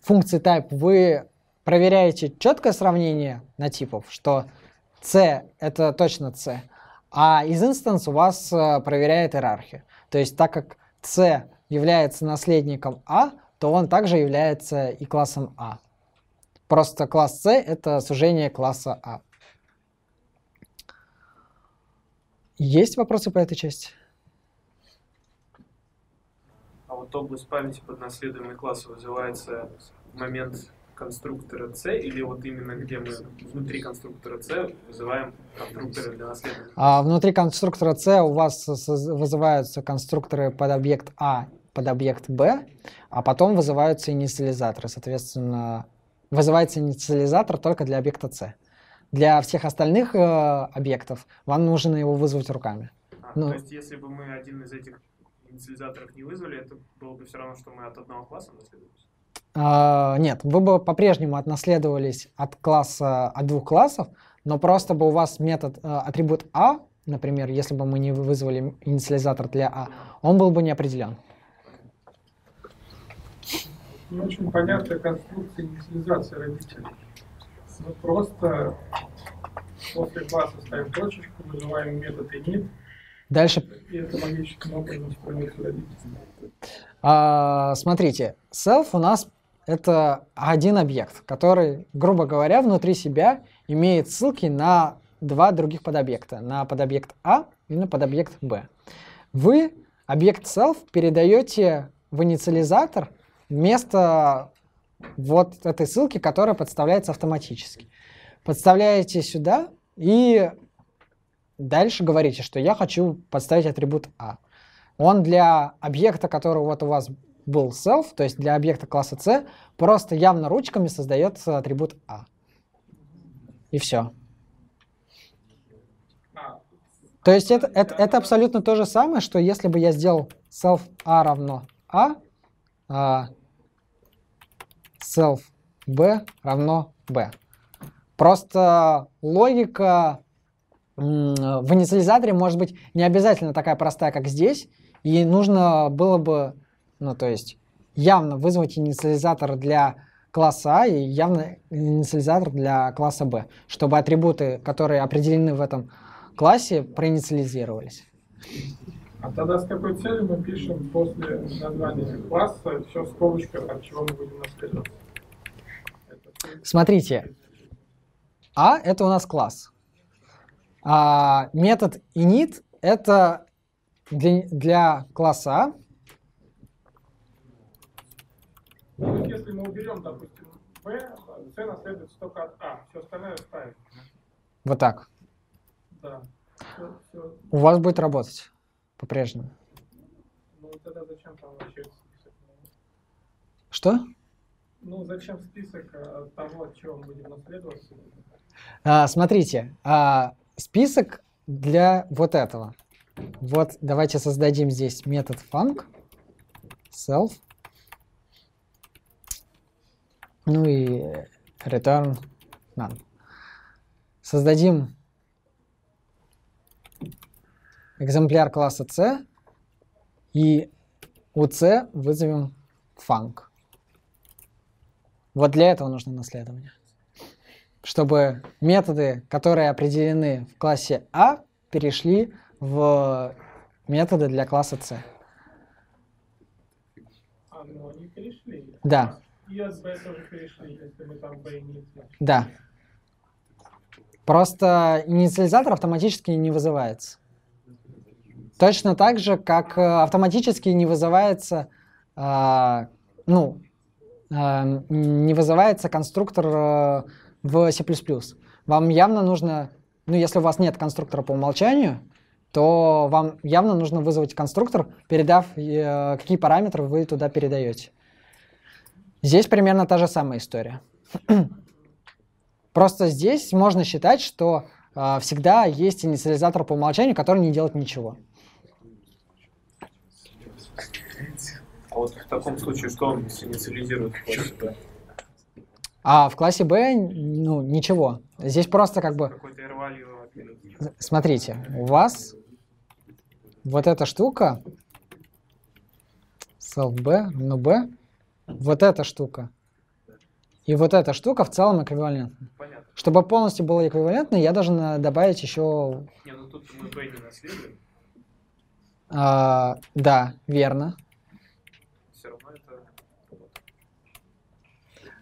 функции type вы проверяете четкое сравнение на типов, что c это точно c, а из instance у вас э, проверяет иерархию. То есть так как C является наследником A, а, то он также является и классом A. А. Просто класс C — это сужение класса A. А. Есть вопросы по этой части? А вот область памяти под наследуемый класс вызывается в момент конструктора C или вот именно где мы внутри конструктора C вызываем конструкторы для наследования? А внутри конструктора C у вас вызываются конструкторы под объект А, под объект Б, а потом вызываются инициализаторы. Соответственно, вызывается инициализатор только для объекта C. Для всех остальных э, объектов вам нужно его вызвать руками. А, ну, то есть если бы мы один из этих инициализаторов не вызвали, это было бы все равно, что мы от одного класса наследуемся? А, нет, вы бы по-прежнему отнаследовались от класса, от двух классов, но просто бы у вас метод э, атрибут А, например, если бы мы не вызвали инициализатор для А, он был бы не определен. Не очень понятная конструкция инициализации родителей. Мы просто после класса ставим точечку, называем метод init, Дальше. А, смотрите, self у нас это один объект, который, грубо говоря, внутри себя имеет ссылки на два других подобъекта. На подобъект А и на подобъект Б. Вы объект self передаете в инициализатор вместо вот этой ссылки, которая подставляется автоматически. Подставляете сюда, и Дальше говорите, что я хочу подставить атрибут А. Он для объекта, который вот у вас был self, то есть для объекта класса C, просто явно ручками создается атрибут А. И все. То есть это, это, это абсолютно то же самое, что если бы я сделал self a а равно a, а, а, self b равно b. Просто логика Э, в инициализаторе может быть не обязательно такая простая, как здесь, и нужно было бы, ну, то есть, явно вызвать инициализатор для класса А и явно инициализатор для класса Б, чтобы атрибуты, которые определены в этом классе, проинициализировались. А тогда с какой целью мы пишем после названия класса все в скобочках, от чего мы будем отказаться? Смотрите, А — это у нас класс. А, метод init — это для, для класса Если мы уберем, допустим, B, C наследуется только от А, все остальное ставим. Вот так. Да. Все, все. У вас будет работать по-прежнему. Ну тогда зачем там вообще список? Что? Ну зачем список э, того, от чего мы будем наследоваться? А, смотрите, а, список для вот этого. Вот давайте создадим здесь метод func self. Ну и return none. Создадим экземпляр класса C и у C вызовем func. Вот для этого нужно наследование чтобы методы, которые определены в классе А, перешли в методы для класса С. А, ну они перешли. Да. И СБ тоже перешли, если мы там B не Да. Просто инициализатор автоматически не вызывается. Точно так же, как э, автоматически не вызывается, э, ну, э, не вызывается конструктор э, в C++. Вам явно нужно, ну если у вас нет конструктора по умолчанию, то вам явно нужно вызвать конструктор, передав, э, какие параметры вы туда передаете. Здесь примерно та же самая история. Просто здесь можно считать, что э, всегда есть инициализатор по умолчанию, который не делает ничего. А вот в таком случае что он инициализирует? А в классе Б, ну, ничего. Здесь просто как бы... Смотрите, у вас вот эта штука, self B, ну B, вот эта штука. И вот эта штука в целом эквивалентна. Понятно. Чтобы полностью было эквивалентно, я должен э, добавить еще... Не, ну тут мы B не наследуем. А, да, верно.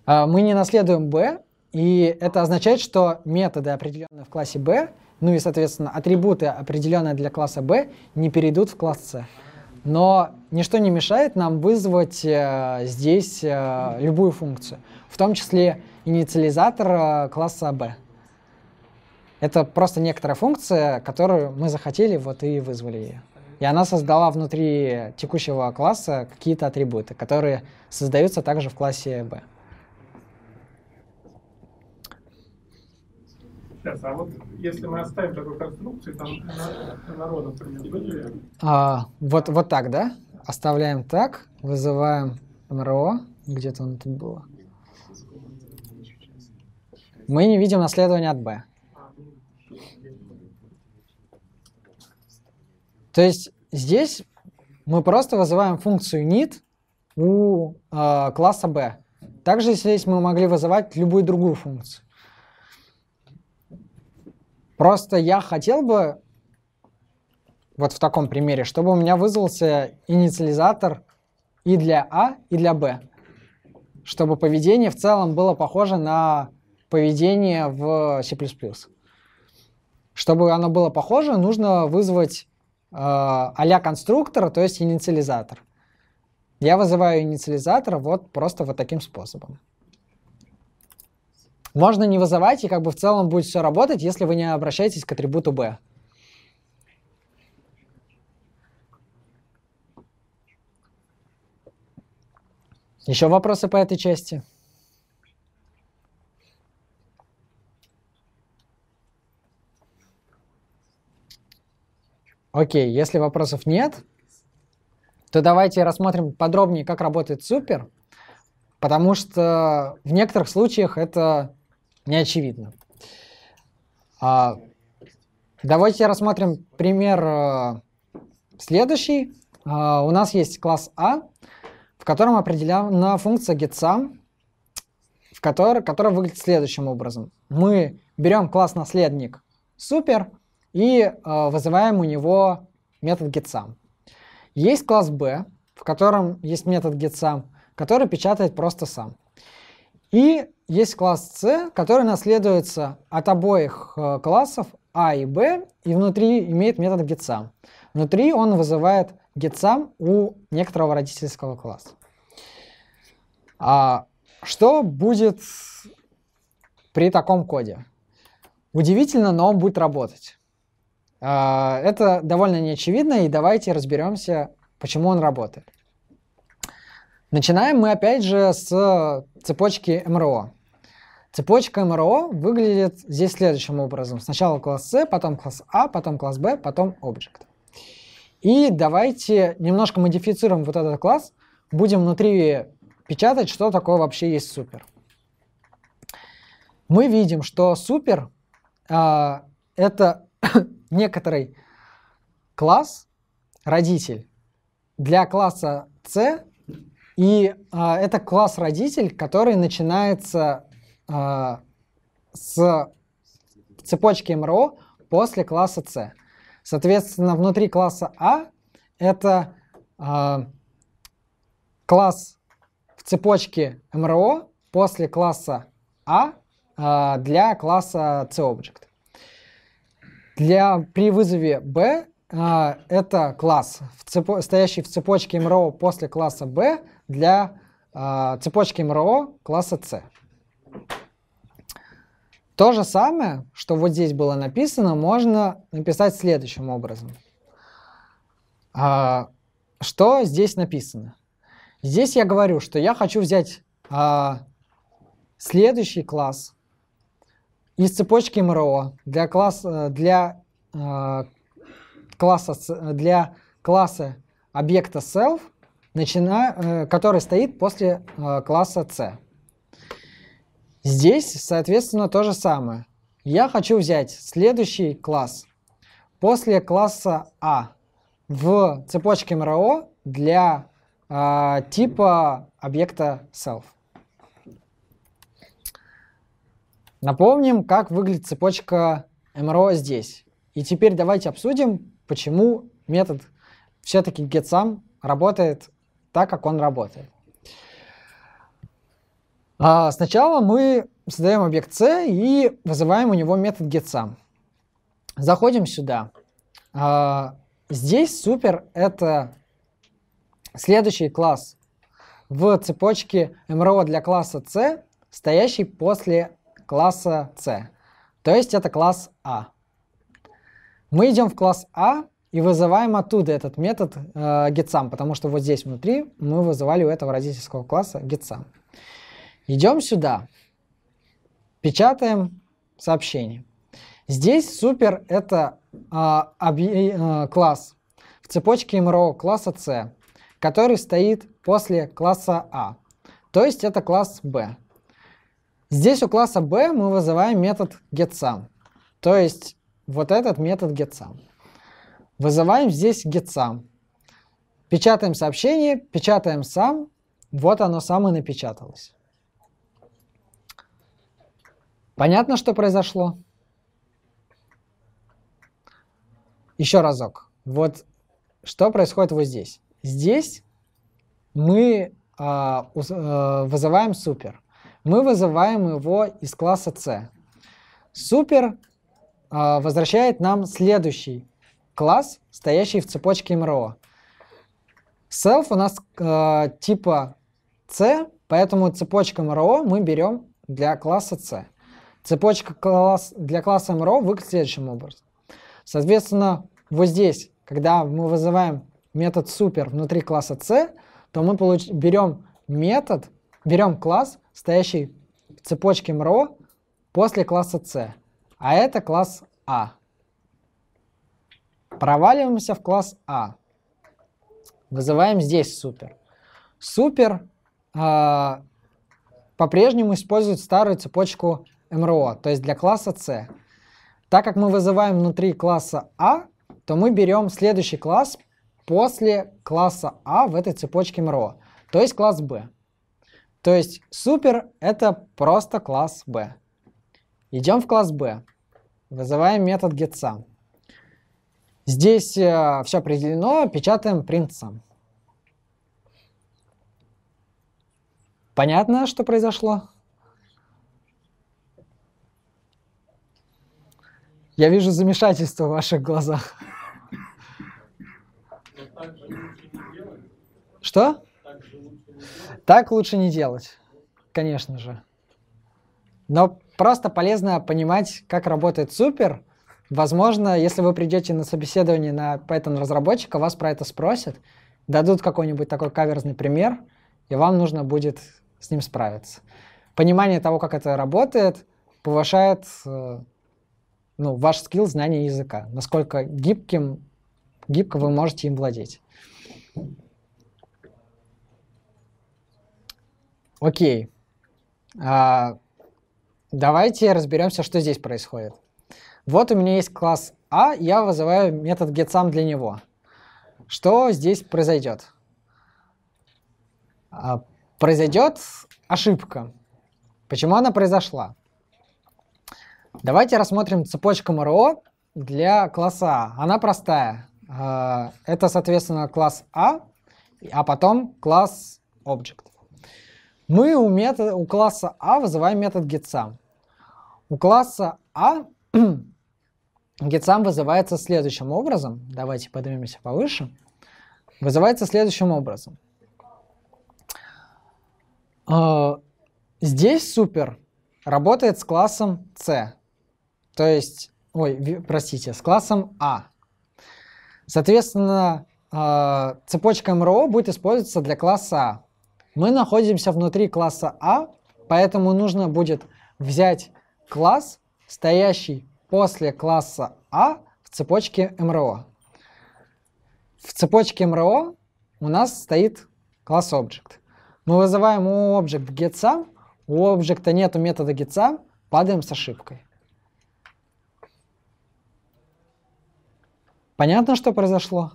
А, мы не наследуем B, и это означает, что методы, определенные в классе B, ну и, соответственно, атрибуты, определенные для класса B, не перейдут в класс C. Но ничто не мешает нам вызвать э, здесь э, любую функцию, в том числе инициализатор э, класса B. Это просто некоторая функция, которую мы захотели, вот и вызвали ее. И она создала внутри текущего класса какие-то атрибуты, которые создаются также в классе B. Сейчас, а вот если мы оставим такую конструкцию, там народу, например, были... А, вот, вот так, да? Оставляем так, вызываем МРО, где-то он тут было. Мы не видим наследования от B. То есть здесь мы просто вызываем функцию init у э, класса B. Также здесь мы могли вызывать любую другую функцию. Просто я хотел бы, вот в таком примере, чтобы у меня вызвался инициализатор и для А, и для Б. Чтобы поведение в целом было похоже на поведение в C++. Чтобы оно было похоже, нужно вызвать э, а-ля конструктора, то есть инициализатор. Я вызываю инициализатор вот просто вот таким способом можно не вызывать, и как бы в целом будет все работать, если вы не обращаетесь к атрибуту b. Еще вопросы по этой части? Окей, если вопросов нет, то давайте рассмотрим подробнее, как работает супер, потому что в некоторых случаях это не очевидно. А, давайте рассмотрим пример а, следующий. А, у нас есть класс А, в котором определена функция getSum, в которой, которая выглядит следующим образом. Мы берем класс наследник супер и а, вызываем у него метод getSum. Есть класс B, в котором есть метод getSum, который печатает просто сам. И есть класс C, который наследуется от обоих э, классов A а и B, и внутри имеет метод getSum. Внутри он вызывает getSum у некоторого родительского класса. А что будет при таком коде? Удивительно, но он будет работать. А, это довольно неочевидно, и давайте разберемся, почему он работает. Начинаем мы опять же с э, цепочки МРО. Цепочка МРО выглядит здесь следующим образом. Сначала класс С, потом класс А, потом класс Б, потом Object. И давайте немножко модифицируем вот этот класс, будем внутри печатать, что такое вообще есть супер. Мы видим, что супер э, — это некоторый класс, родитель. Для класса C и а, это класс родитель, который начинается а, с цепочки МРО после класса С. Соответственно, внутри класса А это а, класс в цепочке МРО после класса А а, для класса C-Object. Для, при вызове B а, это класс, в цепо- стоящий в цепочке МРО после класса B для а, цепочки МРО класса C. То же самое, что вот здесь было написано, можно написать следующим образом. А, что здесь написано? Здесь я говорю, что я хочу взять а, следующий класс из цепочки МРО для, класс, для а, класса, для класса объекта self, начина, э, который стоит после э, класса C. Здесь, соответственно, то же самое. Я хочу взять следующий класс после класса А в цепочке МРО для э, типа объекта self. Напомним, как выглядит цепочка МРО здесь. И теперь давайте обсудим, почему метод все-таки getSum работает так, как он работает. А сначала мы создаем объект C и вызываем у него метод getSum. Заходим сюда. А, здесь супер — это следующий класс в цепочке mro эм для класса C, стоящий после класса C. То есть это класс А. Мы идем в класс А и вызываем оттуда этот метод э, getSum, потому что вот здесь внутри мы вызывали у этого родительского класса getSum. Идем сюда, печатаем сообщение. Здесь супер это э, э, класс в цепочке МРО класса C, который стоит после класса А. То есть это класс B. Здесь у класса B мы вызываем метод getSum. То есть вот этот метод getSum. Вызываем здесь getSum. Печатаем сообщение, печатаем сам. Вот оно сам и напечаталось. Понятно, что произошло? Еще разок. Вот что происходит вот здесь. Здесь мы а, э, вызываем супер. Мы вызываем его из класса C. Супер а, возвращает нам следующий класс, стоящий в цепочке МРО. Self у нас э, типа C, поэтому цепочка МРО мы берем для класса C. Цепочка класс, для класса МРО выглядит следующим образом. Соответственно, вот здесь, когда мы вызываем метод super внутри класса C, то мы получ... берем метод, берем класс, стоящий в цепочке МРО после класса C. А это класс А. Проваливаемся в класс А. Вызываем здесь супер. Супер э, по-прежнему использует старую цепочку МРО, то есть для класса С. Так как мы вызываем внутри класса А, то мы берем следующий класс после класса А в этой цепочке МРО, то есть класс Б. То есть супер это просто класс B. Идем в класс B. Вызываем метод getSum. Здесь э, все определено, печатаем printSum. Понятно, что произошло? Я вижу замешательство в ваших глазах. Что? Так лучше не делать, конечно же. Но Просто полезно понимать, как работает супер. Возможно, если вы придете на собеседование на Python разработчика, вас про это спросят, дадут какой-нибудь такой каверзный пример, и вам нужно будет с ним справиться. Понимание того, как это работает, повышает э, ну, ваш скилл знания языка, насколько гибким, гибко вы можете им владеть. Окей. А, Давайте разберемся, что здесь происходит. Вот у меня есть класс А, я вызываю метод getSum для него. Что здесь произойдет? А, произойдет ошибка. Почему она произошла? Давайте рассмотрим цепочку МРО для класса А. Она простая. А, это, соответственно, класс А, а потом класс Object. Мы у, метод, у класса А вызываем метод getSum. У класса А GetSum вызывается следующим образом. Давайте поднимемся повыше. Вызывается следующим образом. А, здесь супер работает с классом C. То есть, ой, простите, с классом А. Соответственно, а, цепочка МРО будет использоваться для класса А. Мы находимся внутри класса А, поэтому нужно будет взять класс, стоящий после класса А в цепочке МРО. В цепочке МРО у нас стоит класс Object. Мы вызываем у Object getSum, у Object нету метода getSum, падаем с ошибкой. Понятно, что произошло?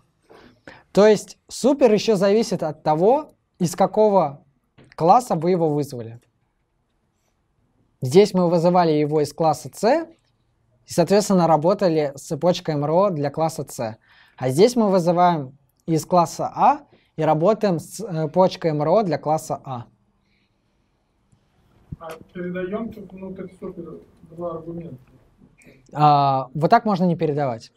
То есть супер еще зависит от того, из какого класса вы его вызвали. Здесь мы вызывали его из класса C и, соответственно, работали с цепочкой МРО для класса C. А здесь мы вызываем из класса А и работаем с цепочкой э, МРО для класса А. А передаем ну, так, два аргумента. А, вот так можно не передавать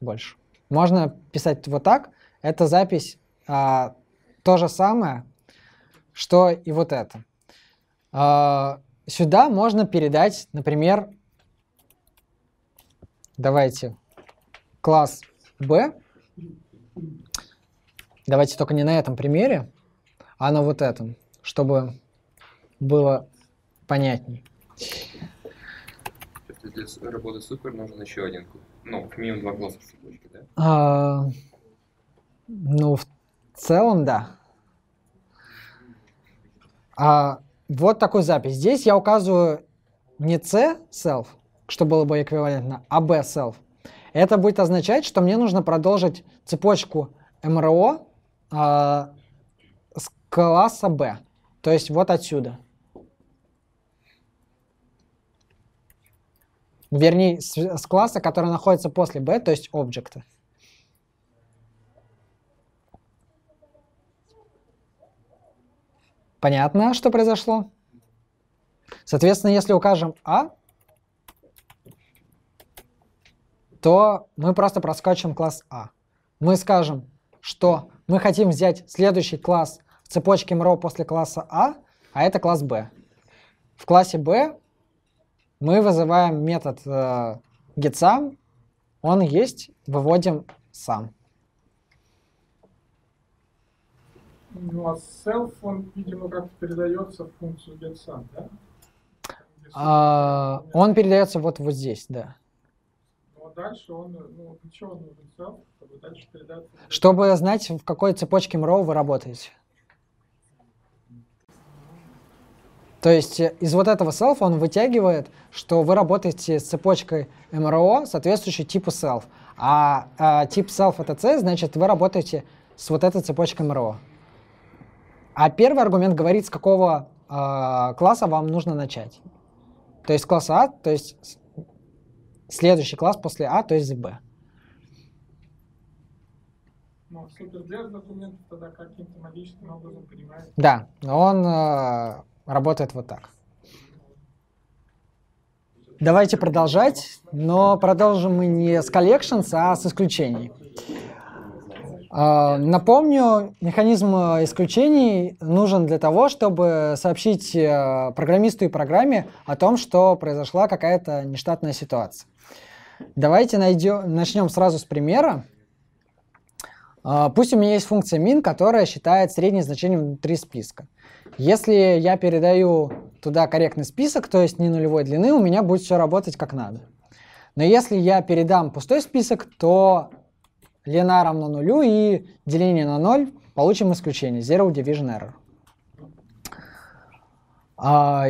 больше. Можно писать вот так. Это запись а, то же самое, что и вот это. А, сюда можно передать, например, давайте класс B. Давайте только не на этом примере, а на вот этом, чтобы было понятней. Для работы супер нужен еще один, ну, минимум два класса в цепочке, да? А, ну, в целом, да. А вот такую запись. Здесь я указываю не C self, что было бы эквивалентно, а B self. Это будет означать, что мне нужно продолжить цепочку МРО э, а, с класса B. То есть вот отсюда. Вернее, с, с класса, который находится после B, то есть объекта. Понятно, что произошло? Соответственно, если укажем А, то мы просто проскочим класс А. Мы скажем, что мы хотим взять следующий класс в цепочке МРО после класса А, а это класс Б. В классе Б мы вызываем метод э, getSum, он есть, выводим сам. Ну, а self, он, видимо, как то передается в функцию getSum, да? а, он передается вот вот здесь, да. Ну, а дальше он, ну, для чего нужен self, чтобы дальше передать? Чтобы знать, в какой цепочке MRO вы работаете. То есть э, из вот этого self он вытягивает, что вы работаете с цепочкой mro соответствующей типу self. А, а тип self это C, значит вы работаете с вот этой цепочкой МРО. А первый аргумент говорит, с какого э, класса вам нужно начать. То есть класс А, то есть следующий класс после А, то есть Б. Но ну, суперджет документ тогда каким-то магическим образом понимает. Да, он э, работает вот так. Давайте продолжать, но продолжим мы не с collections, а с исключений. А, напомню, механизм э, исключений нужен для того, чтобы сообщить э, программисту и программе о том, что произошла какая-то нештатная ситуация. Давайте найдем, начнем сразу с примера. А, пусть у меня есть функция min, которая считает среднее значение внутри списка. Если я передаю туда корректный список, то есть не нулевой длины, у меня будет все работать как надо. Но если я передам пустой список, то Длина равна нулю и деление на 0 получим исключение. Zero division error. А,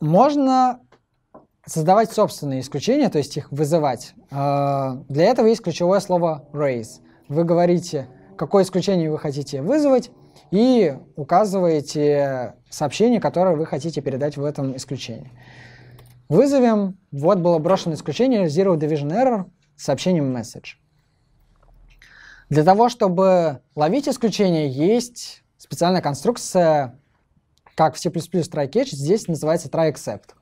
можно создавать собственные исключения, то есть их вызывать. А, для этого есть ключевое слово raise. Вы говорите, какое исключение вы хотите вызвать, и указываете сообщение, которое вы хотите передать в этом исключении. Вызовем, вот было брошено исключение, Zero Division Error, сообщением message. Для того, чтобы ловить исключения, есть специальная конструкция, как в C++ try catch, здесь называется try except.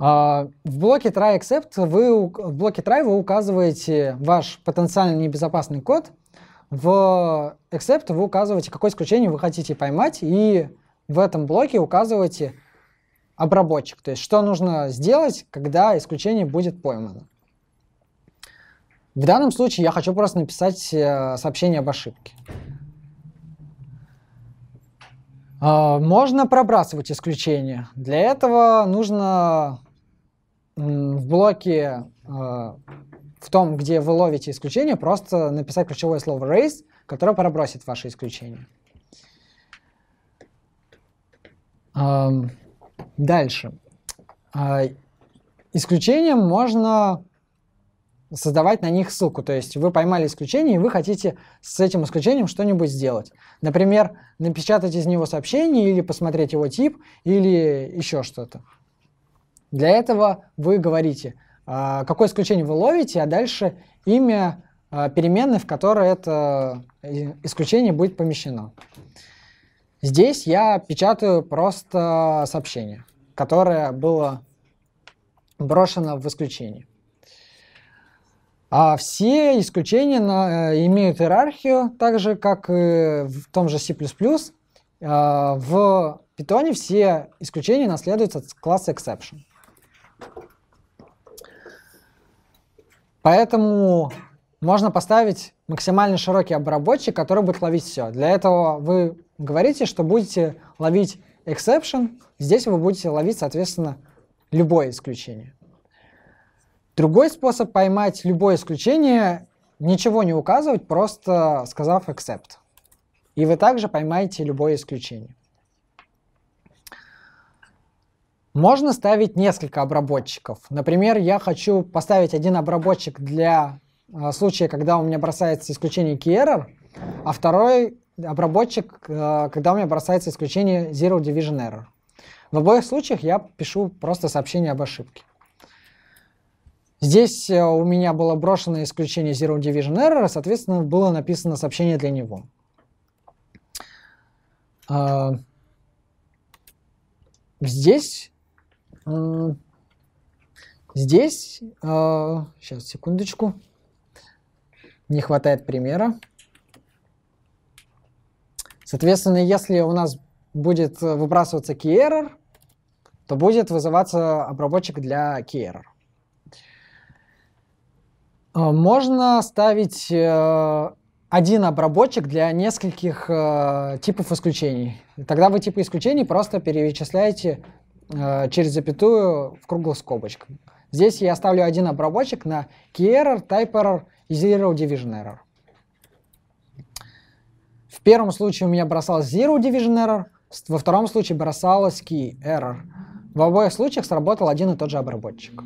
А, в блоке try except вы, в блоке try вы указываете ваш потенциально небезопасный код, в except вы указываете, какое исключение вы хотите поймать, и в этом блоке указываете обработчик, то есть что нужно сделать, когда исключение будет поймано. В данном случае я хочу просто написать э, сообщение об ошибке. А, можно пробрасывать исключения. Для этого нужно в блоке, э, в том, где вы ловите исключение, просто написать ключевое слово raise, которое пробросит ваше исключение. А, дальше. А, исключением можно создавать на них ссылку. То есть вы поймали исключение, и вы хотите с этим исключением что-нибудь сделать. Например, напечатать из него сообщение, или посмотреть его тип, или еще что-то. Для этого вы говорите, а, какое исключение вы ловите, а дальше имя а, переменной, в которой это э, исключение будет помещено. Здесь я печатаю просто сообщение, которое было брошено в исключение. А все исключения на, э, имеют иерархию, так же, как и в том же C++. А, в Python все исключения наследуются от класса exception. Поэтому можно поставить максимально широкий обработчик, который будет ловить все. Для этого вы говорите, что будете ловить exception, здесь вы будете ловить, соответственно, любое исключение. Другой способ поймать любое исключение — ничего не указывать, просто сказав accept. И вы также поймаете любое исключение. Можно ставить несколько обработчиков. Например, я хочу поставить один обработчик для э, случая, когда у меня бросается исключение key error, а второй обработчик, э, когда у меня бросается исключение zero division error. В обоих случаях я пишу просто сообщение об ошибке. Здесь э, у меня было брошено исключение Zero Division Error, соответственно, было написано сообщение для него. А, здесь, э, здесь, сейчас, э, секундочку, не хватает примера. Соответственно, если у нас будет выбрасываться key error, то будет вызываться обработчик для key error. Э, можно ставить э, один обработчик для нескольких э, типов исключений. Тогда вы типы исключений просто перечисляете через запятую в круглых скобочках. Здесь я ставлю один обработчик на key error, type error и zero division error. В первом случае у меня бросалось zero division error, во втором случае бросалось key error. В обоих случаях сработал один и тот же обработчик.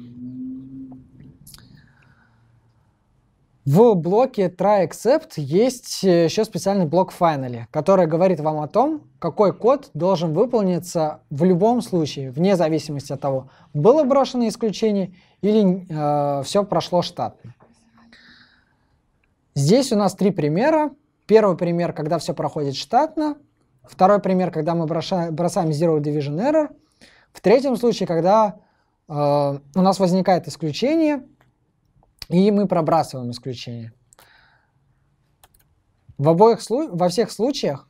В блоке try except есть э, еще специальный блок finally, который говорит вам о том, какой код должен выполниться в любом случае, вне зависимости от того, было брошено исключение или э, все прошло штатно. Здесь у нас три примера. Первый пример, когда все проходит штатно. Второй пример, когда мы бросаем, бросаем Zero Division Error. В третьем случае, когда э, у нас возникает исключение – и мы пробрасываем исключение. В обоих, во всех случаях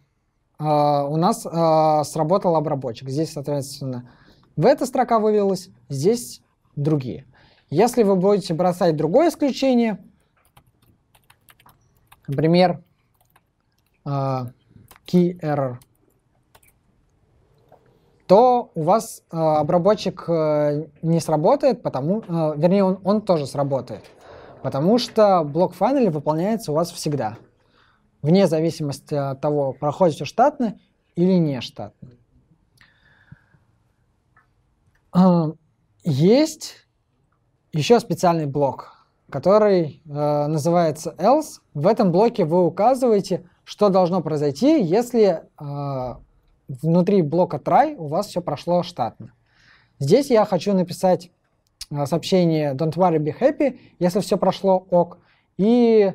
э, у нас э, сработал обработчик. Здесь, соответственно, в эта строка вывелась, здесь другие. Если вы будете бросать другое исключение, например, э, key error, то у вас э, обработчик э, не сработает, потому, э, вернее, он, он тоже сработает. Потому что блок фанеля выполняется у вас всегда. Вне зависимости от того, проходите штатно или не штатно. А, есть еще специальный блок, который э, называется else. В этом блоке вы указываете, что должно произойти, если э, внутри блока try у вас все прошло штатно. Здесь я хочу написать Э, сообщение Don't worry, be happy, если все прошло ок. И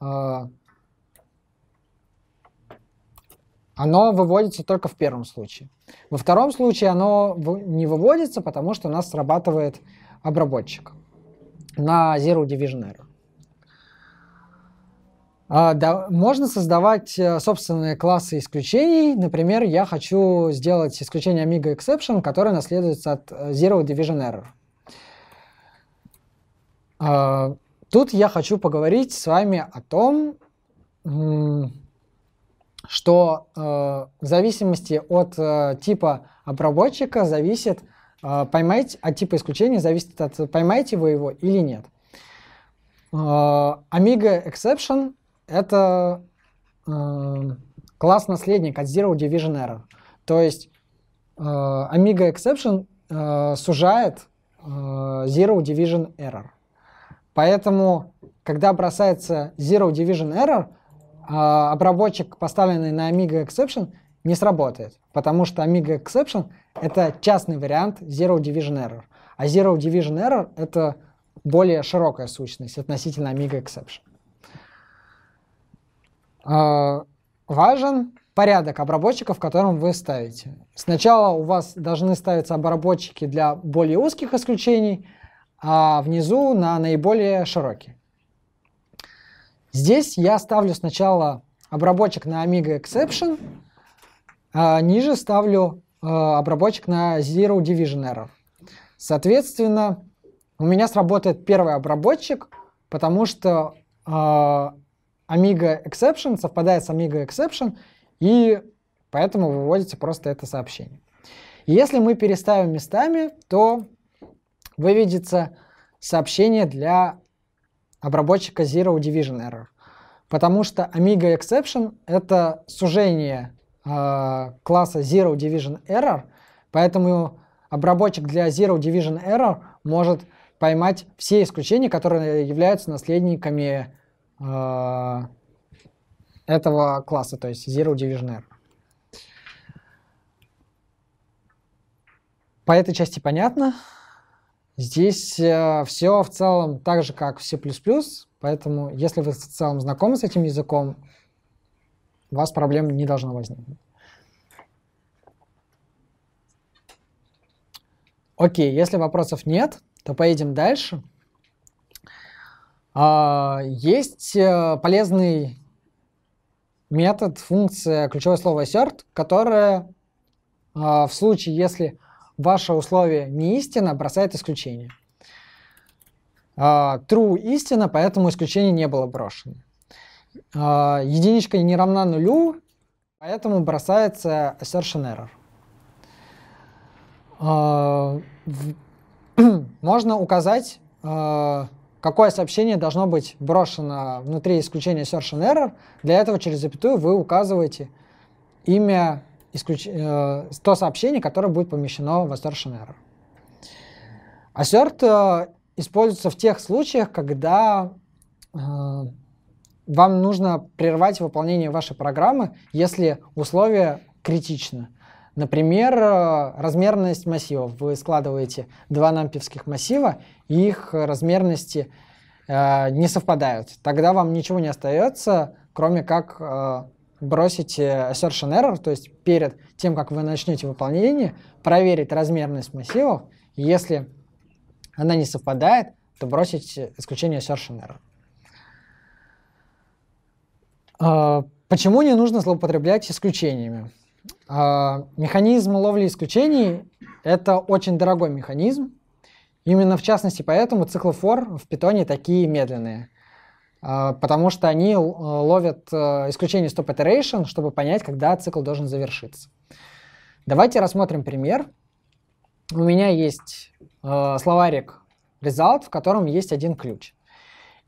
э, оно выводится только в первом случае. Во втором случае оно не выводится, потому что у нас срабатывает обработчик на Zero Division Error. А, да, можно создавать э, собственные классы исключений. Например, я хочу сделать исключение Amiga Exception, которое наследуется от э, Zero Division Error. А, тут я хочу поговорить с вами о том, что э, в зависимости от э, типа обработчика зависит, э, поймаете, от типа исключения зависит от поймаете вы его или нет. Amiga Exception — это класс-наследник от Zero Division Error. То есть Amiga Exception сужает Zero Division Error. Поэтому, когда бросается Zero Division Error, а, обработчик, поставленный на Amiga Exception, не сработает, потому что Amiga Exception — это частный вариант Zero Division Error, а Zero Division Error — это более широкая сущность относительно Amiga Exception. А, важен порядок обработчиков, которым вы ставите. Сначала у вас должны ставиться обработчики для более узких исключений — а внизу на наиболее широкие. Здесь я ставлю сначала обработчик на Amiga Exception, а ниже ставлю э, обработчик на Zero Division Error. Соответственно, у меня сработает первый обработчик, потому что э, Amiga Exception совпадает с Amiga Exception, и поэтому выводится просто это сообщение. если мы переставим местами, то выведется сообщение для обработчика Zero Division Error. Потому что Amiga Exception — это сужение э, класса Zero Division Error, поэтому обработчик для Zero Division Error может поймать все исключения, которые являются наследниками э, этого класса, то есть Zero Division Error. По этой части понятно. Здесь э, все в целом так же, как в C++, поэтому если вы в целом знакомы с этим языком, у вас проблем не должно возникнуть. Окей, если вопросов нет, то поедем дальше. Uh, есть uh, полезный метод, функция ключевое слово assert, которая uh, в случае, если ваше условие не истина, бросает исключение. А, True истина, поэтому исключение не было брошено. А, Единичка не равна нулю, поэтому бросается assertion error. А, можно указать, какое сообщение должно быть брошено внутри исключения assertion error. Для этого через запятую вы указываете имя исключ... э, то сообщение, которое будет помещено в assertion error. Assert э, используется в тех случаях, когда э, вам нужно прервать выполнение вашей программы, если условия критичны. Например, э, размерность массивов. Вы складываете два нампевских массива, и их размерности э, не совпадают. Тогда вам ничего не остается, кроме как э, бросить э, assertion error, то есть перед тем, как вы начнете выполнение, проверить размерность массивов. Если она не совпадает, то бросить исключение assertion error. А, почему не нужно злоупотреблять исключениями? А, механизм ловли исключений – это очень дорогой механизм. Именно в частности поэтому циклы for в питоне такие медленные – а, потому что они э, ловят э, исключение stop iteration, чтобы понять, когда цикл должен завершиться. Давайте рассмотрим пример. У меня есть э, словарик result, в котором есть один ключ.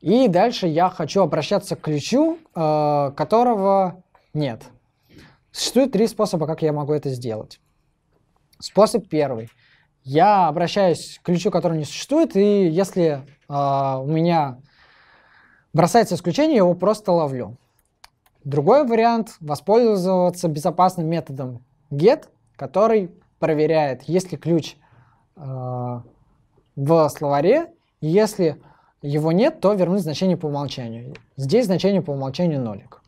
И дальше я хочу обращаться к ключу, которого нет. Существует три способа, как я могу это сделать. Способ первый. Я обращаюсь к ключу, который не существует, и если э, у меня Бросается исключение, я его просто ловлю. Другой вариант – воспользоваться безопасным методом get, который проверяет, есть ли ключ э, в словаре, и если его нет, то вернуть значение по умолчанию. Здесь значение по умолчанию нолик.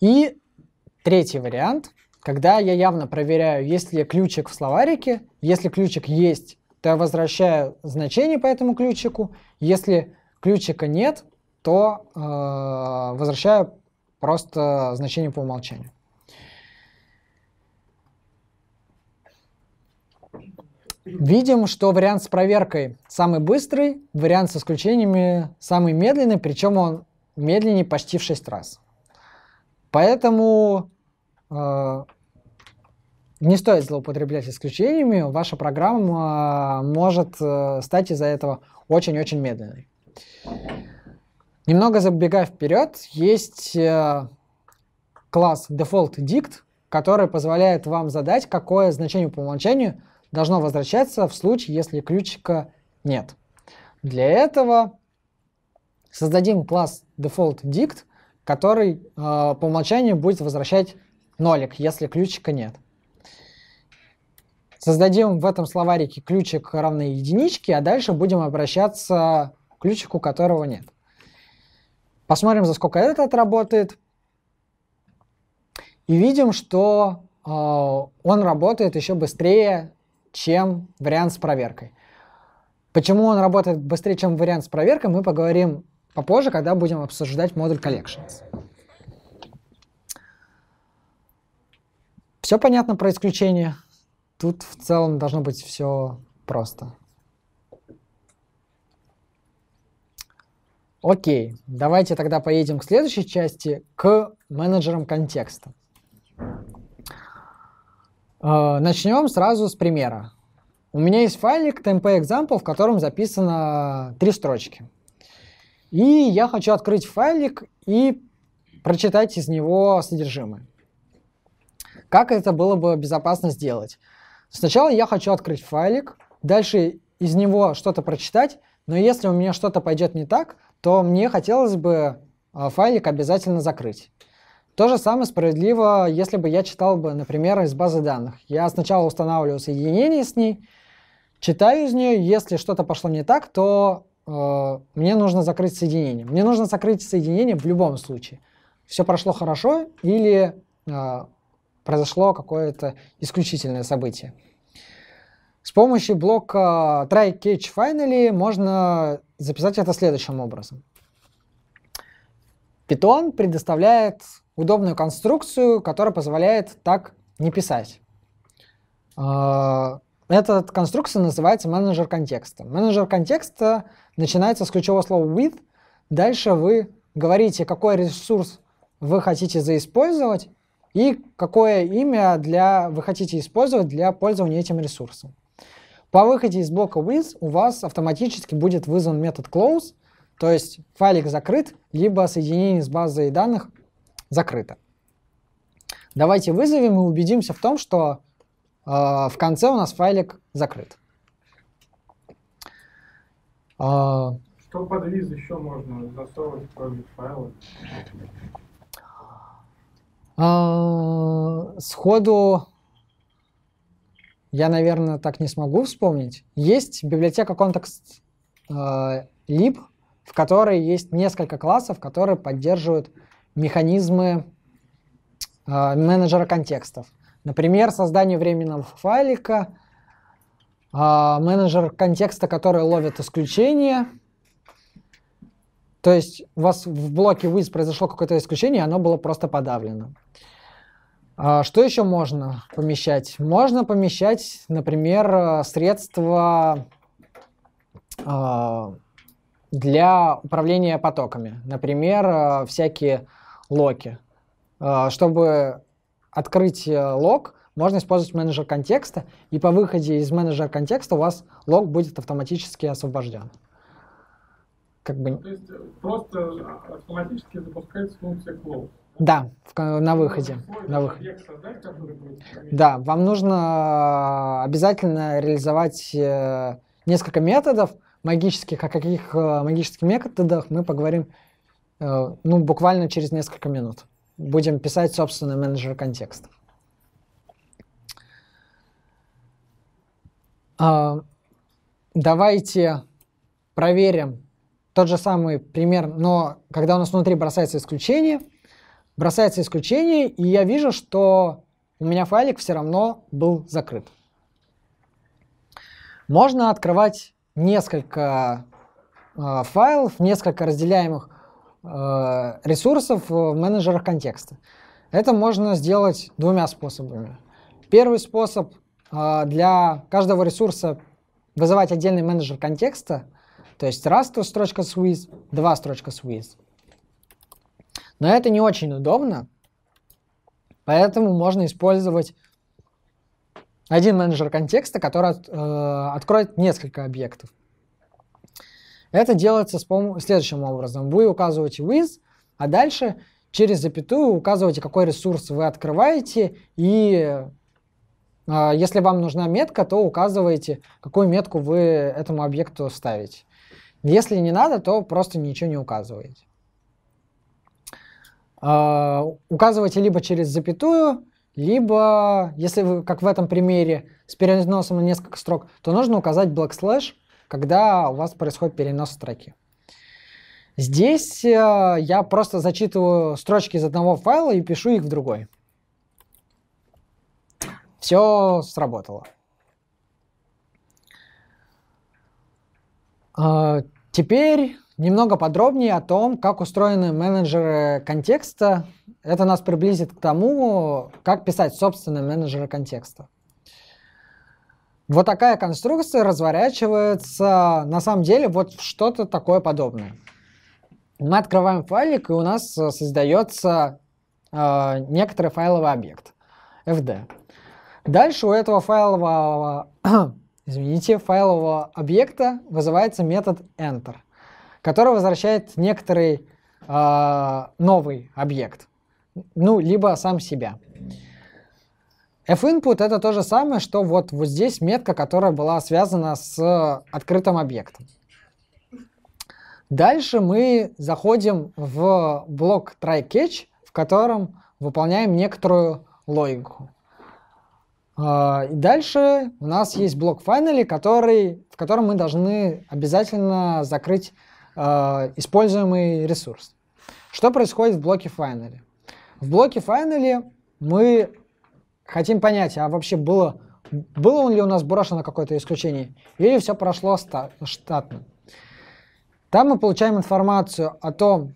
И третий вариант, когда я явно проверяю, есть ли ключик в словарике, если ключик есть, то я возвращаю значение по этому ключику. Если ключика нет, то э, возвращаю просто значение по умолчанию. Видим, что вариант с проверкой самый быстрый, вариант с исключениями самый медленный, причем он медленнее почти в 6 раз. Поэтому э, не стоит злоупотреблять исключениями, ваша программа э, может э, стать из-за этого очень-очень медленной. Немного забегая вперед, есть э, класс Default Dict, который позволяет вам задать, какое значение по умолчанию должно возвращаться в случае, если ключика нет. Для этого создадим класс Default Dict, который э, по умолчанию будет возвращать нолик, если ключика нет. Создадим в этом словарике ключик равный единичке, а дальше будем обращаться к ключику, которого нет. Посмотрим, за сколько этот работает. И видим, что э, он работает еще быстрее, чем вариант с проверкой. Почему он работает быстрее, чем вариант с проверкой, мы поговорим попозже, когда будем обсуждать модуль collections. Все понятно про исключение? Тут в целом должно быть все просто. Окей, давайте тогда поедем к следующей части, к менеджерам контекста. Э, Начнем сразу с примера. У меня есть файлик TMP Example, в котором записано три строчки. И я хочу открыть файлик и прочитать из него содержимое. Как это было бы безопасно сделать? Сначала я хочу открыть файлик, дальше из него что-то прочитать, но если у меня что-то пойдет не так, то мне хотелось бы а, файлик обязательно закрыть. То же самое справедливо, если бы я читал бы, например, из базы данных. Я сначала устанавливаю соединение с ней, читаю из нее, если что-то пошло не так, то э, мне нужно закрыть соединение. Мне нужно закрыть соединение в любом случае. Все прошло хорошо или а, произошло какое-то исключительное событие. С помощью блока try catch finally можно записать это следующим образом. Python предоставляет удобную конструкцию, которая позволяет так не писать. А, эта конструкция называется менеджер контекста. Менеджер контекста начинается с ключевого слова with. Дальше вы говорите, какой ресурс вы хотите заиспользовать, и какое имя для, вы хотите использовать для пользования этим ресурсом. По выходе из блока with у вас автоматически будет вызван метод close, то есть файлик закрыт, либо соединение с базой данных закрыто. Давайте вызовем и убедимся в том, что э, в конце у нас файлик закрыт. Э, что под виз еще можно засовывать, кроме файла? А, сходу я, наверное, так не смогу вспомнить. Есть библиотека контекст э, а, lib, в которой есть несколько классов, которые поддерживают механизмы а, менеджера контекстов. Например, создание временного файлика, а, менеджер контекста, который ловит исключения – то есть у вас в блоке with произошло какое-то исключение, оно было просто подавлено. А что еще можно помещать? Можно помещать, например, средства а, для управления потоками. Например, а, всякие локи. Чтобы открыть э, лог, можно использовать менеджер контекста, и по выходе из менеджера контекста у вас лог будет автоматически освобожден как бы... То есть э, просто автоматически запускается функция close. Да, в, на ну, выходе. На выходе. Создать, да, вам нужно э, обязательно реализовать э, несколько методов магических, о каких магических методах мы поговорим ну, буквально через несколько минут. Будем писать собственный менеджер контекста. А, давайте проверим тот же самый пример, но когда у нас внутри бросается исключение, бросается исключение, и я вижу, что у меня файлик все равно был закрыт. Можно открывать несколько э, файлов, несколько разделяемых э, ресурсов в менеджерах контекста. Это можно сделать двумя способами. Первый способ э, для каждого ресурса вызывать отдельный менеджер контекста, то есть раз то строчка with, два строчка with. Но это не очень удобно, поэтому можно использовать один менеджер контекста, который э, откроет несколько объектов. Это делается с пом- следующим образом. Вы указываете with, а дальше через запятую указываете, какой ресурс вы открываете, и э, если вам нужна метка, то указываете, какую метку вы этому объекту ставите. Если не надо, то просто ничего не указываете. Uh, а, указывайте либо через запятую, либо, если вы, как в этом примере, с переносом на несколько строк, то нужно указать backslash, когда у вас происходит перенос строки. Здесь uh, я просто зачитываю строчки из одного файла и пишу их в другой. Все сработало. А, Теперь немного подробнее о том, как устроены менеджеры контекста. Это нас приблизит к тому, как писать собственные менеджеры контекста. Вот такая конструкция разворачивается на самом деле вот в что-то такое подобное. Мы открываем файлик, и у нас э, создается э, некоторый файловый объект, FD. Дальше у этого файлового извините, файлового объекта вызывается метод enter, который возвращает некоторый э, новый объект, ну, либо сам себя. finput это то же самое, что вот, вот здесь метка, которая была связана с открытым объектом. Дальше мы заходим в блок try-catch, в котором выполняем некоторую логику. А, и дальше у нас есть блок Finally, который, в котором мы должны обязательно закрыть а, используемый ресурс. Что происходит в блоке Finally? В блоке Finally мы хотим понять, а вообще было, было ли у нас брошено какое-то исключение, или все прошло штатно. Там мы получаем информацию о том,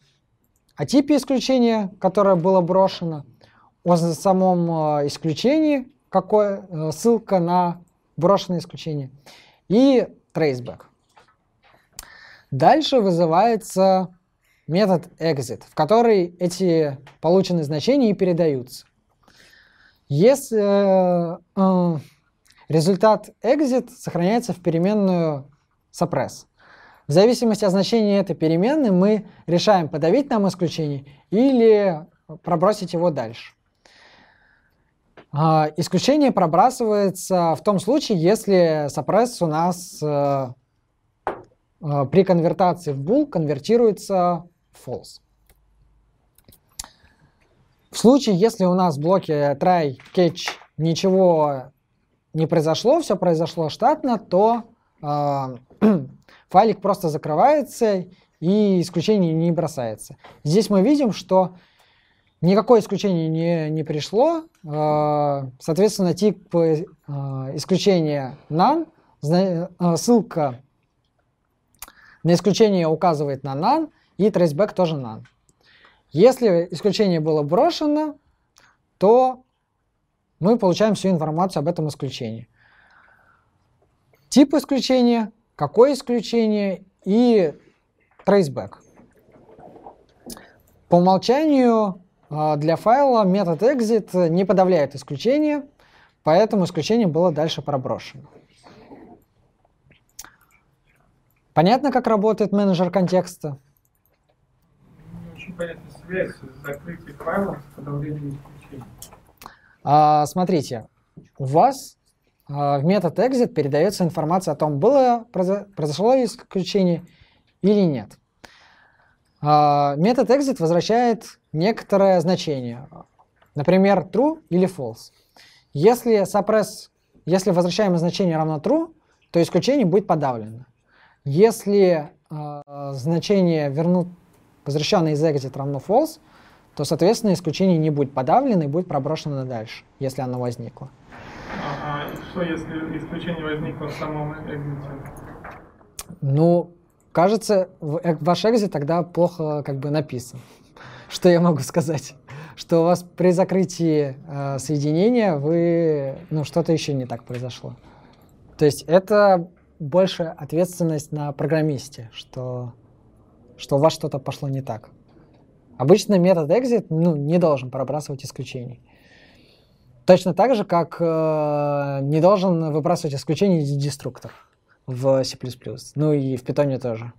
о типе исключения, которое было брошено, о самом а, исключении, какое, э, ссылка на брошенное исключение и traceback. Дальше вызывается метод exit, в который эти полученные значения и передаются. Если э, э, результат exit сохраняется в переменную suppress. В зависимости от значения этой переменной мы решаем, подавить нам исключение или пробросить его дальше. А, исключение пробрасывается в том случае, если сопресс у нас э, э, при конвертации в bool конвертируется в false. В случае, если у нас в блоке try, catch ничего не произошло, все произошло штатно, то э, файлик просто закрывается и исключение не бросается. Здесь мы видим, что Никакое исключение не, не пришло. А, соответственно, тип э, а, исключения NaN, а, ссылка на исключение указывает на NaN и трейсбэк тоже NaN. Если исключение было брошено, то мы получаем всю информацию об этом исключении. Тип исключения, какое исключение и трейсбэк. По умолчанию а, для файла метод exit не подавляет исключение, поэтому исключение было дальше проброшено. Понятно, как работает менеджер контекста? А, смотрите, у вас а, в метод exit передается информация о том, было произошло исключение или нет. А, метод exit возвращает некоторое значение. Например, true или false. Если suppress, если возвращаемое значение равно true, то исключение будет подавлено. Если э, значение вернут, возвращенное из exit равно false, то, соответственно, исключение не будет подавлено и будет проброшено дальше, если оно возникло. А, а что, если исключение возникло в самом экзите? Ну, Кажется, э, ваш экзит тогда плохо как бы написан. Что я могу сказать? Что у вас при закрытии э, соединения вы, ну, что-то еще не так произошло. То есть это больше ответственность на программисте, что, что у вас что-то пошло не так. Обычно метод exit ну, не должен пробрасывать исключений. Точно так же, как э, не должен выбрасывать исключений деструктор в C++. Ну и в питоне тоже.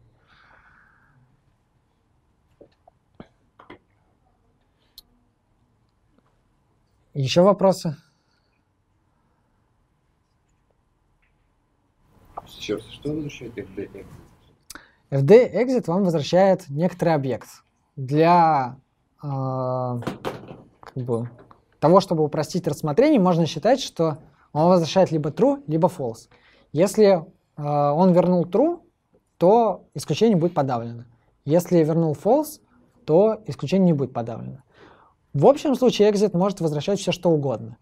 Еще вопросы? Сейчас, что возвращает FD Exit? FD Exit вам возвращает некоторый объект. Для э, как бы, того, чтобы упростить рассмотрение, можно считать, что он возвращает либо true, либо false. Если а, он вернул true, то исключение будет подавлено. Если вернул false, то исключение не будет подавлено. В общем случае exit может возвращать все что угодно.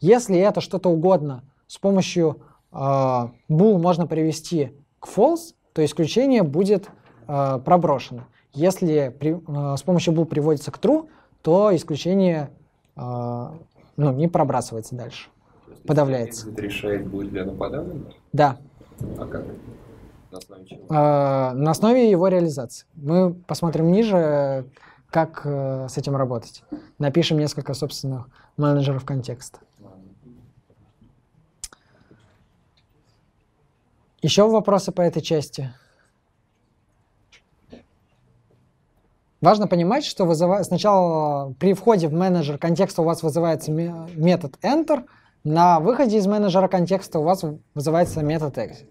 Если это что-то угодно с помощью э, bool можно привести к false, то исключение будет э, проброшено. Если при, э, с помощью bool приводится к true, то исключение э, ну, не пробрасывается дальше. Подавляется. Решает, будет ли оно подавлено? Да. А как? На основе чего? А, на основе его реализации. Мы посмотрим ниже, как э, с этим работать. Напишем несколько собственных менеджеров контекста. Еще вопросы по этой части? Важно понимать, что вызыва... сначала при входе в менеджер контекста у вас вызывается метод enter – на выходе из менеджера контекста у вас вызывается метод exit.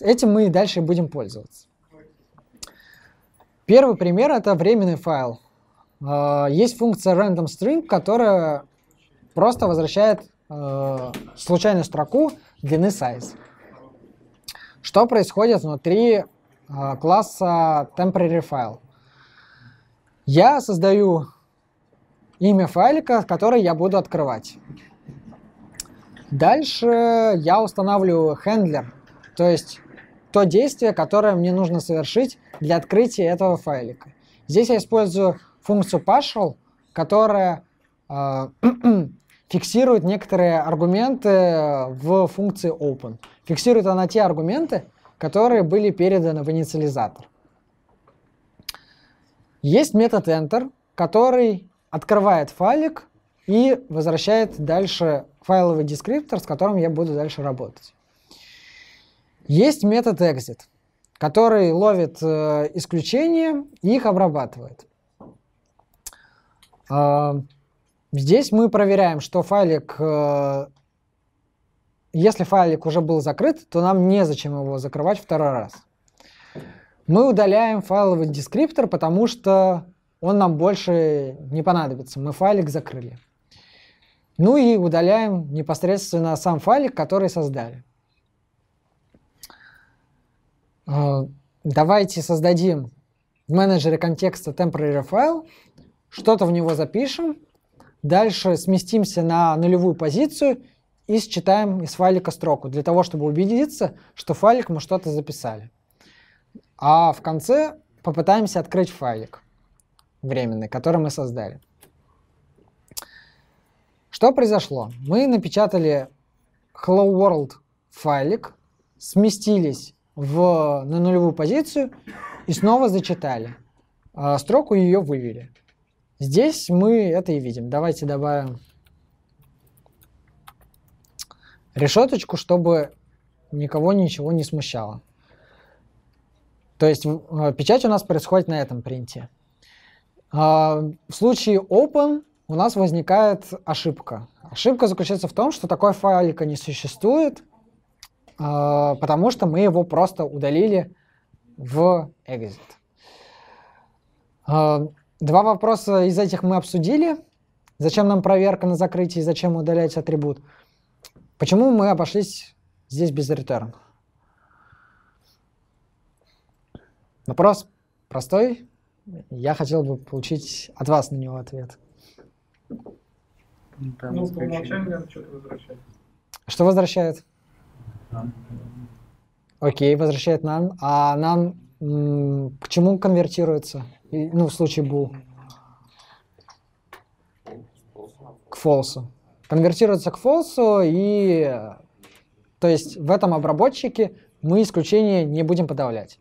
Этим мы и дальше будем пользоваться. Первый пример — это временный файл. Э, есть функция random string, которая просто возвращает э, случайную строку длины size. Что происходит внутри э, класса temporary file? Я создаю имя файлика, который я буду открывать. Дальше я устанавливаю хендлер, то есть то действие, которое мне нужно совершить для открытия этого файлика. Здесь я использую функцию partial, которая э, фиксирует некоторые аргументы в функции open. Фиксирует она те аргументы, которые были переданы в инициализатор. Есть метод enter, который открывает файлик и возвращает дальше файловый дескриптор, с которым я буду дальше работать. Есть метод exit, который ловит э, исключения и их обрабатывает. Э, здесь мы проверяем, что файлик, э, если файлик уже был закрыт, то нам незачем его закрывать второй раз. Мы удаляем файловый дескриптор, потому что он нам больше не понадобится. Мы файлик закрыли. Ну и удаляем непосредственно сам файлик, который создали. А, давайте создадим в менеджере контекста temporary файл, что-то в него запишем, дальше сместимся на нулевую позицию и считаем из файлика строку, для того, чтобы убедиться, что файлик мы что-то записали. А в конце попытаемся открыть файлик временный, который мы создали. Что произошло? Мы напечатали Hello World файлик, сместились в, на нулевую позицию и снова зачитали. А строку ее вывели. Здесь мы это и видим. Давайте добавим решеточку, чтобы никого ничего не смущало. То есть э, печать у нас происходит на этом принте. А, в случае open у нас возникает ошибка. Ошибка заключается в том, что такой файлика не существует, а, потому что мы его просто удалили в Exit. А, два вопроса из этих мы обсудили. Зачем нам проверка на закрытие и зачем удалять атрибут? Почему мы обошлись здесь без return? Вопрос простой. Я хотел бы получить от вас на него ответ. Ну, там ну, по умолчанию надо что-то возвращать. Что возвращает? Окей, возвращает нам. А нам к чему конвертируется? ну, в случае bool. К фолсу. Конвертируется к фолсу и то есть в этом обработчике мы исключение не будем подавлять.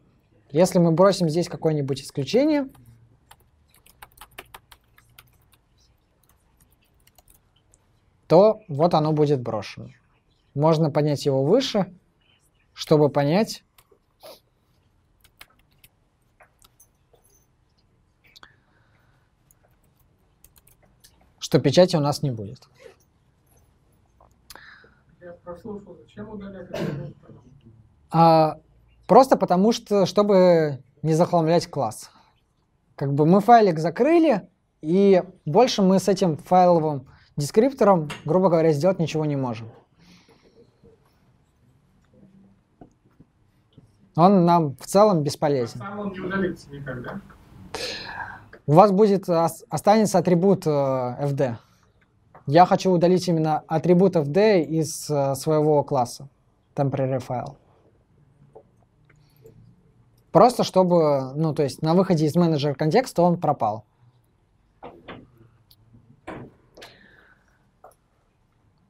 Если мы бросим здесь какое-нибудь исключение, то вот оно будет брошено. Можно поднять его выше, чтобы понять, что печати у нас не будет. Прослушал, а, просто потому что, чтобы не захламлять класс. Как бы мы файлик закрыли, и больше мы с этим файловым Дескриптором, грубо говоря, сделать ничего не можем. Он нам в целом бесполезен. Сам он не удалится никогда. У вас будет, э, останется атрибут э, fd. Я хочу удалить именно атрибут fd из э, своего класса, temporary файл. Просто чтобы, ну, то есть на выходе из менеджера контекста он пропал.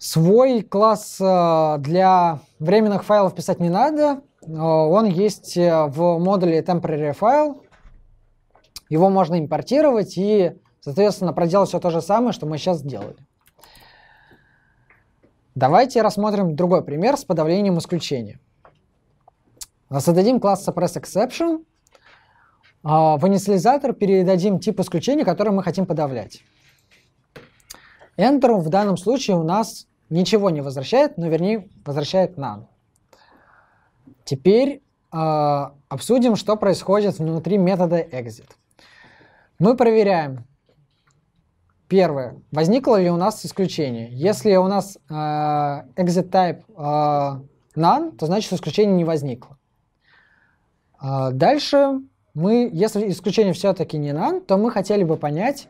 Свой класс э, для временных файлов писать не надо. Э, он есть э, в модуле temporary file. Его можно импортировать и, соответственно, проделать все то же самое, что мы сейчас сделали. Давайте рассмотрим другой пример с подавлением исключения. Создадим класс SuppressException, В инициализатор передадим тип исключения, который мы хотим подавлять. Enter в данном случае у нас ничего не возвращает, но вернее возвращает нам. Теперь э, обсудим, что происходит внутри метода exit. Мы проверяем. Первое. Возникло ли у нас исключение? Если у нас э, exit type э, none, то значит исключение не возникло. Э, дальше мы, если исключение все-таки не none, то мы хотели бы понять,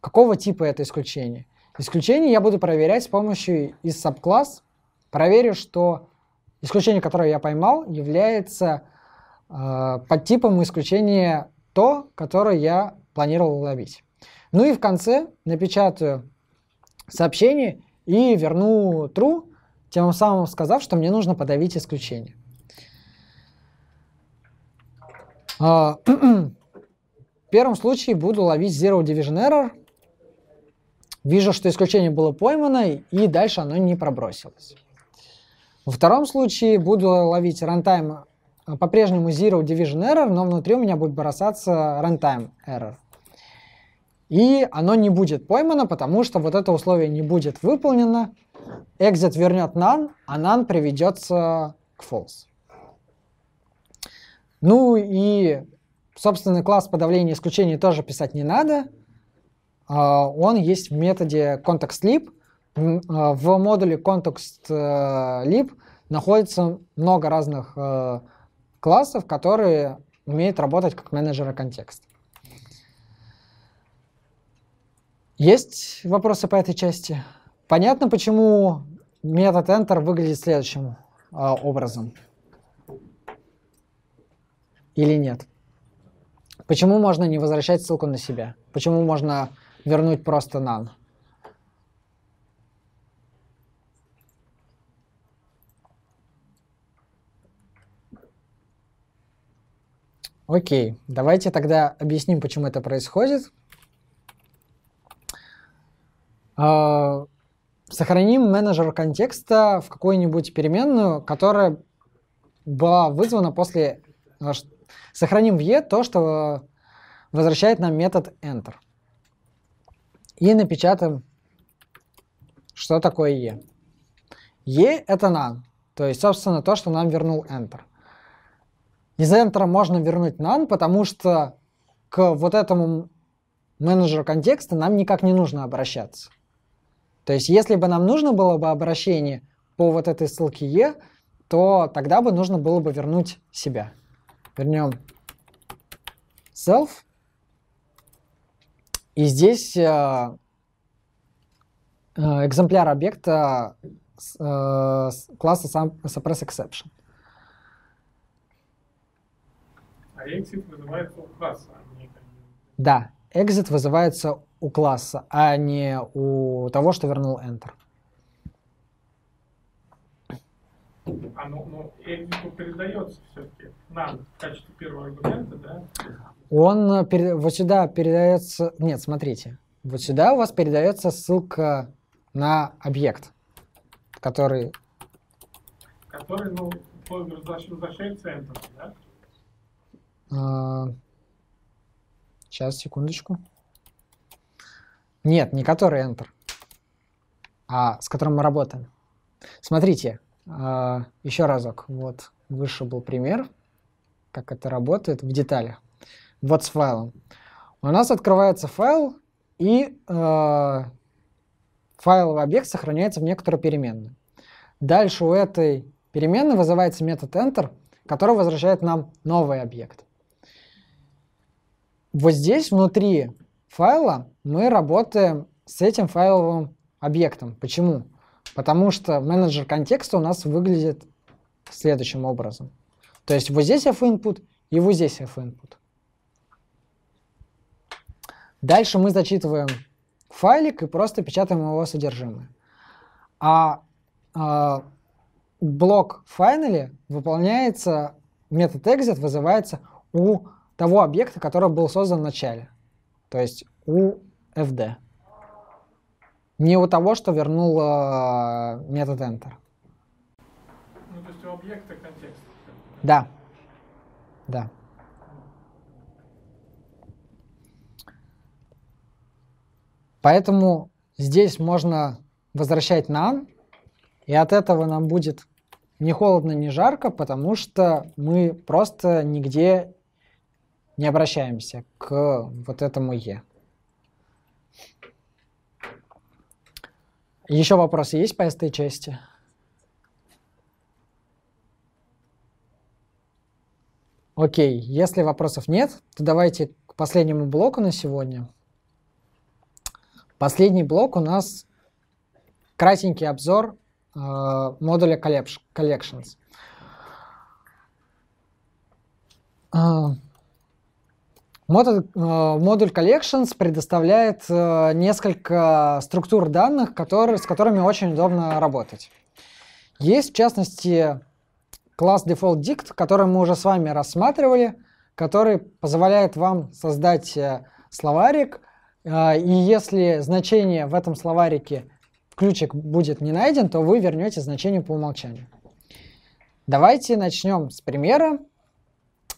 какого типа это исключение. Исключение я буду проверять с помощью из сабкласс. Проверю, что исключение, которое я поймал, является э, под типом исключения то, которое я планировал ловить. Ну и в конце напечатаю сообщение и верну true, тем самым сказав, что мне нужно подавить исключение. А, в первом случае буду ловить Zero Division Error, Вижу, что исключение было поймано, и дальше оно не пробросилось. Во втором случае буду ловить runtime а, по-прежнему zero division error, но внутри у меня будет бросаться runtime error. И оно не будет поймано, потому что вот это условие не будет выполнено. Exit вернет none, а none приведется к false. Ну и, собственно, класс подавления исключений тоже писать не надо. А, он есть в методе contextLib. А, в модуле contextLib находится много разных э, классов, которые умеют работать как менеджеры контекста. Есть вопросы по этой части? Понятно, почему метод enter выглядит следующим а, образом? Или нет? Почему можно не возвращать ссылку на себя? Почему можно вернуть просто нан. Окей, давайте тогда объясним, почему это происходит. А, сохраним менеджер контекста в какую-нибудь переменную, которая была вызвана после... Э, сохраним в E то, что э, возвращает нам метод enter и напечатаем, что такое E. E это none, то есть, собственно, то, что нам вернул Enter. Из Enter можно вернуть none, потому что к вот этому менеджеру контекста нам никак не нужно обращаться. То есть, если бы нам нужно было бы обращение по вот этой ссылке E, то тогда бы нужно было бы вернуть себя. Вернем self и здесь э, э, экземпляр объекта э, класса сам, suppress exception. А exit вызывается у класса, а не... Да, exit вызывается у класса, а не у того, что вернул enter. оно, а, ну, Эльзику ну, передается все-таки нам в качестве первого аргумента, да? Он э, перед, вот сюда передается... Нет, смотрите. Вот сюда у вас передается ссылка на объект, который... Который, ну, возвращает центр, да? А, сейчас, секундочку. Нет, не который Enter, а с которым мы работаем. Смотрите, а, еще разок. Вот выше был пример, как это работает в деталях. Вот с файлом. У нас открывается файл, и э, файловый объект сохраняется в некоторую переменную. Дальше у этой переменной вызывается метод enter, который возвращает нам новый объект. Вот здесь внутри файла мы работаем с этим файловым объектом. Почему? Потому что менеджер контекста у нас выглядит следующим образом. То есть вот здесь f-input и вот здесь f-input. Дальше мы зачитываем файлик и просто печатаем его содержимое. А, а блок finally выполняется, метод exit вызывается у того объекта, который был создан в начале, то есть у fd не у того, что вернул э, метод enter. Ну, то есть у объекта контекст. Да. Да. Поэтому здесь можно возвращать нан, и от этого нам будет не холодно, не жарко, потому что мы просто нигде не обращаемся к вот этому Е. Еще вопросы есть по этой части? Окей, если вопросов нет, то давайте к последнему блоку на сегодня. Последний блок у нас кратенький обзор э, модуля Collections. Э, Модуль, э, модуль Collections предоставляет э, несколько структур данных, которые, с которыми очень удобно работать. Есть, в частности, класс Default Dict, который мы уже с вами рассматривали, который позволяет вам создать э, словарик, и если значение в этом словарике ключик будет не найден, то вы вернете значение по умолчанию. Давайте начнем с примера.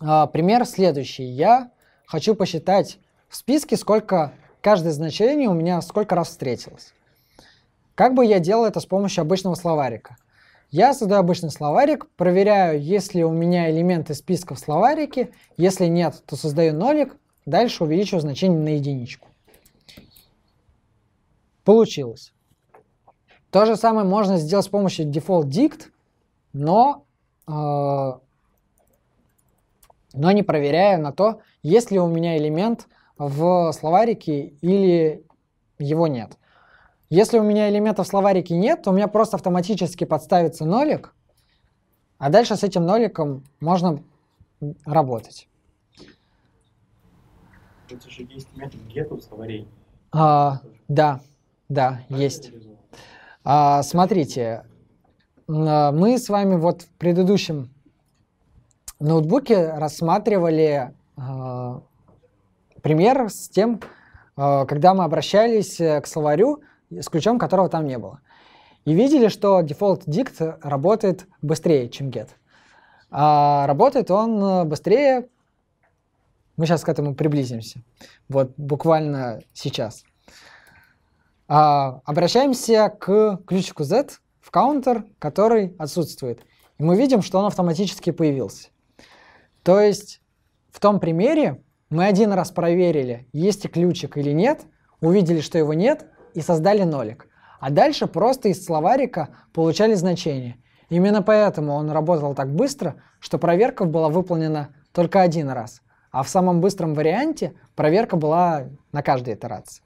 Пример следующий. Я хочу посчитать в списке, сколько каждое значение у меня сколько раз встретилось. Как бы я делал это с помощью обычного словарика? Я создаю обычный словарик, проверяю, есть ли у меня элементы списка в словарике. Если нет, то создаю нолик, дальше увеличиваю значение на единичку. Получилось. То же самое можно сделать с помощью default dict, но э, но не проверяя на то, есть ли у меня элемент в словарике или его нет. Если у меня элемента в словарике нет, то у меня просто автоматически подставится нолик, а дальше с этим ноликом можно работать. Это же есть метод get у словарей. А, да, да, как есть. А, смотрите, а, мы с вами вот в предыдущем в рассматривали э, пример с тем, э, когда мы обращались э, к словарю, с ключом которого там не было. И видели, что дефолт dict работает быстрее, чем get. А работает он э, быстрее, мы сейчас к этому приблизимся, вот буквально сейчас. А, обращаемся к ключику z в counter, который отсутствует. И мы видим, что он автоматически появился. То есть в том примере мы один раз проверили, есть ли ключик или нет, увидели, что его нет, и создали нолик. А дальше просто из словарика получали значение. Именно поэтому он работал так быстро, что проверка была выполнена только один раз. А в самом быстром варианте проверка была на каждой итерации.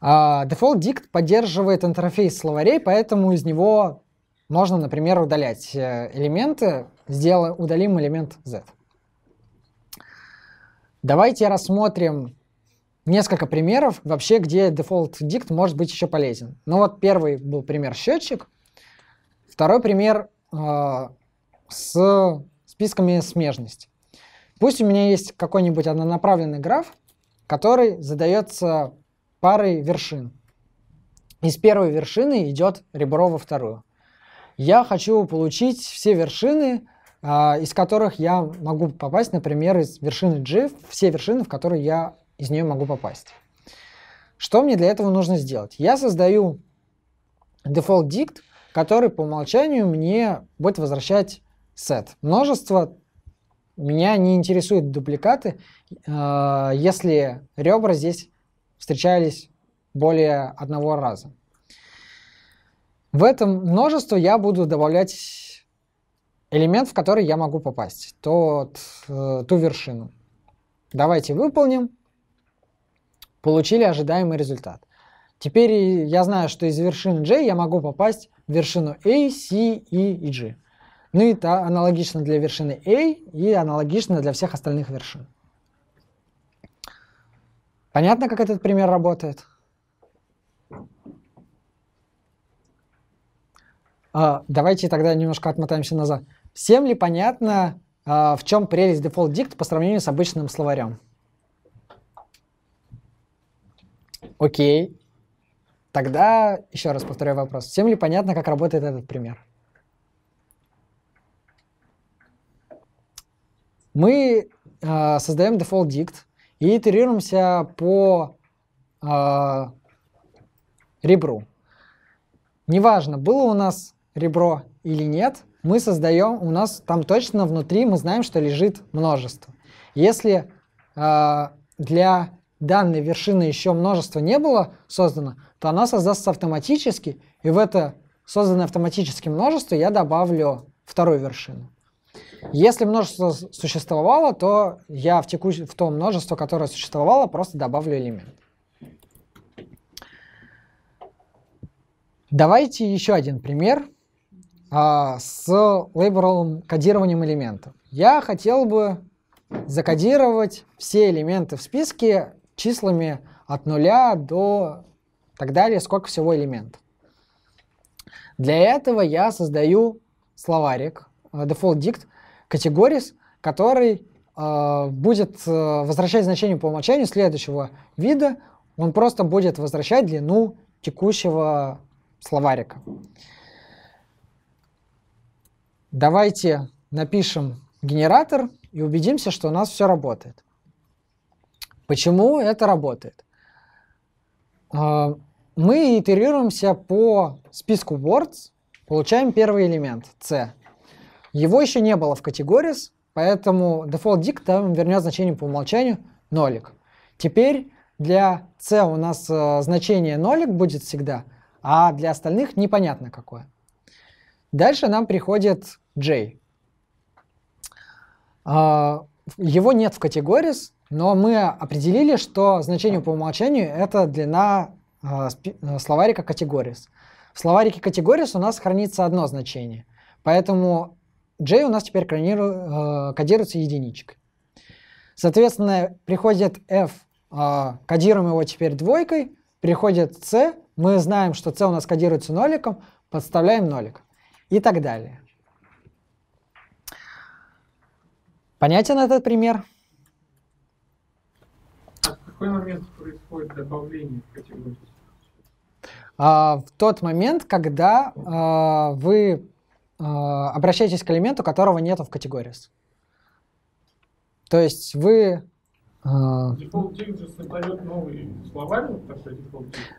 Default а, Dict поддерживает интерфейс словарей, поэтому из него можно, например, удалять э, элементы. Сделаем, удалим элемент z. Давайте рассмотрим несколько примеров вообще, где default dict может быть еще полезен. Ну вот первый был пример счетчик. Второй пример э, с списками смежности. Пусть у меня есть какой-нибудь однонаправленный граф, который задается парой вершин. Из первой вершины идет ребро во вторую я хочу получить все вершины, а, из которых я могу попасть, например, из вершины G, все вершины, в которые я из нее могу попасть. Что мне для этого нужно сделать? Я создаю default dict, который по умолчанию мне будет возвращать set. Множество меня не интересуют дубликаты, а, если ребра здесь встречались более одного раза. В этом множество я буду добавлять элемент, в который я могу попасть, тот, э, ту вершину. Давайте выполним. Получили ожидаемый результат. Теперь я знаю, что из вершины J я могу попасть в вершину A, C, E и G. Ну и это аналогично для вершины A и аналогично для всех остальных вершин. Понятно, как этот пример работает? А, давайте тогда немножко отмотаемся назад. Всем ли понятно, а, в чем прелесть Default Dict по сравнению с обычным словарем? Окей. Тогда еще раз повторяю вопрос. Всем ли понятно, как работает этот пример? Мы э, создаем Default Dict и итерируемся по э, ребру. Неважно, было у нас ребро или нет, мы создаем, у нас там точно внутри мы знаем, что лежит множество. Если э, для данной вершины еще множество не было создано, то она создастся автоматически, и в это созданное автоматически множество я добавлю вторую вершину. Если множество существовало, то я в, текуч... в то множество, которое существовало, просто добавлю элемент. Давайте еще один пример. А, с лейблом кодированием элементов. Я хотел бы закодировать все элементы в списке числами от нуля до так далее, сколько всего элементов. Для этого я создаю словарик default dict categories, который э, будет э, возвращать значение по умолчанию следующего вида. Он просто будет возвращать длину текущего словарика. Давайте напишем генератор и убедимся, что у нас все работает. Почему это работает? А, мы итерируемся по списку words, получаем первый элемент c. Его еще не было в категорис, поэтому default dict там вернет значение по умолчанию нолик. Теперь для c у нас э, значение нолик будет всегда, а для остальных непонятно какое. Дальше нам приходит J. А, его нет в categories, но мы определили, что значение по умолчанию это длина а, э, словарика categories. В словарике categories у нас хранится одно значение, поэтому J у нас теперь э, кодируется единичкой. Соответственно, приходит F, а, кодируем его теперь двойкой, приходит C, мы знаем, что C у нас кодируется ноликом, подставляем нолик и так далее. Понятен этот пример? В какой момент происходит добавление в категории? А, в тот момент, когда а, вы а, обращаетесь к элементу, которого нету в категории. То есть вы... А, словарик,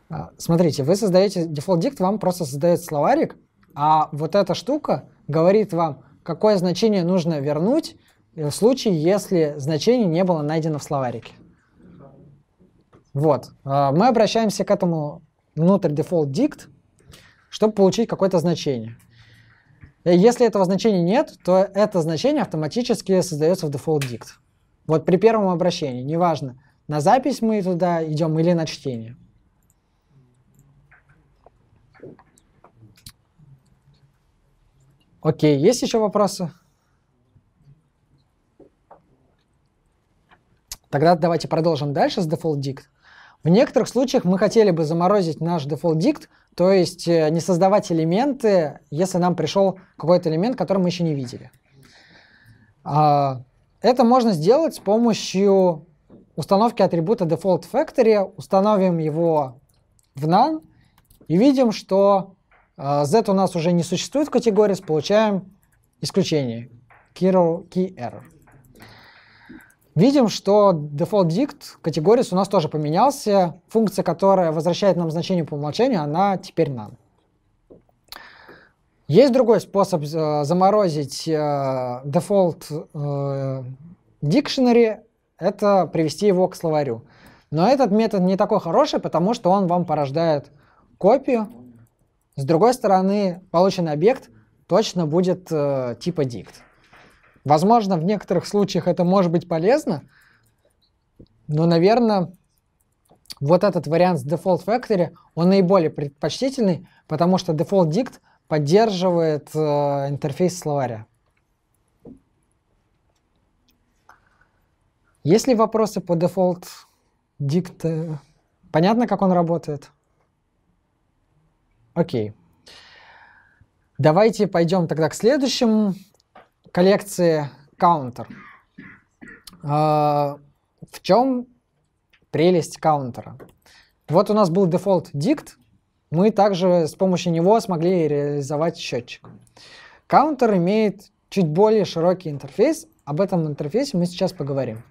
а, смотрите, вы создаете дефолт дикт вам просто создает словарик, а вот эта штука говорит вам, какое значение нужно вернуть в э, случае, если значение не было найдено в словарике. Вот. Э, мы обращаемся к этому внутрь default dict, чтобы получить какое-то значение. Э, если этого значения нет, то это значение автоматически создается в default dict. Вот при первом обращении, неважно, на запись мы туда идем или на чтение. Окей, есть еще вопросы? Тогда давайте продолжим дальше с Default Dict. В некоторых случаях мы хотели бы заморозить наш Default Dict, то есть э, не создавать элементы, если нам пришел какой-то элемент, который мы еще не видели. А, это можно сделать с помощью установки атрибута Default Factory. Установим его в none и видим, что э, z у нас уже не существует в категории, получаем исключение. Key error. Видим, что Default Dict Categories у нас тоже поменялся. Функция, которая возвращает нам значение по умолчанию, она теперь нам. Есть другой способ э, заморозить э, Default э, Dictionary, это привести его к словарю. Но этот метод не такой хороший, потому что он вам порождает копию. С другой стороны, полученный объект точно будет э, типа dict. Возможно, в некоторых случаях это может быть полезно, но, наверное, вот этот вариант с Default Factory, он наиболее предпочтительный, потому что Default Dict поддерживает э, интерфейс словаря. Есть ли вопросы по Default Dict? Понятно, как он работает? Окей. Давайте пойдем тогда к следующему коллекции Counter. А, в чем прелесть Counter? Вот у нас был дефолт Dict, мы также с помощью него смогли реализовать счетчик. Counter имеет чуть более широкий интерфейс, об этом интерфейсе мы сейчас поговорим.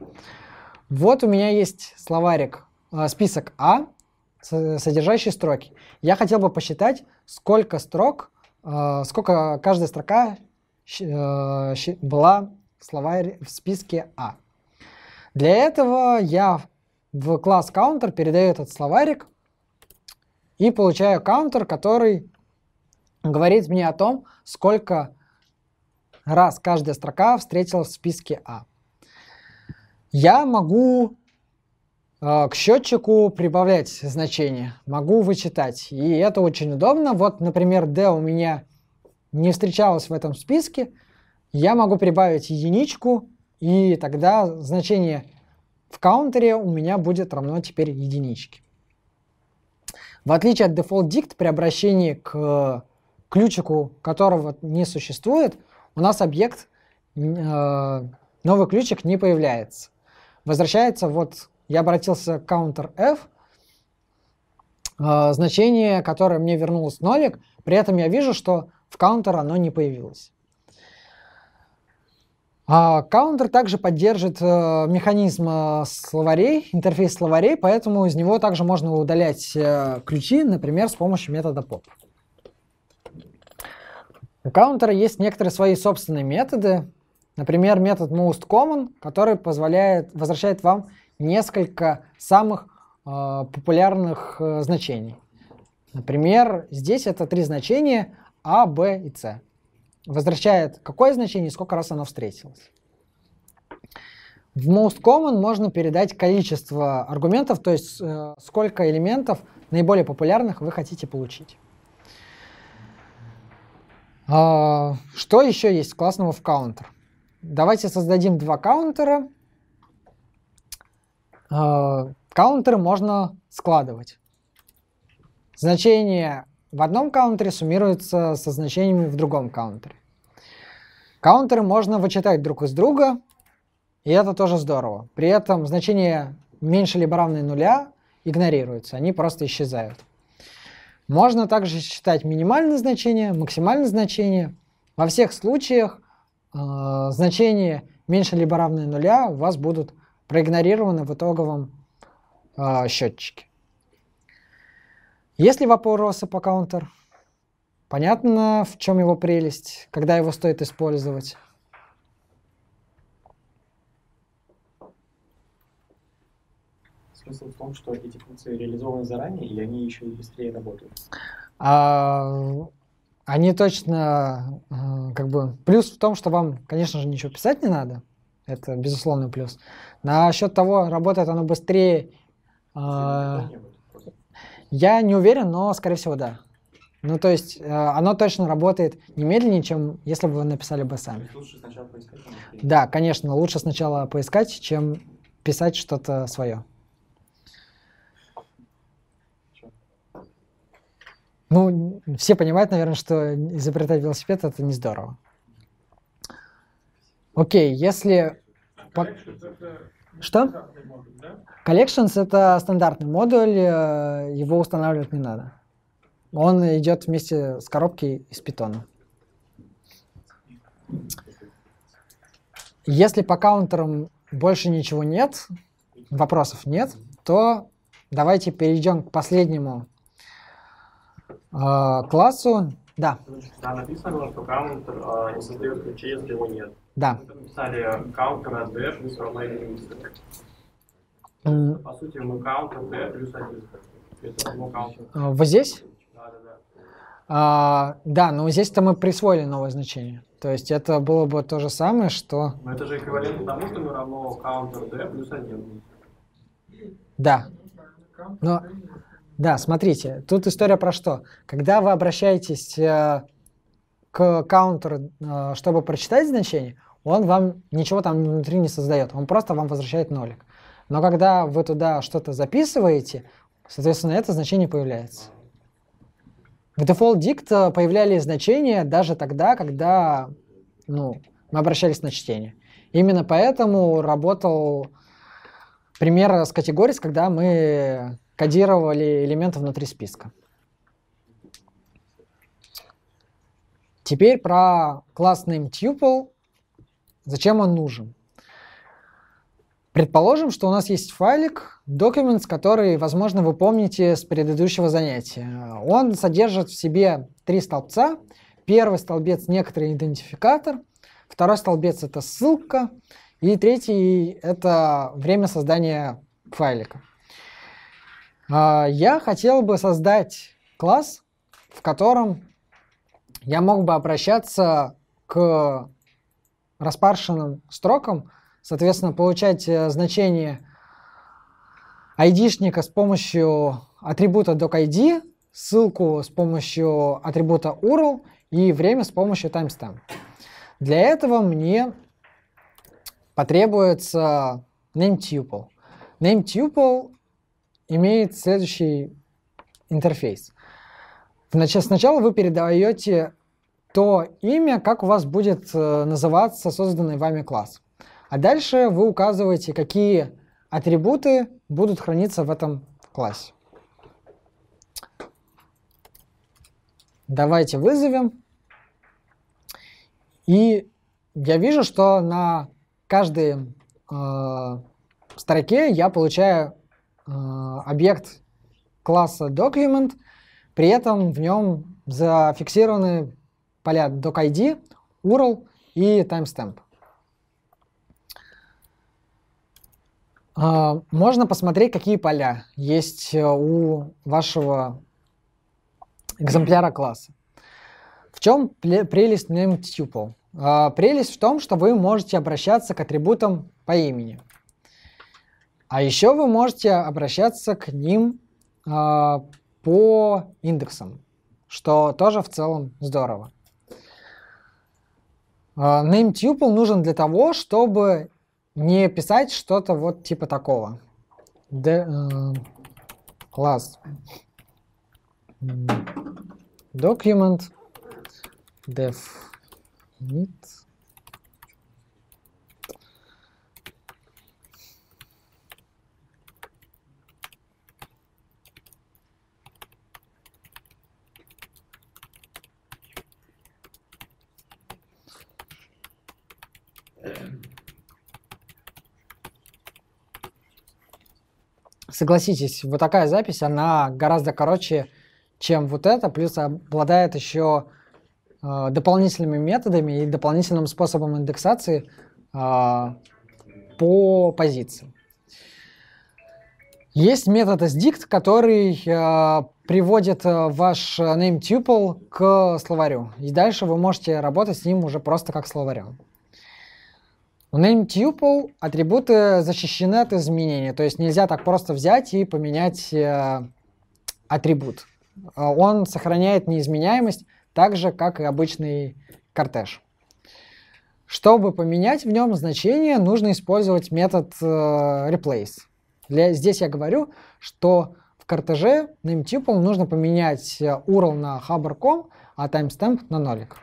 Вот у меня есть словарик, а, список А, содержащий строки. Я хотел бы посчитать, сколько строк, а, сколько каждая строка Э, была словарь в списке А. Для этого я в класс counter передаю этот словарик и получаю counter, который говорит мне о том, сколько раз каждая строка встретилась в списке А. Я могу э, к счетчику прибавлять значение, могу вычитать, и это очень удобно. Вот, например, D у меня не встречалось в этом списке, я могу прибавить единичку, и тогда значение в каунтере у меня будет равно теперь единичке. В отличие от Default Dict, при обращении к ключику, которого не существует, у нас объект, э, новый ключик не появляется. Возвращается, вот я обратился к counter f, э, значение, которое мне вернулось нолик, при этом я вижу, что в Counter оно не появилось. А, каунтер также поддержит э, механизм э, словарей, интерфейс словарей, поэтому из него также можно удалять э, ключи, например, с помощью метода pop. У каунтера есть некоторые свои собственные методы. Например, метод most_common, который позволяет, возвращает вам несколько самых э, популярных э, значений. Например, здесь это три значения а, Б и С. Возвращает какое значение и сколько раз оно встретилось. В most common можно передать количество аргументов, то есть э, сколько элементов наиболее популярных вы хотите получить. А, что еще есть классного в counter? Давайте создадим два каунтера. А, каунтеры можно складывать. Значение в одном каунтере суммируется со значениями в другом каунтере. Каунтеры можно вычитать друг из друга, и это тоже здорово. При этом значения меньше либо равные нуля игнорируются, они просто исчезают. Можно также считать минимальное значение, максимальное значение. Во всех случаях э, значения меньше либо равные нуля у вас будут проигнорированы в итоговом э, счетчике. Есть ли вопросы по каунтер? Понятно, в чем его прелесть, когда его стоит использовать. Смысл в том, что эти функции реализованы заранее, и они еще быстрее работают. А, они точно, э, как бы, плюс в том, что вам, конечно же, ничего писать не надо. Это безусловный плюс. Насчет того, работает оно быстрее. Э, Если я не уверен, но, скорее всего, да. Ну, то есть, э, оно точно работает не медленнее, чем если бы вы написали бы сами. Лучше сначала поискать. А да, конечно, лучше сначала поискать, чем писать что-то свое. Ну, все понимают, наверное, что изобретать велосипед это не здорово. Окей, если... А по... Что? Collections это стандартный модуль, э, его устанавливать не надо. Он идет вместе с коробкой из питона. Если по каунтерам больше ничего нет, вопросов нет, то давайте перейдем к последнему э, классу. Да. Да, написано, что каунтер э, не создает ключи, если его нет. Да. Вы написали counter от d плюс равна По сути, мы counter d а плюс а один. А, вот здесь? Да, да, да. А, да, но здесь-то мы присвоили новое значение. То есть это было бы то же самое, что... Но это же эквивалентно тому, что мы равно counter d плюс один. Да. Но, да, смотрите, тут история про что. Когда вы обращаетесь э, к counter, э, чтобы прочитать значение, он вам ничего там внутри не создает, он просто вам возвращает нолик. Но когда вы туда что-то записываете, соответственно, это значение появляется. В Default Dict э, появлялись значения даже тогда, когда ну, мы обращались на чтение. Именно поэтому работал пример с категорией когда мы кодировали элементы внутри списка. Теперь про класс name Зачем он нужен? Предположим, что у нас есть файлик documents, который, возможно, вы помните с предыдущего занятия. Он содержит в себе три столбца. Первый столбец — некоторый идентификатор, второй столбец — это ссылка, и третий — это время создания файлика. А, я хотел бы создать класс, в котором я мог бы обращаться к распаршенным строкам, соответственно, получать э, значение id-шника с помощью атрибута docid, ссылку с помощью атрибута url и время с помощью timestamp. Для этого мне потребуется nameTuple. NameTuple имеет следующий интерфейс. Значит, сначала вы передаете то имя, как у вас будет э, называться созданный вами класс. А дальше вы указываете, какие атрибуты будут храниться в этом классе. Давайте вызовем. И я вижу, что на каждой э, строке я получаю э, объект класса document – при этом в нем зафиксированы поля doc_id, URL и timestamp. А, можно посмотреть, какие поля есть э, у вашего экземпляра класса. В чем прелесть name а, Прелесть в том, что вы можете обращаться к атрибутам по имени. А еще вы можете обращаться к ним а, по индексам, что тоже в целом здорово. А, Name tuple нужен для того, чтобы не писать что-то вот типа такого. De, э, класс. Document def. Нет. согласитесь, вот такая запись, она гораздо короче, чем вот эта, плюс обладает еще э, дополнительными методами и дополнительным способом индексации э, по позиции. Есть метод sdict, который э, приводит э, ваш name tuple к словарю. И дальше вы можете работать с ним уже просто как словарем. В NameTuple атрибуты защищены от изменения, то есть нельзя так просто взять и поменять э, атрибут. Э, он сохраняет неизменяемость так же, как и обычный кортеж. Чтобы поменять в нем значение, нужно использовать метод э, replace. Для, здесь я говорю, что в кортеже nameTuple нужно поменять URL э, на hover.com, а timestamp на нолик.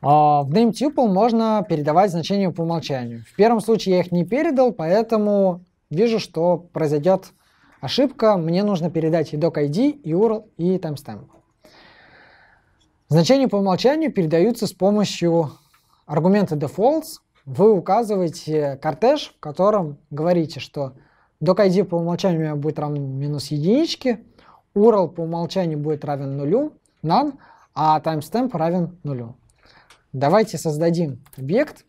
А, в nameTuple можно передавать значения по умолчанию. В первом случае я их не передал, поэтому вижу, что произойдет ошибка. Мне нужно передать и doc ID, и URL, и timestamp. Значения по умолчанию передаются с помощью аргумента defaults. Вы указываете кортеж, в котором говорите, что doc ID по умолчанию будет равен минус единичке, URL по умолчанию будет равен нулю, none, а timestamp равен нулю. Давайте создадим объект.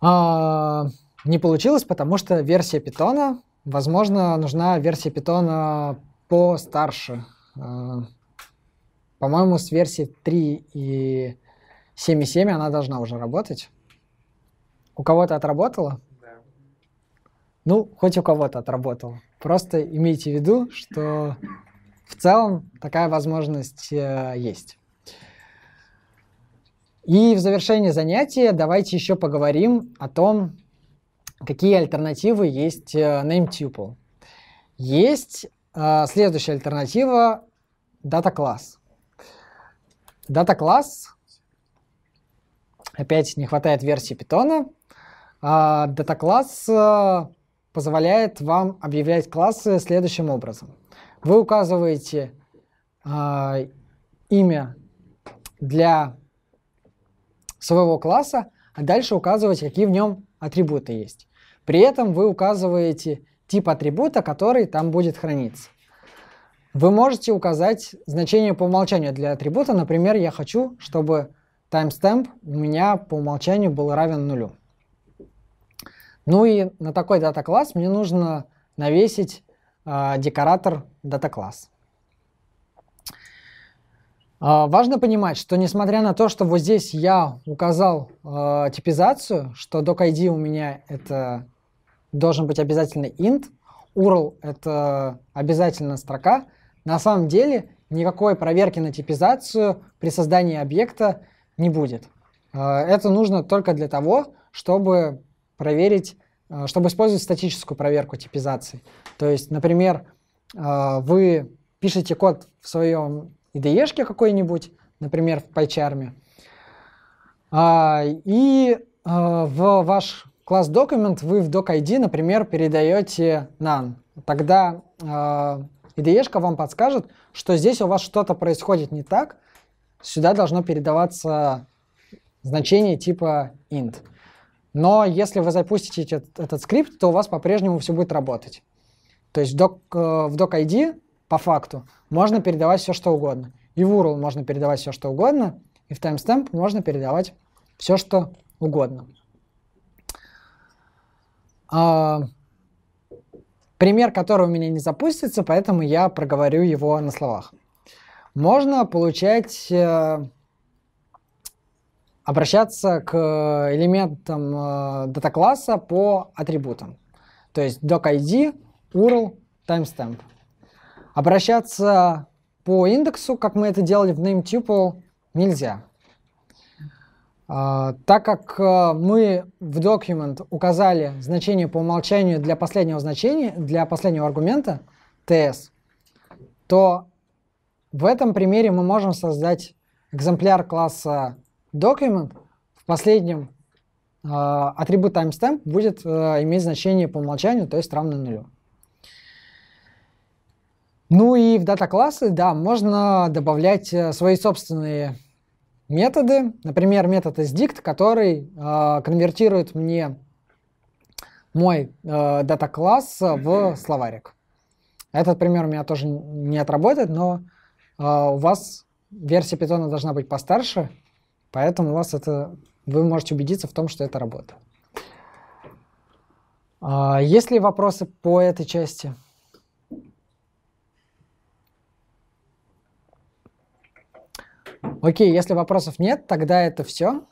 А, не получилось, потому что версия питона, возможно, нужна версия питона постарше. А, По-моему, с версии 3 и 7.7 она должна уже работать. У кого-то отработала? Да. Ну, хоть у кого-то отработало. Просто имейте в виду, что в целом такая возможность э, есть. И в завершении занятия давайте еще поговорим о том, какие альтернативы есть э, name tuple. Есть э, следующая альтернатива data class. Data class опять не хватает версии питона. Дата-класс э, позволяет вам объявлять классы следующим образом. Вы указываете э, имя для своего класса, а дальше указываете, какие в нем атрибуты есть. При этом вы указываете тип атрибута, который там будет храниться. Вы можете указать значение по умолчанию для атрибута. Например, я хочу, чтобы timestamp у меня по умолчанию был равен нулю. Ну и на такой дата-класс мне нужно навесить э, декоратор дата-класс. А, важно понимать, что несмотря на то, что вот здесь я указал э, типизацию, что doc-id у меня это должен быть обязательно int, URL это обязательно строка, на самом деле никакой проверки на типизацию при создании объекта не будет. А, это нужно только для того, чтобы проверить, чтобы использовать статическую проверку типизации. То есть, например, а, вы пишете код в своем IDE какой-нибудь, например, в PyCharm, а, и а, в ваш класс документ вы в doc.id, например, передаете none. Тогда IDE вам подскажет, что здесь у вас что-то происходит не так, сюда должно передаваться значение типа int. Но если вы запустите этот, этот скрипт, то у вас по-прежнему все будет работать. То есть док, э, в ID по факту можно передавать все, что угодно. И в URL можно передавать все, что угодно, и в timestamp можно передавать все, что угодно. А, пример, который у меня не запустится, поэтому я проговорю его на словах. Можно получать, э, обращаться к элементам э, дата-класса по атрибутам. То есть doc ID URL, timestamp. Обращаться по индексу, как мы это делали в name нельзя. А, так как э, мы в document указали значение по умолчанию для последнего значения, для последнего аргумента ts, то в этом примере мы можем создать экземпляр класса document. В последнем э, атрибут timestamp будет э, иметь значение по умолчанию, то есть равно нулю. Ну и в дата-классы, да, можно добавлять э, свои собственные методы. Например, метод isDict, который э, конвертирует мне мой э, дата-класс в словарик. Этот пример у меня тоже не отработает, но э, у вас версия питона должна быть постарше, поэтому у вас это вы можете убедиться в том, что это работает. Э, есть ли вопросы по этой части? Окей, если вопросов нет, тогда это все.